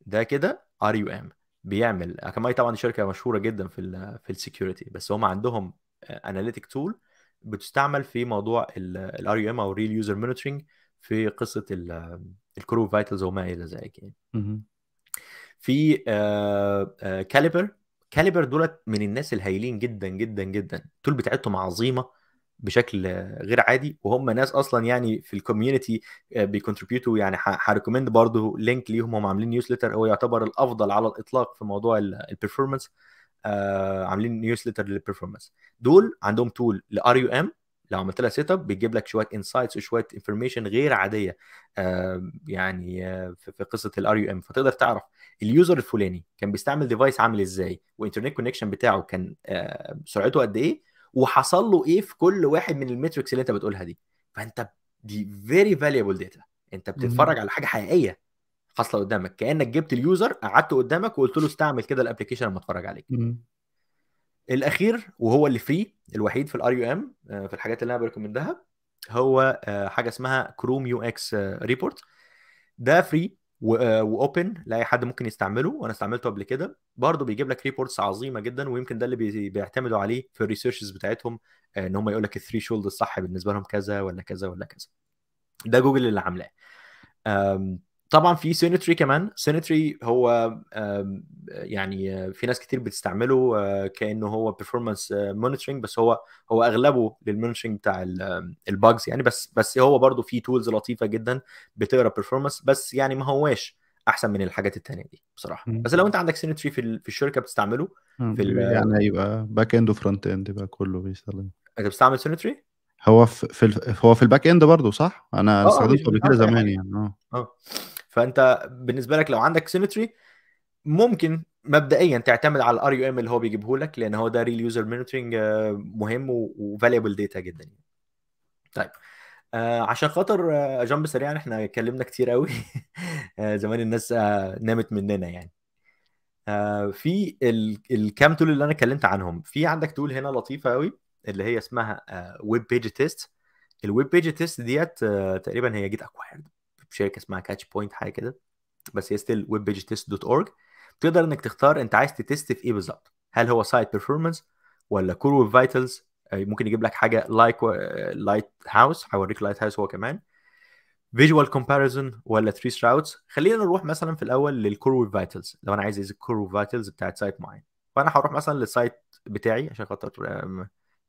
ده كده ار يو ام بيعمل اكاماي طبعا شركه مشهوره جدا في الـ في السكيورتي بس هم عندهم اناليتيك تول بتستعمل في موضوع الار يو ام او ريل يوزر مونيتورنج في قصه الكرو فايتلز وما الى ذلك يعني في كاليبر آه، كاليبر آه، دولت من الناس الهايلين جدا جدا جدا التول بتاعتهم عظيمه بشكل غير عادي وهم ناس اصلا يعني في الكوميونتي آه، بيكونتريبيوتوا يعني هريكومند برضه لينك ليهم هم عاملين نيوزليتر هو يعتبر الافضل على الاطلاق في موضوع البرفورمانس آه عاملين نيوزليتر للبرفورمانس دول عندهم تول لار يو ام لو عملت لها سيت اب بيجيب لك شويه انسايتس وشويه انفورميشن غير عاديه آه يعني آه في قصه الار يو ام فتقدر تعرف اليوزر الفلاني كان بيستعمل ديفايس عامل ازاي وانترنت كونكشن بتاعه كان آه سرعته قد ايه وحصل له ايه في كل واحد من المتركس اللي انت بتقولها دي فانت دي فيري فاليبل داتا انت بتتفرج على حاجه حقيقيه حاصله قدامك كانك جبت اليوزر قعدته قدامك وقلت له استعمل كده الابلكيشن لما اتفرج عليك الاخير وهو اللي فري الوحيد في الار يو ام آه، في الحاجات اللي انا بريكومندها هو آه، حاجه اسمها كروم يو اكس ريبورت ده فري واوبن آه، لاي حد ممكن يستعمله وانا استعملته قبل كده برضه بيجيب لك ريبورتس عظيمه جدا ويمكن ده اللي بيعتمدوا عليه في الريسيرشز بتاعتهم ان هم يقول لك الثري شولد الصح بالنسبه لهم كذا ولا كذا ولا كذا ده جوجل اللي عاملاه طبعا في سينتري كمان سينتري هو يعني في ناس كتير بتستعمله آه، كانه هو بيرفورمانس آه، مونيتورنج بس هو هو اغلبه للمونيتورنج بتاع الباجز يعني بس بس هو برضو في تولز لطيفه جدا بتقرا بيرفورمانس بس يعني ما هواش احسن من الحاجات التانية دي بصراحه مم. بس لو انت عندك سينتري في في الشركه بتستعمله في آه، يعني هيبقى باك اند وفرونت اند بقى كله بيستخدم انت بتستعمل سينتري هو في, في هو في الباك اند برضه صح؟ انا استخدمته قبل كده زمان يعني اه فانت بالنسبه لك لو عندك سيمتري ممكن مبدئيا تعتمد على الار يو ام اللي هو بيجيبه لك لان هو ده ريل يوزر مونيتورنج مهم وفاليبل داتا جدا يعني. طيب آه عشان خاطر آه جنب سريعا احنا اتكلمنا كتير قوي (laughs) آه زمان الناس آه نامت مننا يعني آه في الكام تول اللي انا اتكلمت عنهم في عندك تول هنا لطيفه قوي اللي هي اسمها ويب بيج تيست الويب بيج تيست ديت آه تقريبا هي جيت اكوايرد بشركه اسمها كاتش بوينت حاجه كده بس هي ستيل ويب بيج تيست دوت اورج تقدر انك تختار انت عايز تتست في ايه بالظبط هل هو سايت بيرفورمانس ولا كور ويب فايتلز ممكن يجيب لك حاجه لايك لايت هاوس هوريك لايت هاوس هو كمان فيجوال كومباريزون ولا تري راوتس خلينا نروح مثلا في الاول للكور ويب فايتلز لو انا عايز الكور ويب فايتلز بتاعت سايت معين فانا هروح مثلا للسايت بتاعي عشان خاطر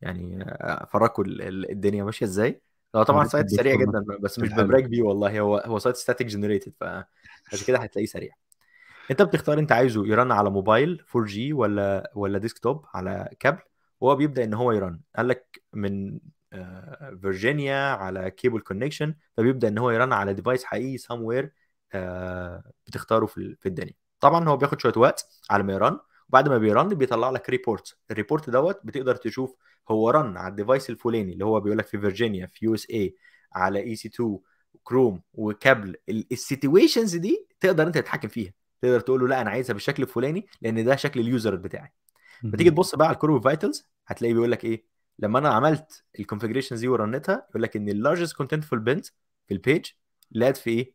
يعني آه، افرجكم الدنيا ماشيه ازاي لا طبعا سايت سريع جدا بس مش ببراك بيه والله هو هو سايت ستاتيك جنريتد فعشان كده (laughs) هتلاقيه سريع انت بتختار انت عايزه يرن على موبايل 4 جي ولا ولا ديسكتوب على كابل وهو بيبدا ان هو يرن قال لك من فيرجينيا آه، على كيبل كونكشن فبيبدا ان هو يرن على ديفايس حقيقي وير آه، بتختاره في الدنيا طبعا هو بياخد شويه وقت على ما يرن وبعد ما بيرن بيطلع لك ريبورت الريبورت دوت بتقدر تشوف هو رن على الديفايس الفلاني اللي هو بيقول لك في فيرجينيا في يو اس اي على اي سي 2 كروم وكابل السيتويشنز دي تقدر انت تتحكم فيها تقدر تقول له لا انا عايزها بالشكل الفلاني لان ده شكل اليوزر بتاعي ما تيجي تبص بقى على الكور فايتلز هتلاقيه بيقول لك ايه لما انا عملت الكونفيجريشن دي ورنتها يقول لك ان اللارجست كونتنت كونتنتفول بنت في البيج لاد في ايه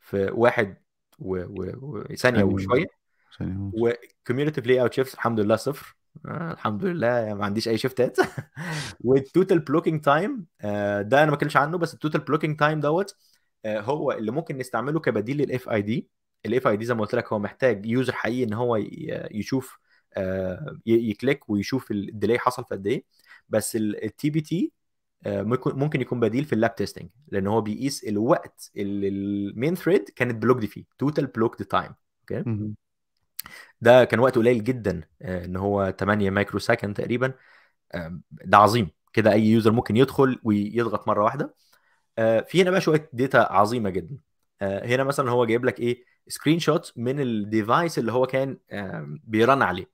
في واحد وثانيه و... و... وشويه وكوميونيتيف لاي اوت شيفت الحمد لله صفر آه الحمد لله ما عنديش اي شيفتات والتوتال بلوكينج تايم ده انا ما اتكلمش عنه بس التوتال بلوكينج تايم دوت آه، هو اللي ممكن نستعمله كبديل للاف اي دي الاف اي دي زي ما قلت لك هو محتاج يوزر حقيقي ان هو يشوف آه، يكليك ويشوف الديلي حصل في قد ايه بس التي بي تي ممكن يكون بديل في اللاب تيستنج لان هو بيقيس الوقت اللي المين ثريد كانت بلوكد فيه توتال بلوكد تايم اوكي ده كان وقت قليل جدا آه، ان هو 8 مايكرو سكند تقريبا ده عظيم كده اي يوزر ممكن يدخل ويضغط مره واحده آه، في هنا بقى شويه داتا عظيمه جدا آه، هنا مثلا هو جايب لك ايه سكرين شوت من الديفايس اللي هو كان بيرن عليه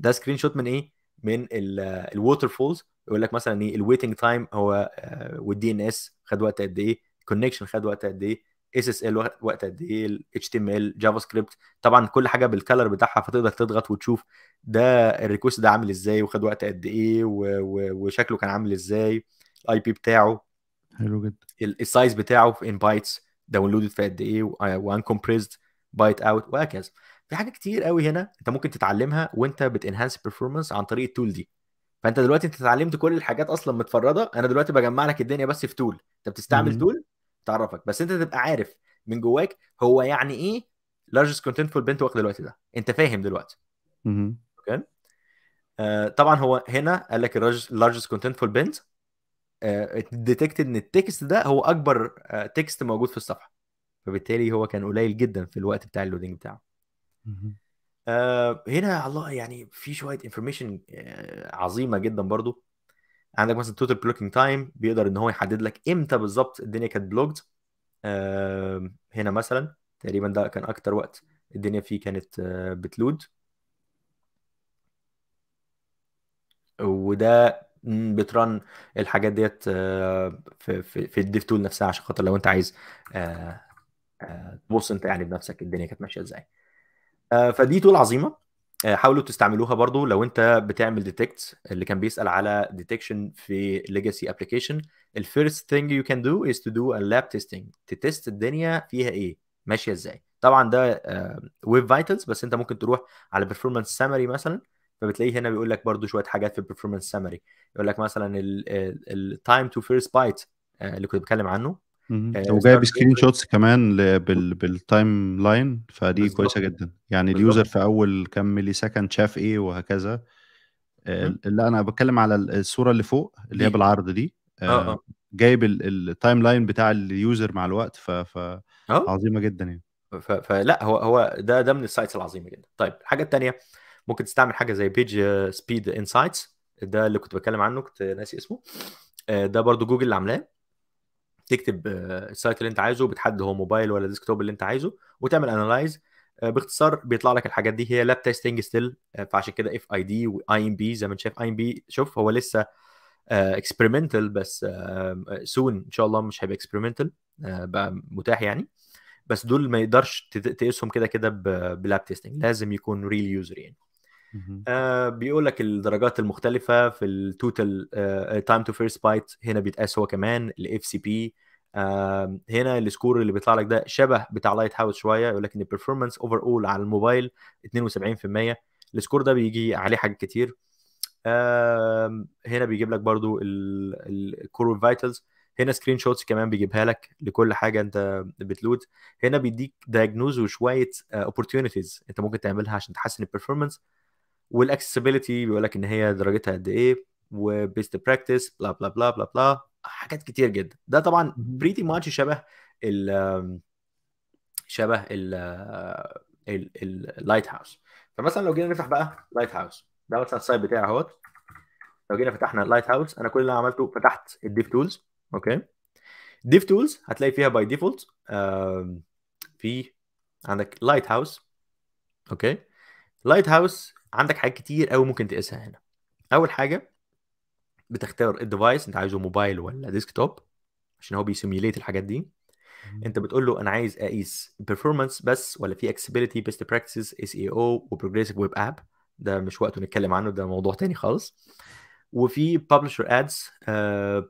ده سكرين شوت من ايه من الووتر فولز يقول لك مثلا ايه الويتنج تايم هو والدي ان اس خد وقت قد ايه الكونكشن خد وقت قد ايه اس اس ال وقت قد ايه الاتش تي ام ال جافا سكريبت طبعا كل حاجه بالكالر بتاعها فتقدر تضغط وتشوف ده الريكوست ده عامل ازاي وخد وقت قد ايه وشكله كان عامل ازاي الاي بي بتاعه حلو جدا السايز بتاعه في ان بايتس داونلودد في قد ايه وان كومبريزد بايت اوت وهكذا في حاجات كتير قوي هنا انت ممكن تتعلمها وانت بتنهانس بيرفورمانس عن طريق التول دي فانت دلوقتي انت اتعلمت كل الحاجات اصلا متفرده انا دلوقتي بجمع لك الدنيا بس في تول انت بتستعمل تول تعرفك بس انت تبقى عارف من جواك هو يعني ايه لارجست كونتنت فور بنت واخد الوقت ده انت فاهم دلوقتي اوكي آه طبعا هو هنا قال لك كونتنت فور بنت ديتكتد ان التكست ده هو اكبر آه، تكست موجود في الصفحه فبالتالي هو كان قليل جدا في الوقت بتاع اللودنج بتاعه آه هنا الله يعني في شويه انفورميشن آه عظيمه جدا برضو عندك مثلا توتال بلوكينج تايم بيقدر ان هو يحدد لك امتى بالظبط الدنيا كانت بلوكد هنا مثلا تقريبا ده كان اكتر وقت الدنيا فيه كانت آه، بتلود وده بترن الحاجات ديت آه، في في, في الديف تول نفسها عشان خاطر لو انت عايز آه، تبص انت يعني بنفسك الدنيا كانت ماشيه ازاي فدي تول عظيمه آه، حاولوا تستعملوها برضو لو انت بتعمل ديتكت اللي كان بيسال على ديتكشن في ليجاسي ابلكيشن الفيرست ثينج يو كان دو از تو دو اللاب تيستنج تيست الدنيا فيها ايه ماشيه ازاي طبعا ده ويب آه، فايتلز بس انت ممكن تروح على بيرفورمانس سامري مثلا فبتلاقيه هنا بيقول لك برضو شويه حاجات في البرفورمانس سامري يقول لك مثلا التايم تو فيرست بايت اللي كنت بتكلم عنه آه، وجايب سكرين شوتس كمان بالتايم لاين فدي كويسه جدا يعني اليوزر في اول كم ملي سكند شاف ايه وهكذا آه، لا انا بتكلم على الصوره اللي فوق اللي هي بالعرض دي آه آه. آه. جايب التايم لاين بتاع اليوزر مع الوقت ف, ف... عظيمه جدا يعني فلا هو هو ده ده من السايتس العظيمه جدا طيب الحاجه الثانيه ممكن تستعمل حاجه زي بيج سبيد انسايتس ده اللي كنت بتكلم عنه كنت ناسي اسمه ده برضو جوجل اللي عاملاه تكتب آه، السايت اللي انت عايزه بتحدد هو موبايل ولا ديسكتوب اللي انت عايزه وتعمل انالايز آه، باختصار بيطلع لك الحاجات دي هي لاب تيستنج ستيل فعشان كده اف اي دي واي ام بي زي ما انت شايف اي ام بي شوف هو لسه اكسبيرمنتال آه، بس سون ان شاء الله مش هيبقى اكسبيرمنتال بقى متاح يعني بس دول ما يقدرش تقيسهم كده كده بلاب تيستنج لازم يكون ريل يوزر يعني آه بيقول لك الدرجات المختلفه في التوتال تايم تو فيرست بايت هنا بيتقاس هو كمان الاف آه، سي بي هنا السكور اللي بيطلع لك ده شبه بتاع لايت هاوس شويه يقول لك ان البرفورمانس اوفر اول على الموبايل 72% السكور ده بيجي عليه حاجات كتير آه هنا بيجيب لك برضو الكور فايتالز هنا سكرين شوتس كمان بيجيبها لك لكل حاجه انت بتلود هنا بيديك دايجنوز وشويه اوبورتيونيتيز آه، انت ممكن تعملها عشان تحسن البرفورمانس والاكسسبيلتي بيقول لك ان هي درجتها قد ايه وبيست براكتس بلا بلا بلا بلا بلا حاجات كتير جدا ده طبعا بريتي ماتش شبه ال شبه ال اللايت هاوس فمثلا لو جينا نفتح بقى لايت هاوس ده مثلا السايت بتاعي اهوت لو جينا فتحنا لايت هاوس انا كل اللي عملته فتحت الديف تولز اوكي ديف تولز هتلاقي فيها باي ديفولت في عندك لايت هاوس اوكي لايت هاوس عندك حاجات كتير قوي ممكن تقيسها هنا اول حاجه بتختار الديفايس انت عايزه موبايل ولا ديسكتوب عشان هو بيسيميليت الحاجات دي انت بتقول له انا عايز اقيس بيرفورمانس بس ولا في اكسبيليتي بيست براكتسز اس اي او وبروجريسيف ويب اب ده مش وقته نتكلم عنه ده موضوع تاني خالص وفي ببلشر ادز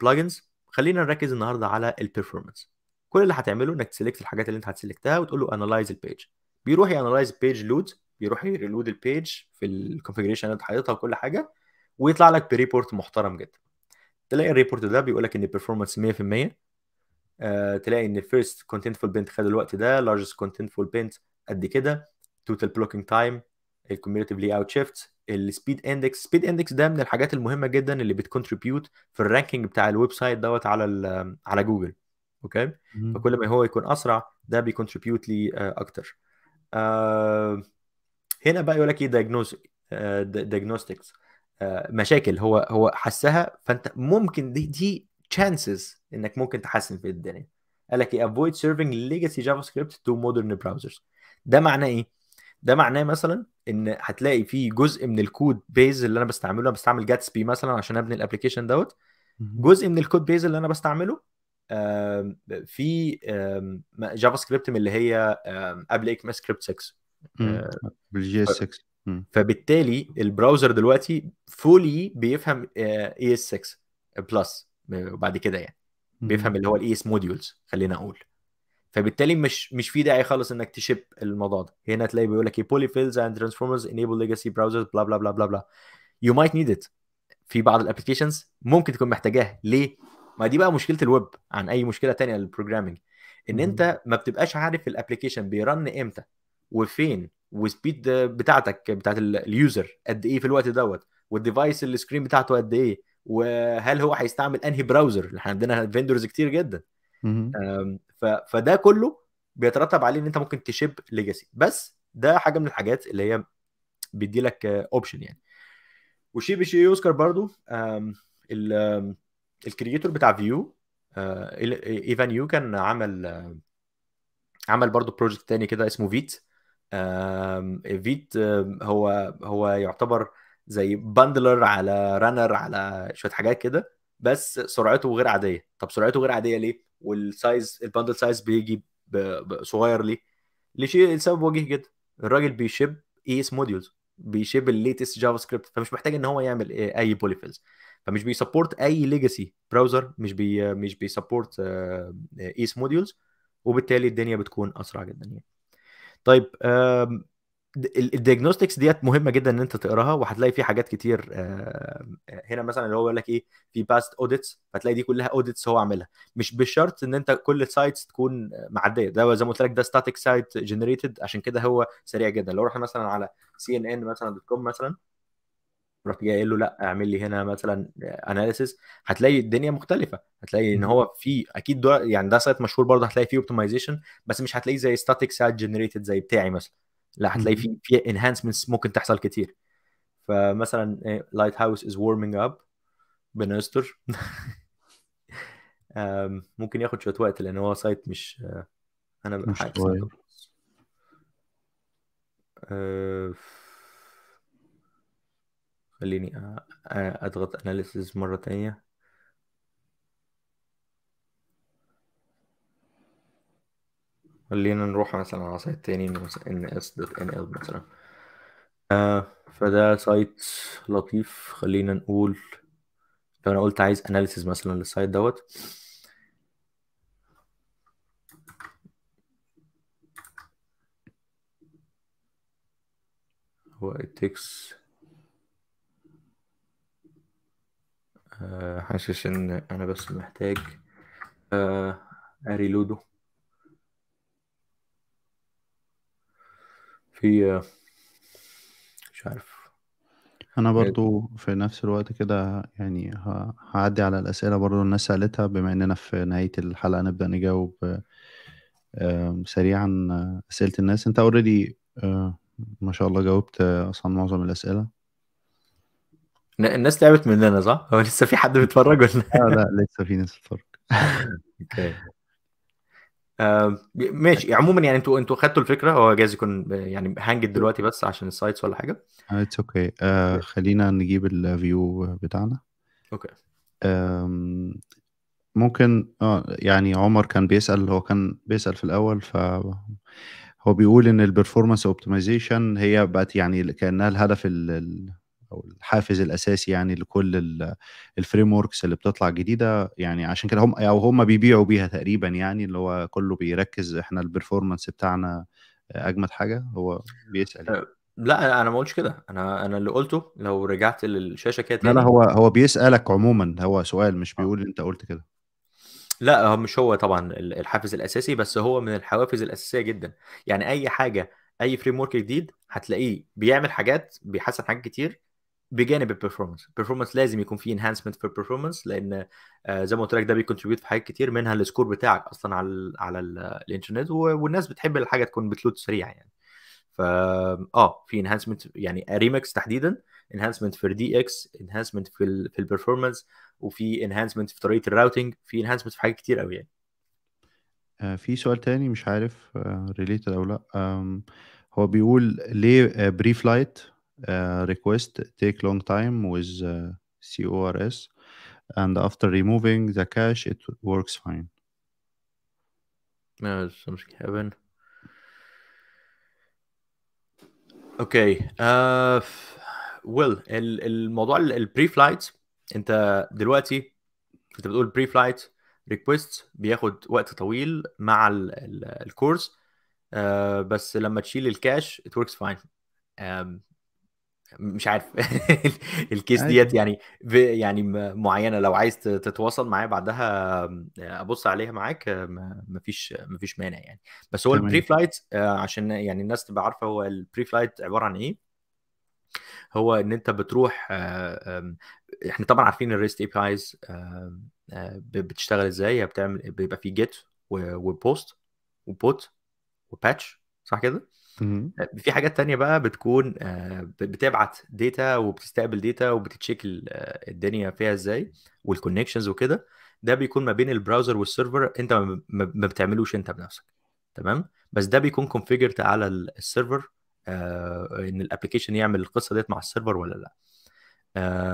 بلجنز خلينا نركز النهارده على البيرفورمانس كل اللي هتعمله انك تسلكت الحاجات اللي انت هتسلكتها وتقول له انالايز البيج بيروح يانالايز بيج لود يروح يريلود البيج في الكونفجريشن اللي انت حاططها وكل حاجه ويطلع لك بريبورت محترم جدا تلاقي الريبورت ده بيقول لك ان البرفورمانس 100% آه تلاقي ان الفيرست فول بنت خد الوقت ده لارجست كونتنت فول بنت قد كده توتال بلوكينج تايم لي اوت شيفت السبيد اندكس سبيد اندكس ده من الحاجات المهمه جدا اللي بتكونتريبيوت في الرانكينج بتاع الويب سايت دوت على على جوجل اوكي فكل ما هو يكون اسرع ده بيكونتريبيوت لي آه، اكتر آه هنا بقى يقول لك ايه دايجنوز آه، دايجنوستكس آه، مشاكل هو هو حسها فانت ممكن دي دي تشانسز انك ممكن تحسن في الدنيا قال لك ايه افويد سيرفنج ليجاسي جافا سكريبت تو مودرن براوزرز ده معناه ايه؟ ده معناه مثلا ان هتلاقي في جزء من الكود بيز اللي انا بستعمله انا بستعمل جاتسبي مثلا عشان ابني الابلكيشن دوت جزء من الكود بيز اللي انا بستعمله في جافا سكريبت من اللي هي قبل اكما سكريبت 6 آه، بالجي اس 6 فبالتالي البراوزر دلوقتي فولي بيفهم اي اس 6 بلس وبعد كده يعني بيفهم اللي هو الاي اس موديولز خلينا اقول فبالتالي مش مش في داعي خالص انك تشيب الموضوع ده هنا تلاقي بيقول لك ايه فيلز اند ترانسفورمرز انيبل ليجاسي براوزرز بلا بلا بلا بلا بلا يو مايت نيد ات في بعض الابلكيشنز ممكن تكون محتاجاه ليه ما دي بقى مشكله الويب عن اي مشكله تانية للبروجرامنج ان انت ما بتبقاش عارف الابلكيشن بيرن امتى وفين وسبيد بتاعتك بتاعت اليوزر قد ايه في الوقت دوت والديفايس السكرين بتاعته قد ايه وهل هو هيستعمل انهي براوزر احنا عندنا فيندرز كتير جدا فده كله بيترتب عليه ان انت ممكن تشيب ليجاسي بس ده حاجه من الحاجات اللي هي بيدي لك اوبشن يعني وشي بشي يذكر برضو الكرييتور بتاع فيو آه، ايفان يو كان عمل عمل برضو بروجكت تاني كده اسمه فيت فيت هو هو يعتبر زي باندلر على رانر على شويه حاجات كده بس سرعته غير عاديه طب سرعته غير عاديه ليه والسايز الباندل سايز بيجي صغير ليه لشيء السبب وجيه جدا الراجل بيشيب اي اس موديولز بيشيب الليتست جافا سكريبت فمش محتاج ان هو يعمل اي بوليفيلز فمش بيسبورت اي ليجاسي براوزر مش بي مش بيسبورت اي اس موديولز وبالتالي الدنيا بتكون اسرع جدا يعني طيب الدياجنوستكس ديت مهمه جدا ان انت تقراها وهتلاقي في حاجات كتير هنا مثلا اللي هو بيقول لك ايه في باست اوديتس هتلاقي دي كلها اوديتس هو عاملها مش بالشرط ان انت كل سايتس تكون معديه ده زي ما قلت لك ده ستاتيك سايت جنريتد عشان كده هو سريع جدا لو رحنا مثلا على سي ان ان مثلا دوت كوم مثلا رحت جاي قايل له لا اعمل لي هنا مثلا اناليسيس هتلاقي الدنيا مختلفه هتلاقي ان هو في اكيد دو... يعني ده سايت مشهور برضه هتلاقي فيه اوبتمايزيشن بس مش هتلاقيه زي ستاتيك سايت جنريتد زي بتاعي مثلا لا هتلاقي فيه في انهانسمنتس ممكن تحصل كتير فمثلا لايت هاوس از warming اب بنستر (laughs) ممكن ياخد شويه وقت لان هو سايت مش آه، انا مش خليني اضغط اناليسز مرة تانية خلينا نروح مثلا على سايت تاني ان اس دوت ان ال مثلا آه فده سايت لطيف خلينا نقول لو انا قلت عايز اناليسز مثلا للسايت دوت هو takes آه، حاسس ان انا بس محتاج آه، اريلودو في آه، مش عارف انا برضو في نفس الوقت كده يعني هعدي على الاسئله برضو الناس سالتها بما اننا في نهايه الحلقه نبدا نجاوب سريعا اسئله الناس انت اوريدي ما شاء الله جاوبت اصلا معظم الاسئله الناس تعبت مننا صح؟ هو لسه في حد بيتفرج ولا؟ لا لا لسه في ناس بتتفرج اوكي آه ماشي عموما يعني انتوا انتوا خدتوا الفكره هو جايز يكون يعني هنجد دلوقتي بس عشان السايتس ولا حاجه اتس آه، آه، اوكي okay. خلينا نجيب الفيو بتاعنا اوكي okay. ممكن اه يعني عمر كان بيسال هو كان بيسال في الاول ف هو بيقول ان البرفورمانس اوبتمايزيشن هي بقت يعني كانها الهدف ال او الحافز الاساسي يعني لكل الفريم وركس اللي بتطلع جديده يعني عشان كده هم او هم بيبيعوا بيها تقريبا يعني اللي هو كله بيركز احنا البرفورمانس بتاعنا اجمد حاجه هو بيسال يعني. أه، لا انا ما قلتش كده انا انا اللي قلته لو رجعت للشاشه كده لا لا هو هو بيسالك عموما هو سؤال مش آه. بيقول انت قلت كده لا هو مش هو طبعا الحافز الاساسي بس هو من الحوافز الاساسيه جدا يعني اي حاجه اي فريم ورك جديد هتلاقيه بيعمل حاجات بيحسن حاجات كتير بجانب البرفورمانس البرفورمانس لازم يكون فيه انهانسمنت في البرفورمانس لان آه، زي ما قلت لك ده بيكونتريبيوت في حاجات كتير منها السكور بتاعك اصلا على الـ على الانترنت والناس بتحب الحاجه تكون بتلود سريع يعني فا اه في انهانسمنت يعني ريمكس تحديدا انهانسمنت في الدي اكس انهانسمنت في الـ في البرفورمانس وفي انهانسمنت في طريقه الراوتنج في انهانسمنت في حاجات كتير قوي يعني آه، في سؤال تاني مش عارف ريليتد آه، او لا هو بيقول ليه بري فلايت Uh, request take long time with uh, CORS, and after removing the cache, it works fine. No, something happened. Okay. Uh, well, el el model el preflight انت دلوقتي انت بتقول preflight requests بياخد وقت طويل مع ال ال الكورس uh, بس لما تشيل cache, it works fine. Um, مش عارف (laughs) الكيس ديت يعني يعني معينه لو عايز تتواصل معايا بعدها آه، ابص عليها معاك آه، مفيش مفيش مانع يعني بس هو البري فلايت آه، عشان يعني الناس تبقى عارفه هو البري فلايت عباره عن ايه هو ان انت بتروح احنا طبعا عارفين الريست اي بي ايز بتشتغل ازاي بتعمل بيبقى في جيت وبوست وبوت وباتش صح كده؟ آه، في حاجات تانية بقى بتكون آه، بتبعت ديتا وبتستقبل ديتا وبتتشيك آه، الدنيا فيها ازاي والكونكشنز وكده ده بيكون ما بين البراوزر والسيرفر انت ما بتعملوش انت بنفسك تمام بس ده بيكون كونفيجرت على السيرفر ان الابلكيشن يعمل القصه ديت مع السيرفر ولا لا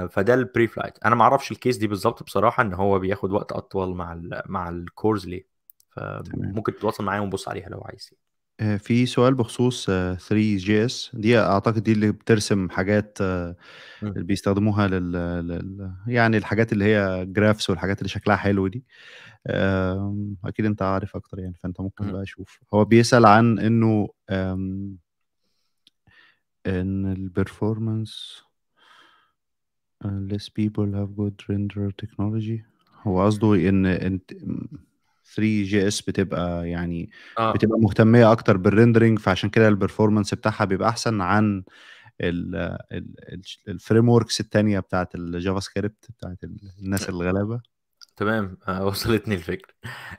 فده البري فلايت انا ما اعرفش الكيس دي بالظبط بصراحه ان هو بياخد وقت اطول مع الـ مع الكورز ليه فممكن تتواصل معايا ونبص عليها لو عايز يعني. آه، في سؤال بخصوص 3 جي اس دي اعتقد دي اللي بترسم حاجات آه، اللي بيستخدموها لل... لل يعني الحاجات اللي هي جرافس والحاجات اللي شكلها حلو دي اكيد انت عارف اكتر يعني فانت ممكن بقى اشوف هو بيسال عن انه ان البرفورمانس آه، less people have good render technology هو قصده ان انت 3 جي اس بتبقى يعني آه. بتبقى مهتميه اكتر بالريندرنج فعشان كده البرفورمانس بتاعها بيبقى احسن عن الفريم وركس الثانيه بتاعت الجافا سكريبت بتاعت الناس الغلابه تمام آه، وصلتني الفكره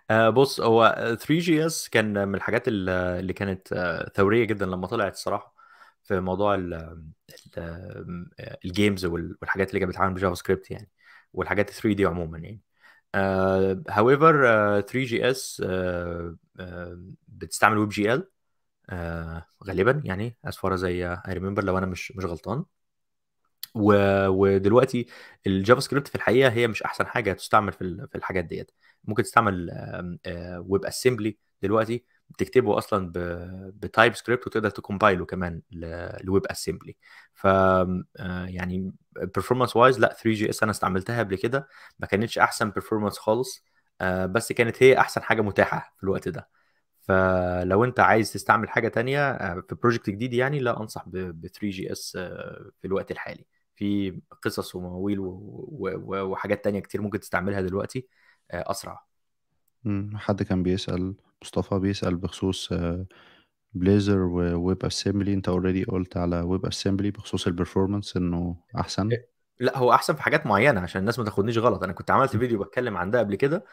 آه، بص هو 3 جي اس كان من الحاجات اللي كانت آه، ثوريه جدا لما طلعت الصراحه في موضوع الجيمز والحاجات اللي كانت بتتعامل بجافا سكريبت يعني والحاجات 3 دي عموما يعني Uh, however uh, 3GS uh, uh, بتستعمل ويب جي ال uh, غالبا يعني as far as I, uh, I remember لو انا مش مش غلطان و, ودلوقتي الجافا سكريبت في الحقيقه هي مش احسن حاجه تستعمل في, في الحاجات ديت ممكن تستعمل آه، ويب uh, اسمبلي uh, دلوقتي بتكتبه اصلا بتايب سكريبت وتقدر تكمبايله كمان لويب اسمبلي ف آه، يعني performance وايز لا 3 جي اس انا استعملتها قبل كده ما كانتش احسن performance خالص آه، بس كانت هي احسن حاجه متاحه في الوقت ده فلو انت عايز تستعمل حاجه تانية آه، في بروجكت جديد يعني لا انصح ب 3 جي اس في الوقت الحالي في قصص ومواويل وحاجات تانية كتير ممكن تستعملها دلوقتي اسرع حد كان بيسال مصطفى بيسأل بخصوص بليزر وويب اسمبلي انت اوريدي قلت على ويب اسمبلي بخصوص البرفورمانس انه احسن إيه، لا هو احسن في حاجات معينه عشان الناس ما تاخدنيش غلط انا كنت عملت فيديو بتكلم عن ده قبل كده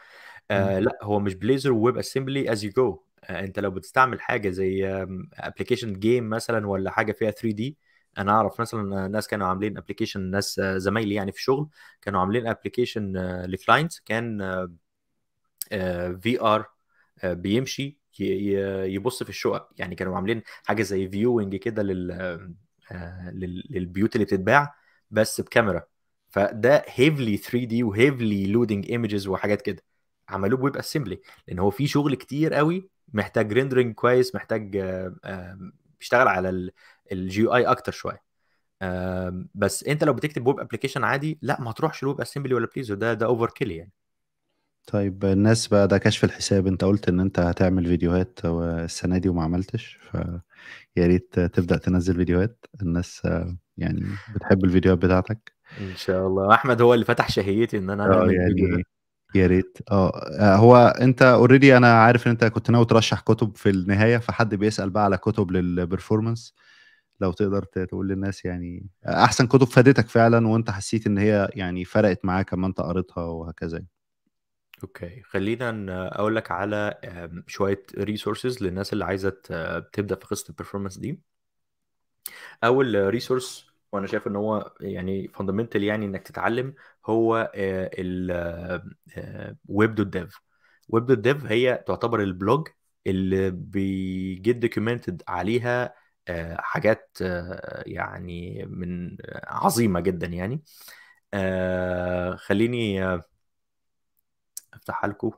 آه لا هو مش بليزر وويب اسمبلي از يو جو انت لو بتستعمل حاجه زي ابلكيشن جيم مثلا ولا حاجه فيها 3 دي انا اعرف مثلا آه، ناس كانوا عاملين ابلكيشن ناس آه، زمايلي يعني في الشغل كانوا عاملين ابلكيشن آه، لكلاينتس كان في ار آه، بيمشي يبص في الشقق يعني كانوا عاملين حاجه زي فيوينج كده آه، لل للبيوت اللي بتتباع بس بكاميرا فده هيفلي 3 دي وهيفلي لودنج ايمجز وحاجات كده عملوه بويب اسمبلي لان هو في شغل كتير قوي محتاج ريندرنج كويس محتاج بيشتغل آه، على الجي اي اكتر شويه بس انت لو بتكتب ويب ابلكيشن عادي لا ما تروحش لويب اسمبلي ولا بليزر ده ده اوفر كيل يعني طيب الناس بقى ده كشف الحساب انت قلت ان انت هتعمل فيديوهات السنة دي وما عملتش فيا ريت تبدأ تنزل فيديوهات الناس يعني بتحب الفيديوهات بتاعتك ان شاء الله احمد هو اللي فتح شهيتي ان انا آه، اعمل يعني يا ريت اه, آه، هو انت اوريدي انا عارف ان انت كنت ناوي ترشح كتب في النهايه فحد بيسال بقى على كتب للبرفورمانس لو تقدر تقول للناس يعني احسن كتب فادتك فعلا وانت حسيت ان هي يعني فرقت معاك اما انت قريتها وهكذا يعني. اوكي خلينا اقول لك على شويه ريسورسز للناس اللي عايزه تبدا في قصه البرفورمانس دي اول ريسورس وانا شايف ان هو يعني فاندمنتال يعني انك تتعلم هو الويب دوت ديف ويب دوت ديف هي تعتبر البلوج اللي بيجيت دوكيومنتد عليها آه، حاجات آه، يعني من آه، عظيمه جدا يعني خليني افتحها لكم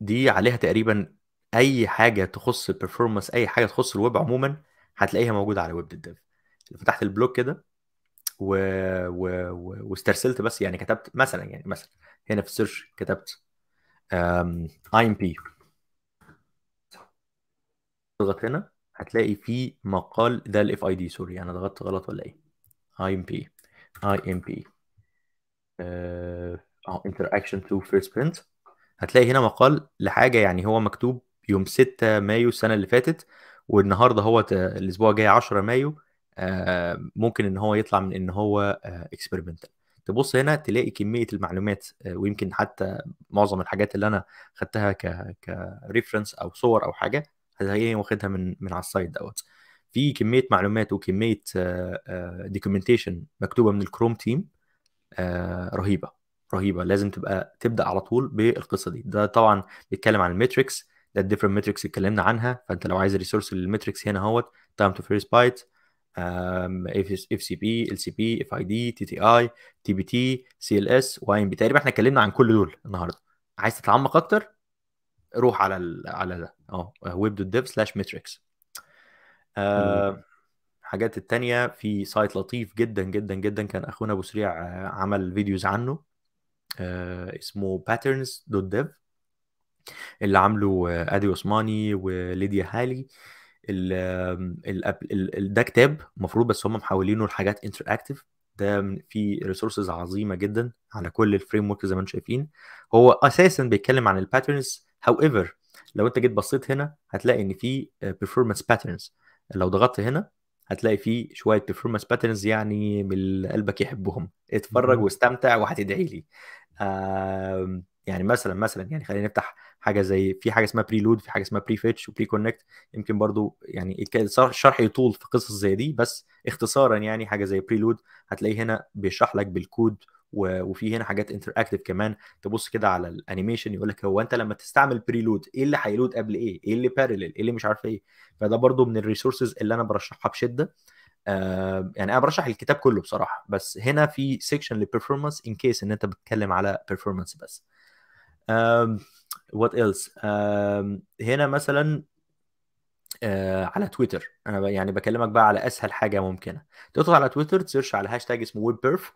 دي عليها تقريبا اي حاجه تخص البرفورمانس اي حاجه تخص الويب عموما هتلاقيها موجوده على ويب ديف فتحت البلوك كده و... و... و... واسترسلت بس يعني كتبت مثلا يعني مثلا هنا في السيرش كتبت اي ام بي اضغط هنا هتلاقي في مقال ده الاف اي دي سوري انا ضغطت غلط ولا ايه اي ام بي اي ام بي اه interaction to first print هتلاقي هنا مقال لحاجه يعني هو مكتوب يوم 6 مايو السنه اللي فاتت والنهارده هو الاسبوع الجاي 10 مايو آه، ممكن ان هو يطلع من ان هو اكسبيرمنتال آه، تبص هنا تلاقي كميه المعلومات آه، ويمكن حتى معظم الحاجات اللي انا خدتها ك كريفرنس او صور او حاجه هتلاقيني واخدها من من على السايد دوت في كميه معلومات وكميه دوكيومنتيشن مكتوبه من الكروم تيم رهيبه رهيبه لازم تبقى تبدا على طول بالقصه دي ده طبعا بيتكلم عن الميتريكس ده الديفرنت ميتريكس اتكلمنا عنها فانت لو عايز ريسورس للميتريكس هنا اهوت تايم تو فيرست بايت اف سي بي ال سي بي اف اي دي تي تي اي تي بي تي سي ال اس واي ام بي تقريبا احنا اتكلمنا عن كل دول النهارده عايز تتعمق اكتر روح على ال على ده اه ويب دوت ديف سلاش ميتريكس الحاجات التانية في سايت لطيف جدا جدا جدا كان اخونا ابو سريع آه، عمل فيديوز عنه آه، اسمه باترنز دوت ديف اللي عامله آه، ادي عثماني وليديا هالي ده كتاب المفروض بس هم محولينه لحاجات انتراكتيف ده في ريسورسز عظيمه جدا على كل الفريم ورك زي ما انتم شايفين هو اساسا بيتكلم عن الباترنز هاو ايفر لو انت جيت بصيت هنا هتلاقي ان في بيرفورمانس باترنز لو ضغطت هنا هتلاقي فيه شويه بيرفورمانس باترنز يعني من قلبك يحبهم اتفرج واستمتع وهتدعي لي آه يعني مثلا مثلا يعني خلينا نفتح حاجه زي في حاجه اسمها بريلود في حاجه اسمها بري فيتش وبري كونكت يمكن برضو يعني الشرح يطول في قصص زي دي بس اختصارا يعني حاجه زي بريلود هتلاقي هتلاقيه هنا بيشرح لك بالكود وفي هنا حاجات انتراكتيف كمان تبص كده على الانيميشن يقول لك هو انت لما تستعمل بريلود ايه اللي هيلود قبل ايه؟ ايه اللي بارلل؟ ايه اللي مش عارف ايه؟ فده برضو من الريسورسز اللي انا برشحها بشده آه يعني انا برشح الكتاب كله بصراحه بس هنا في سيكشن للبرفورمانس ان كيس ان انت بتتكلم على بيرفورمانس بس وات ايلس هنا مثلا آه على تويتر انا يعني بكلمك بقى على اسهل حاجه ممكنه تدخل على تويتر تسيرش على هاشتاج اسمه ويب بيرف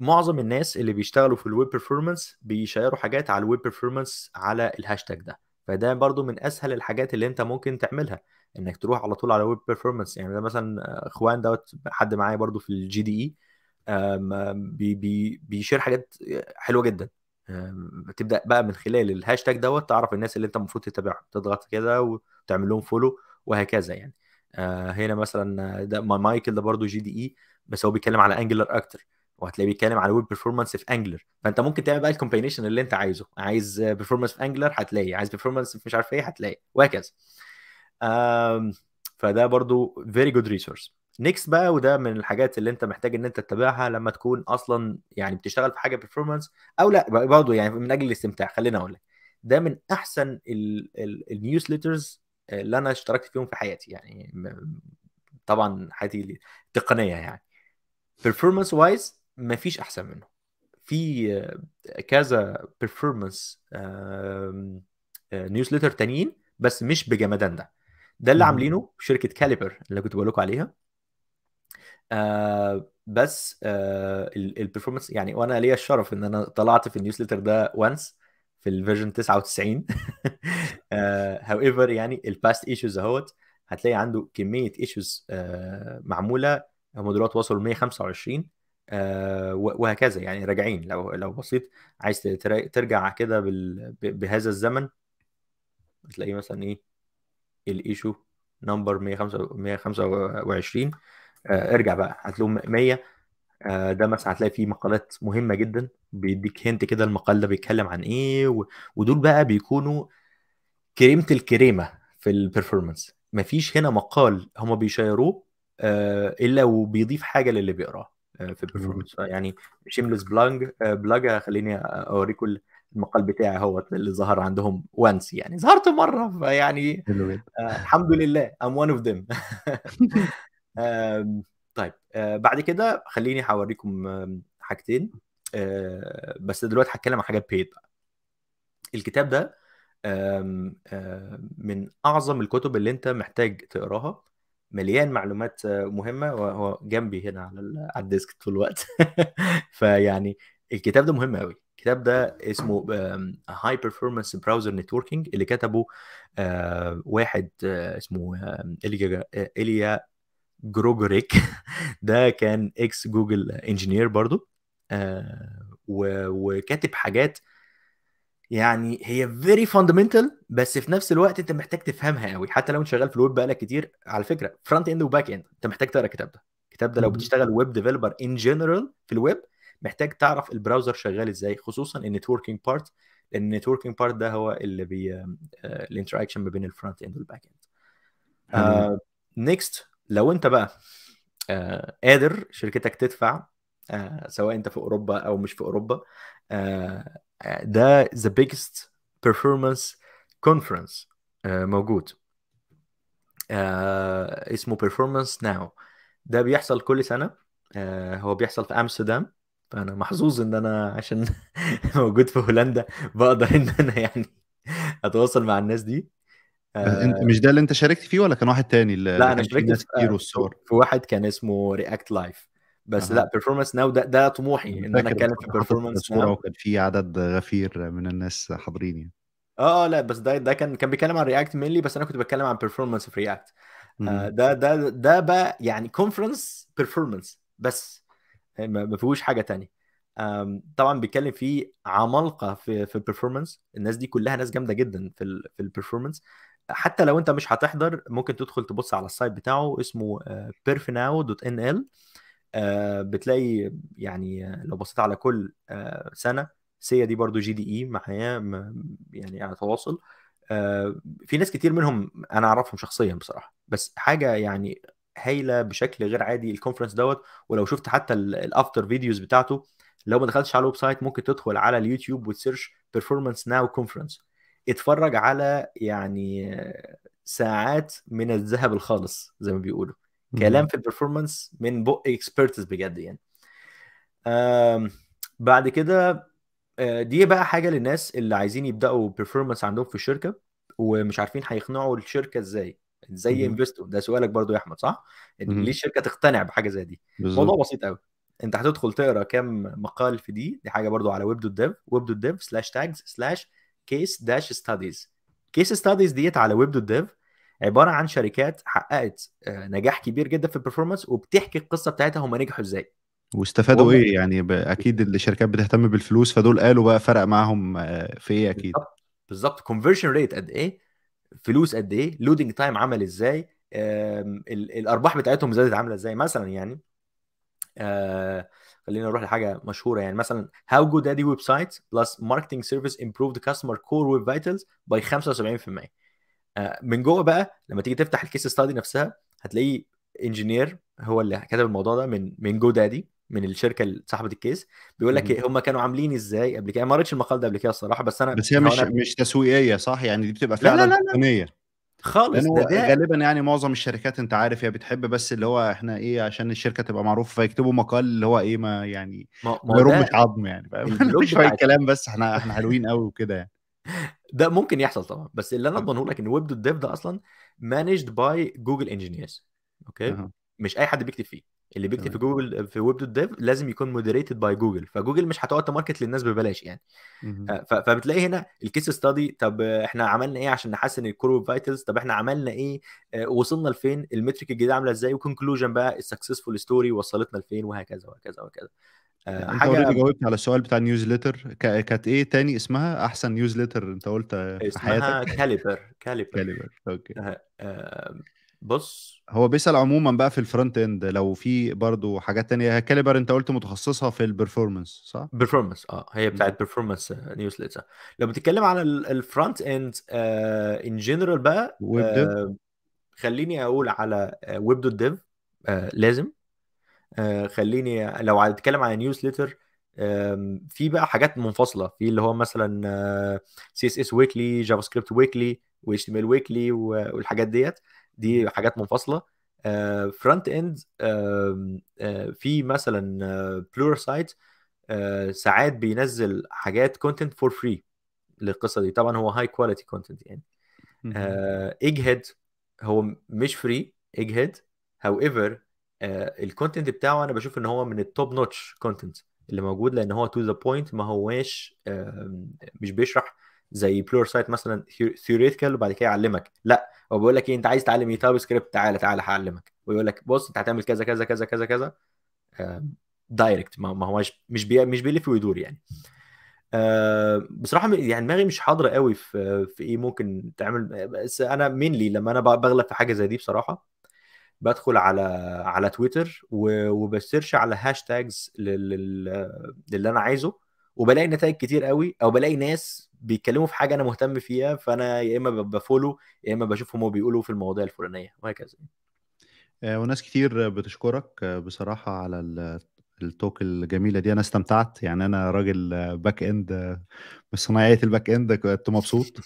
معظم الناس اللي بيشتغلوا في الويب بيرفورمانس بيشيروا حاجات على الويب بيرفورمانس على الهاشتاج ده فده برضو من اسهل الحاجات اللي انت ممكن تعملها انك تروح على طول على ويب بيرفورمانس يعني ده مثلا اخوان دوت حد معايا برضو في الجي دي e، اي بي بي بيشير حاجات حلوه جدا تبدا بقى من خلال الهاشتاج دوت تعرف الناس اللي انت المفروض تتابعهم تضغط كده وتعمل لهم فولو وهكذا يعني آه، هنا مثلا ده مايكل ده برضو جي دي اي بس هو بيتكلم على انجلر اكتر وهتلاقيه بيتكلم على ويب بيرفورمانس في انجلر فانت ممكن تعمل بقى الكومبينيشن اللي انت عايزه عايز بيرفورمانس في انجلر هتلاقي عايز بيرفورمانس مش عارف ايه هتلاقي وهكذا فده برضو فيري جود ريسورس نيكست بقى وده من الحاجات اللي انت محتاج ان انت تتابعها لما تكون اصلا يعني بتشتغل في حاجه بيرفورمانس او لا برضو يعني من اجل الاستمتاع خلينا اقول لك ده من احسن النيوزليترز اللي انا اشتركت فيهم في حياتي يعني طبعا حياتي التقنيه يعني performance وايز ما فيش احسن منه في كذا بيرفورمانس آه، نيوزليتر تانيين بس مش بجمدان ده ده اللي عاملينه شركه كاليبر اللي كنت بقول لكم عليها آه بس آه البرفورمانس يعني وانا ليا الشرف ان انا طلعت في النيوزليتر ده وانس في الفيرجن 99 هاو ايفر يعني الباست ايشوز اهوت هتلاقي عنده كميه ايشوز آه معموله هم دلوقتي وصلوا 125 آه، وهكذا يعني راجعين لو لو بسيط عايز ترجع كده بهذا الزمن تلاقيه مثلا ايه الايشو نمبر 125 آه، ارجع بقى هتلاقوا آه، 100 ده مثلا هتلاقي فيه مقالات مهمه جدا بيديك هنت كده المقال ده بيتكلم عن ايه ودول بقى بيكونوا كريمه الكريمه في البرفورمانس مفيش هنا مقال هما بيشيروه الا وبيضيف حاجه للي بيقراه آه، في البرفورمانس يعني شيمليس بلانج آه، بلاج خليني اوريكم المقال بتاعي اهو اللي ظهر عندهم وانس يعني ظهرت مره فيعني آه، الحمد لله (laughs) ام وان اوف ذيم طيب بعد كده خليني هوريكم حاجتين بس دلوقتي هتكلم عن حاجات بيت الكتاب ده من اعظم الكتب اللي انت محتاج تقراها مليان معلومات آه، مهمه وهو جنبي هنا على على الديسك طول الوقت (laughs) فيعني الكتاب ده مهم قوي الكتاب ده اسمه هاي بيرفورمانس براوزر نتوركينج اللي كتبه آه، واحد آه، اسمه اليا اليا (laughs) ده كان اكس جوجل انجينير برضو وكاتب حاجات يعني هي فيري فاندمنتال بس في نفس الوقت انت محتاج تفهمها قوي حتى لو انت شغال في الويب بقالك كتير على فكره فرونت اند وباك اند انت محتاج تقرا الكتاب ده الكتاب ده لو بتشتغل ويب ديفلوبر ان جنرال في الويب محتاج تعرف البراوزر شغال ازاي خصوصا النتوركينج بارت لان النتوركينج بارت ده هو اللي بي آه، الانتراكشن ما بين الفرونت اند والباك اند نيكست لو انت بقى آه، قادر شركتك تدفع آه، سواء انت في اوروبا او مش في اوروبا ده ذا بيجست بيرفورمانس كونفرنس موجود uh, اسمه بيرفورمانس ناو ده بيحصل كل سنه uh, هو بيحصل في امستردام فانا محظوظ ان انا عشان (laughs) موجود في هولندا بقدر ان انا يعني اتواصل مع الناس دي آه، انت مش ده اللي انت شاركت فيه ولا كان واحد تاني اللي لا انا شاركت في, في واحد كان اسمه رياكت لايف بس أه. لا بيرفورمانس ناو ده ده طموحي ان انا اتكلم في بيرفورمانس ناو وكان في عدد غفير من الناس حاضرين يعني اه, آه، لا بس ده ده كان كان بيتكلم عن رياكت مينلي بس انا كنت بتكلم عن بيرفورمانس في رياكت آه، ده ده ده بقى يعني كونفرنس بيرفورمانس بس آه، ما فيهوش حاجه تانية طبعا بيتكلم في عمالقه في في البرفورمانس الناس دي كلها ناس جامده جدا في الـ في البرفورمانس حتى لو انت مش هتحضر ممكن تدخل تبص على السايت بتاعه اسمه perfnow.nl آه، بتلاقي يعني لو بصيت على كل آه، سنه سيا دي برضو جي دي اي معايا يعني على تواصل آه، في ناس كتير منهم انا اعرفهم شخصيا بصراحه بس حاجه يعني هايله بشكل غير عادي الكونفرنس دوت ولو شفت حتى الافتر فيديوز بتاعته لو ما دخلتش على الويب سايت ممكن تدخل على اليوتيوب وتسيرش بيرفورمانس ناو كونفرنس اتفرج على يعني ساعات من الذهب الخالص زي ما بيقولوا كلام في البرفورمانس من بق اكسبرتس بجد يعني بعد كده آه، دي بقى حاجه للناس اللي عايزين يبداوا بيرفورمانس عندهم في الشركه ومش عارفين هيقنعوا الشركه ازاي ازاي ينفستوا ده سؤالك برضو يا احمد صح ليه الشركه تقتنع بحاجه زي دي الموضوع بسيط قوي انت هتدخل تقرا كام مقال في دي دي حاجه برضو على ويب دوت ديف ويب دوت ديف سلاش تاجز سلاش كيس داش ستاديز كيس ستاديز ديت على ويب دوت ديف عباره عن شركات حققت آه، نجاح كبير جدا في البرفورمانس وبتحكي القصه بتاعتها هم نجحوا ازاي واستفادوا ايه يعني اكيد الشركات بتهتم بالفلوس فدول قالوا بقى فرق معاهم آه، في ايه اكيد بالظبط كونفرجن ريت قد ايه فلوس قد ايه لودنج تايم عمل ازاي الارباح بتاعتهم زادت عامله ازاي مثلا يعني آه، خلينا نروح لحاجه مشهوره يعني مثلا هاو جود ادي ويب سايت بلس ماركتنج سيرفيس امبروفد كاستمر كور ويب فايتلز باي 75% آه، من جوه بقى لما تيجي تفتح الكيس ستادي نفسها هتلاقي انجينير هو اللي كتب الموضوع ده من من جو دادي من الشركه اللي صاحبه الكيس بيقول لك إيه، هم كانوا عاملين ازاي قبل كده ما قريتش المقال ده قبل كده الصراحه بس انا بس هي مش أنا... مش تسويقيه صح يعني دي بتبقى فعلا لا لا لا لا. خالص ده, ده غالبا يعني معظم الشركات انت عارف هي بتحب بس اللي هو احنا ايه عشان الشركه تبقى معروفه فيكتبوا مقال اللي هو ايه ما يعني ما يرمش عظم يعني (laughs) شويه كلام بس احنا احنا حلوين قوي وكده يعني (laughs) ده ممكن يحصل طبعا بس اللي انا اضمنه لك ان ويب دوت ديف ده اصلا مانجد باي جوجل انجينيرز اوكي مش اي حد بيكتب فيه اللي بيكتب في جوجل في ويب دوت ديف لازم يكون مودريتد باي جوجل فجوجل مش هتقعد تماركت للناس ببلاش يعني فبتلاقي هنا الكيس ستادي طب احنا عملنا ايه عشان نحسن الكور فايتلز طب احنا عملنا ايه آه، وصلنا لفين المتريك الجديده عامله ازاي وكونكلوجن بقى السكسسفول ستوري وصلتنا لفين وهكذا وهكذا وهكذا آه، يعني انت حاجه جاوبت على السؤال بتاع النيوزليتر كانت ايه تاني اسمها احسن نيوزليتر انت قلت في حياتك اسمها كاليبر كاليبر كاليبر اوكي آه،, آه. بص هو بيسال عموما بقى في الفرونت اند لو في برضو حاجات تانية كاليبر انت قلت متخصصها في البرفورمانس صح؟ برفورمانس اه هي بتاعت برفورمانس آه، نيوزليتر لو بتتكلم على الفرونت اند ان جنرال بقى ويب ديف خليني اقول على ويب دوت ديف لازم آه، خليني لو هنتكلم على نيوزليتر في بقى حاجات منفصله في اللي هو مثلا سي اس اس ويكلي جافا سكريبت ويكلي واتش تي ام ال ويكلي والحاجات ديت دي حاجات منفصله فرونت آه، اند آه، في مثلا بلور سايت ساعات بينزل حاجات كونتنت فور فري للقصه دي طبعا هو هاي كواليتي كونتنت يعني ايج هيد هو مش فري ايج هيد هاو ايفر آه، الكونتنت بتاعه انا بشوف ان هو من التوب نوتش كونتنت اللي موجود لان هو تو ذا بوينت ما هواش مش بيشرح زي بلور سايت مثلا ثيوريتيكال وبعد كده يعلمك لا هو بيقول لك ايه انت عايز تعلم ايه تايب سكريبت تعالى تعالى هعلمك ويقول لك بص انت هتعمل كذا كذا كذا كذا كذا دايركت ما هواش مش بي مش بيلف ويدور يعني آه، بصراحه يعني دماغي مش حاضره قوي في في ايه ممكن تعمل بس انا مينلي لما انا بغلب في حاجه زي دي بصراحه بدخل على على تويتر وبسيرش على هاشتاجز لل... للي انا عايزه وبلاقي نتائج كتير قوي او بلاقي ناس بيتكلموا في حاجه انا مهتم فيها فانا يا اما بفولو يا اما بشوف هم بيقولوا في المواضيع الفلانيه وهكذا آه، وناس كتير بتشكرك بصراحه على التوك الجميله دي انا استمتعت يعني انا راجل باك اند من صناعيه الباك اند كنت مبسوط (laughs)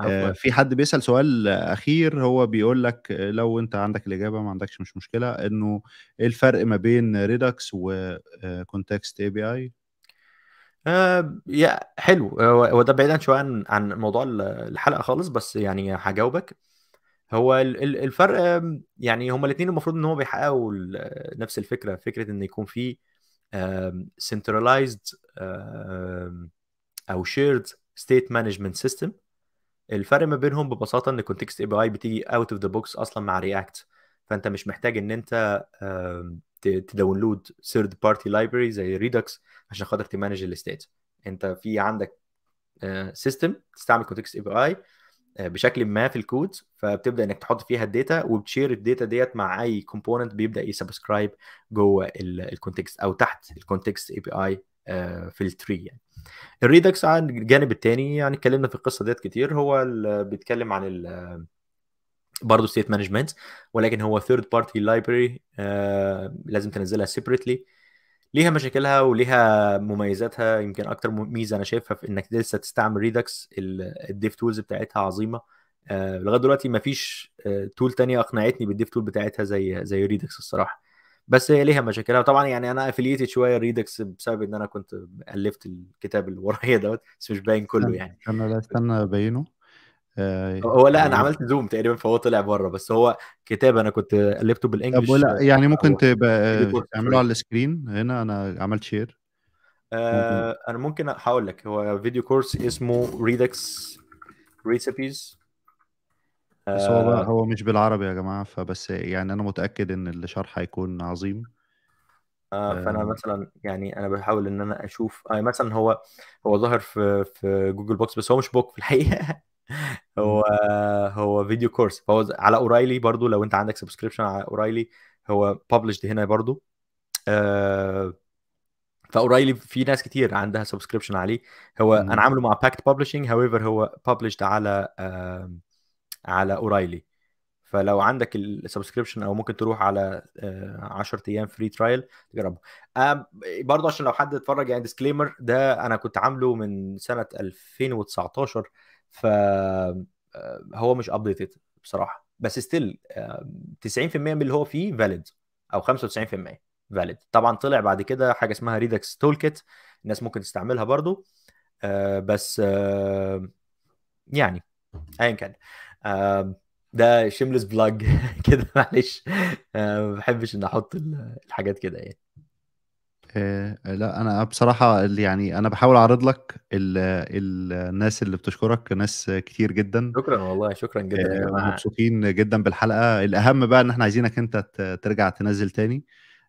آه في حد بيسال سؤال اخير هو بيقول لك لو انت عندك الاجابه ما عندكش مش مشكله انه ايه الفرق ما بين ريدكس وكونتكست اي بي اي يا حلو آه، هو ده بعيدا شويه عن عن موضوع الحلقه خالص بس يعني هجاوبك هو الفرق يعني هما الاثنين المفروض ان هو بيحققوا آه، نفس الفكره فكره ان يكون في سنترلايزد او شيرد ستيت مانجمنت سيستم الفرق ما بينهم ببساطه ان كونتكست اي بي اي بتيجي اوت اوف ذا بوكس اصلا مع رياكت فانت مش محتاج ان انت تداونلود ثيرد بارتي لايبرري زي ريدكس عشان خاطر تمانج الاستيت انت في عندك سيستم آه، تستعمل كونتكست اي بي اي بشكل ما في الكود فبتبدا انك تحط فيها الداتا وبتشير الداتا ديت مع اي كومبوننت بيبدا يسبسكرايب جوه الكونتكست او تحت الكونتكست اي بي اي آه، في التري يعني الريدكس عن الجانب الثاني يعني اتكلمنا في القصه ديت كتير هو بيتكلم عن ال برضه ستيت مانجمنت ولكن هو ثيرد بارتي لايبرري لازم تنزلها سيبريتلي ليها مشاكلها وليها مميزاتها يمكن اكتر ميزه انا شايفها في انك لسه تستعمل ريدكس الديف تولز بتاعتها عظيمه آه، لغايه دلوقتي مفيش تول آه، تانية اقنعتني بالديف تول بتاعتها زي زي ريدكس الصراحه بس هي ليها مشاكلها طبعا يعني انا افلييتد شويه ريدكس بسبب ان انا كنت الفت الكتاب اللي ورايا دوت بس مش باين كله يعني انا لا استنى ابينه آه، هو لا انا يعني عملت زوم تقريبا فهو طلع بره بس هو كتاب انا كنت الفته بالانجلش طب لا يعني ممكن تبقى آه، تعمله على السكرين هنا انا عملت شير آه، انا ممكن هقول لك هو فيديو كورس اسمه ريدكس ريسبيز بس هو بقى آه، هو مش بالعربي يا جماعه فبس يعني انا متاكد ان الشرح هيكون عظيم آه فانا آه. مثلا يعني انا بحاول ان انا اشوف آه يعني مثلا هو هو ظاهر في في جوجل بوكس بس هو مش بوك في الحقيقه (laughs) هو هو فيديو كورس فهو على اورايلي برضو لو انت عندك سبسكريبشن على اورايلي هو ببلشد هنا برضو آه فاورايلي في ناس كتير عندها سبسكريبشن عليه هو انا عامله مع باكت ببلشنج هاويفر هو ببلشد على آه على اورايلي فلو عندك السبسكريبشن او ممكن تروح على 10 آه، ايام فري ترايل تجربه آه، برضه عشان لو حد اتفرج يعني ديسكليمر ده انا كنت عامله من سنه 2019 ف آه، هو مش ابديتد بصراحه بس ستيل 90% من اللي هو فيه فاليد او 95% فاليد طبعا طلع بعد كده حاجه اسمها ريدكس تول كيت الناس ممكن تستعملها برضو بس يعني ايا كان آه، ده شيمليس بلاج (laughs) كده معلش آه، ما بحبش ان احط الحاجات كده يعني آه، لا انا بصراحه يعني انا بحاول اعرض لك الـ الـ الناس اللي بتشكرك ناس كتير جدا شكرا والله شكرا جدا يا جماعه مبسوطين جدا بالحلقه الاهم بقى ان احنا عايزينك انت ترجع تنزل تاني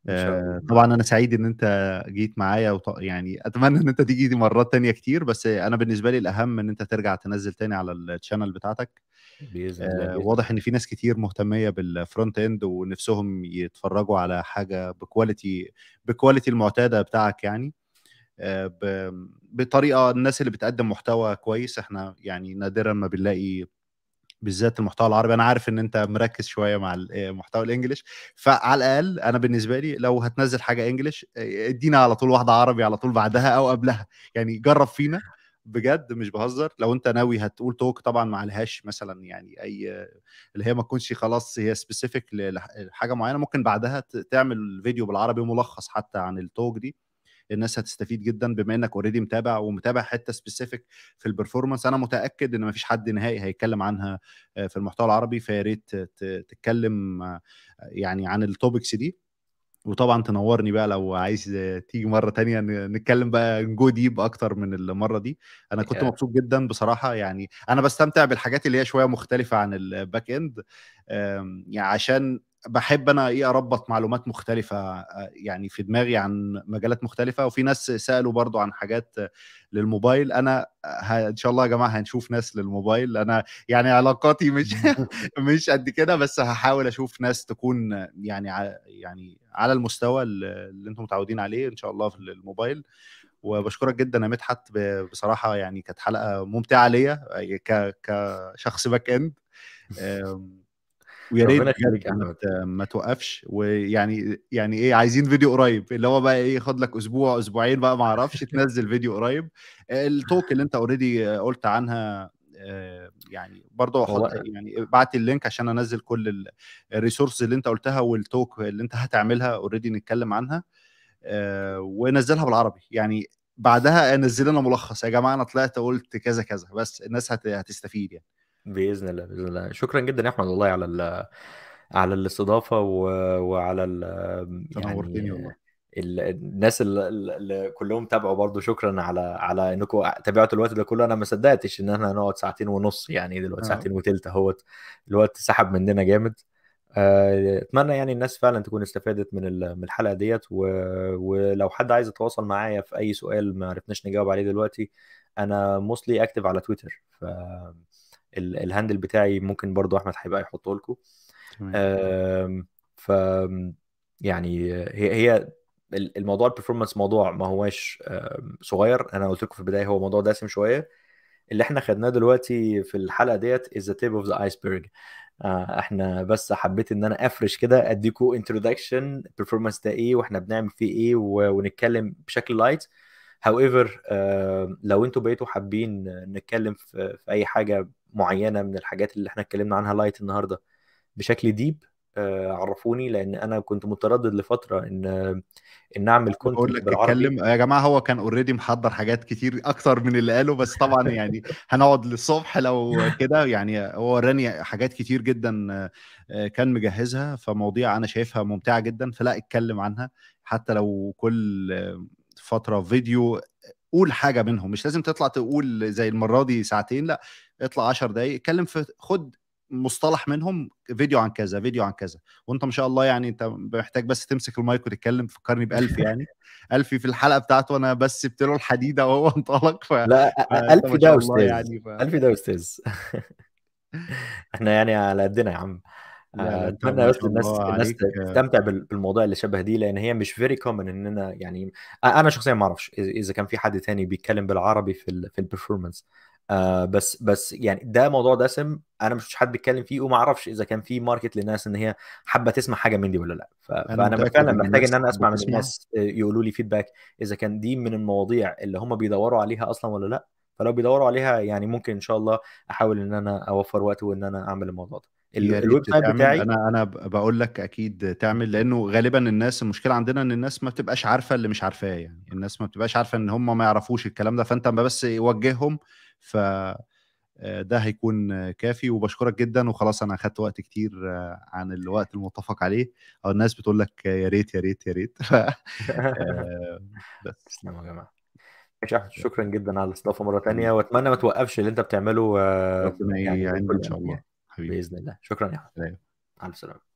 إن طبعا انا سعيد ان انت جيت معايا وط... يعني اتمنى ان انت تيجي مرات تانية كتير بس انا بالنسبه لي الاهم ان انت ترجع تنزل تاني على الشانل بتاعتك باذن الله آه، واضح ان في ناس كتير مهتميه بالفرونت اند ونفسهم يتفرجوا على حاجه بكواليتي بكواليتي المعتاده بتاعك يعني آه، بطريقه الناس اللي بتقدم محتوى كويس احنا يعني نادرا ما بنلاقي بالذات المحتوى العربي انا عارف ان انت مركز شويه مع المحتوى آه، الانجليش فعلى الاقل انا بالنسبه لي لو هتنزل حاجه انجليش ادينا على طول واحده عربي على طول بعدها او قبلها يعني جرب فينا بجد مش بهزر لو انت ناوي هتقول توك طبعا ما عليهاش مثلا يعني اي اللي هي ما تكونش خلاص هي سبيسيفيك لحاجه معينه ممكن بعدها تعمل فيديو بالعربي ملخص حتى عن التوك دي الناس هتستفيد جدا بما انك اوريدي متابع ومتابع حته سبيسيفيك في البرفورمانس انا متاكد ان مفيش حد نهائي هيتكلم عنها آه، في المحتوى العربي فيا ريت تتكلم آه، يعني عن التوبكس دي وطبعا تنورني بقى لو عايز تيجي مره تانية نتكلم بقى جو ديب اكتر من المره دي انا كنت مبسوط جدا بصراحه يعني انا بستمتع بالحاجات اللي هي شويه مختلفه عن الباك اند يعني عشان بحب انا ايه اربط معلومات مختلفه آه، يعني في دماغي عن مجالات مختلفه وفي ناس سالوا برضو عن حاجات للموبايل انا آه، ان شاء الله يا جماعه هنشوف ناس للموبايل انا يعني علاقاتي مش (laughs) (laughs) مش قد كده بس هحاول اشوف ناس تكون يعني يعني على المستوى اللي انتم متعودين عليه ان شاء الله في الموبايل وبشكرك جدا يا مدحت بصراحه يعني كانت حلقه ممتعه ليا آه، كشخص باك اند ويا ريت ما توقفش ويعني يعني ايه عايزين فيديو قريب اللي هو بقى ايه خد لك اسبوع اسبوعين بقى ما اعرفش تنزل فيديو قريب آه، التوك اللي انت اوريدي آه، قلت عنها آه، يعني برضه يعني ابعت اللينك عشان انزل كل الريسورس اللي انت قلتها والتوك اللي انت هتعملها اوريدي نتكلم عنها ونزلها بالعربي يعني بعدها انزل لنا ملخص يا جماعه انا طلعت قلت كذا كذا بس الناس هتستفيد يعني باذن الله باذن الله شكرا جدا يا احمد والله على ال... على الاستضافه و... وعلى ال... يعني والله الناس اللي كلهم تابعوا برضو شكرا على على انكم تابعتوا الوقت ده كله انا ما صدقتش ان احنا هنقعد ساعتين ونص يعني إيه دلوقتي آه. ساعتين وثلث اهوت الوقت سحب مننا جامد آه، اتمنى يعني الناس فعلا تكون استفادت من من الحلقه ديت و... ولو حد عايز يتواصل معايا في اي سؤال ما عرفناش نجاوب عليه دلوقتي انا موستلي اكتف على تويتر ف الهاندل بتاعي ممكن برضو احمد هيبقى يحطه لكم ف يعني هي هي الموضوع البرفورمانس موضوع ما هواش صغير انا قلت لكم في البدايه هو موضوع دسم شويه اللي احنا خدناه دلوقتي في الحلقه ديت از ذا تيب اوف ذا ايسبرج احنا بس حبيت ان انا افرش كده اديكوا انتروداكشن البرفورمانس ده ايه واحنا بنعمل فيه ايه ونتكلم بشكل لايت هاو ايفر لو انتوا بقيتوا حابين نتكلم في, في اي حاجه معينه من الحاجات اللي احنا اتكلمنا عنها لايت النهارده بشكل ديب آه، عرفوني لان انا كنت متردد لفتره ان ان اعمل كونتنت بقول لك اتكلم يا جماعه هو كان اوريدي محضر حاجات كتير اكتر من اللي قاله بس طبعا يعني هنقعد للصبح لو (laughs) كده يعني هو وراني حاجات كتير جدا آه، كان مجهزها فمواضيع انا شايفها ممتعه جدا فلا اتكلم عنها حتى لو كل فتره فيديو قول حاجه منهم مش لازم تطلع تقول زي المره دي ساعتين لا اطلع 10 دقايق اتكلم في خد مصطلح منهم فيديو عن كذا فيديو عن كذا وانت ما شاء الله يعني انت محتاج بس تمسك المايك وتتكلم فكرني بألف يعني (laughs) ألفي في الحلقه بتاعته انا بس سبت له الحديده وهو (laughs) انطلق ف... لا ألفي ده استاذ يعني ف... ألفي ده استاذ (laughs) احنا يعني على قدنا يا عم آه، يعني اتمنى بس الناس الناس آه. تستمتع بالمواضيع اللي شبه دي لان هي مش فيري كومن اننا يعني انا شخصيا ما اعرفش اذا كان في حد تاني بيتكلم بالعربي في الـ في البرفورمانس آه بس بس يعني ده موضوع دسم انا مش حد بيتكلم فيه وما اعرفش اذا كان في ماركت للناس ان هي حابه تسمع حاجه من دي ولا لا فانا فعلا محتاج ان انا اسمع من الناس يقولوا لي فيدباك اذا كان دي من المواضيع اللي هم بيدوروا عليها اصلا ولا لا فلو بيدوروا عليها يعني ممكن ان شاء الله احاول ان انا اوفر وقت وان انا اعمل الموضوع ده الويب سايت بتاعي انا انا بقول لك اكيد تعمل لانه غالبا الناس المشكله عندنا ان الناس ما بتبقاش عارفه اللي مش عارفاه يعني الناس ما بتبقاش عارفه ان هم ما يعرفوش الكلام ده فانت بس وجههم ف آه، ده هيكون كافي وبشكرك جدا وخلاص انا اخدت وقت كتير آه، عن الوقت المتفق عليه او الناس بتقول لك يا ريت يا ريت يا ريت (laughs) آه، بس تسلموا يا جماعه شكرا جدا على الاستضافه مره ثانيه واتمنى ما توقفش اللي انت بتعمله ربنا يعني يعينك ان شاء يعني الله حبيبي باذن الله شكرا يا حبيبي مع السلامه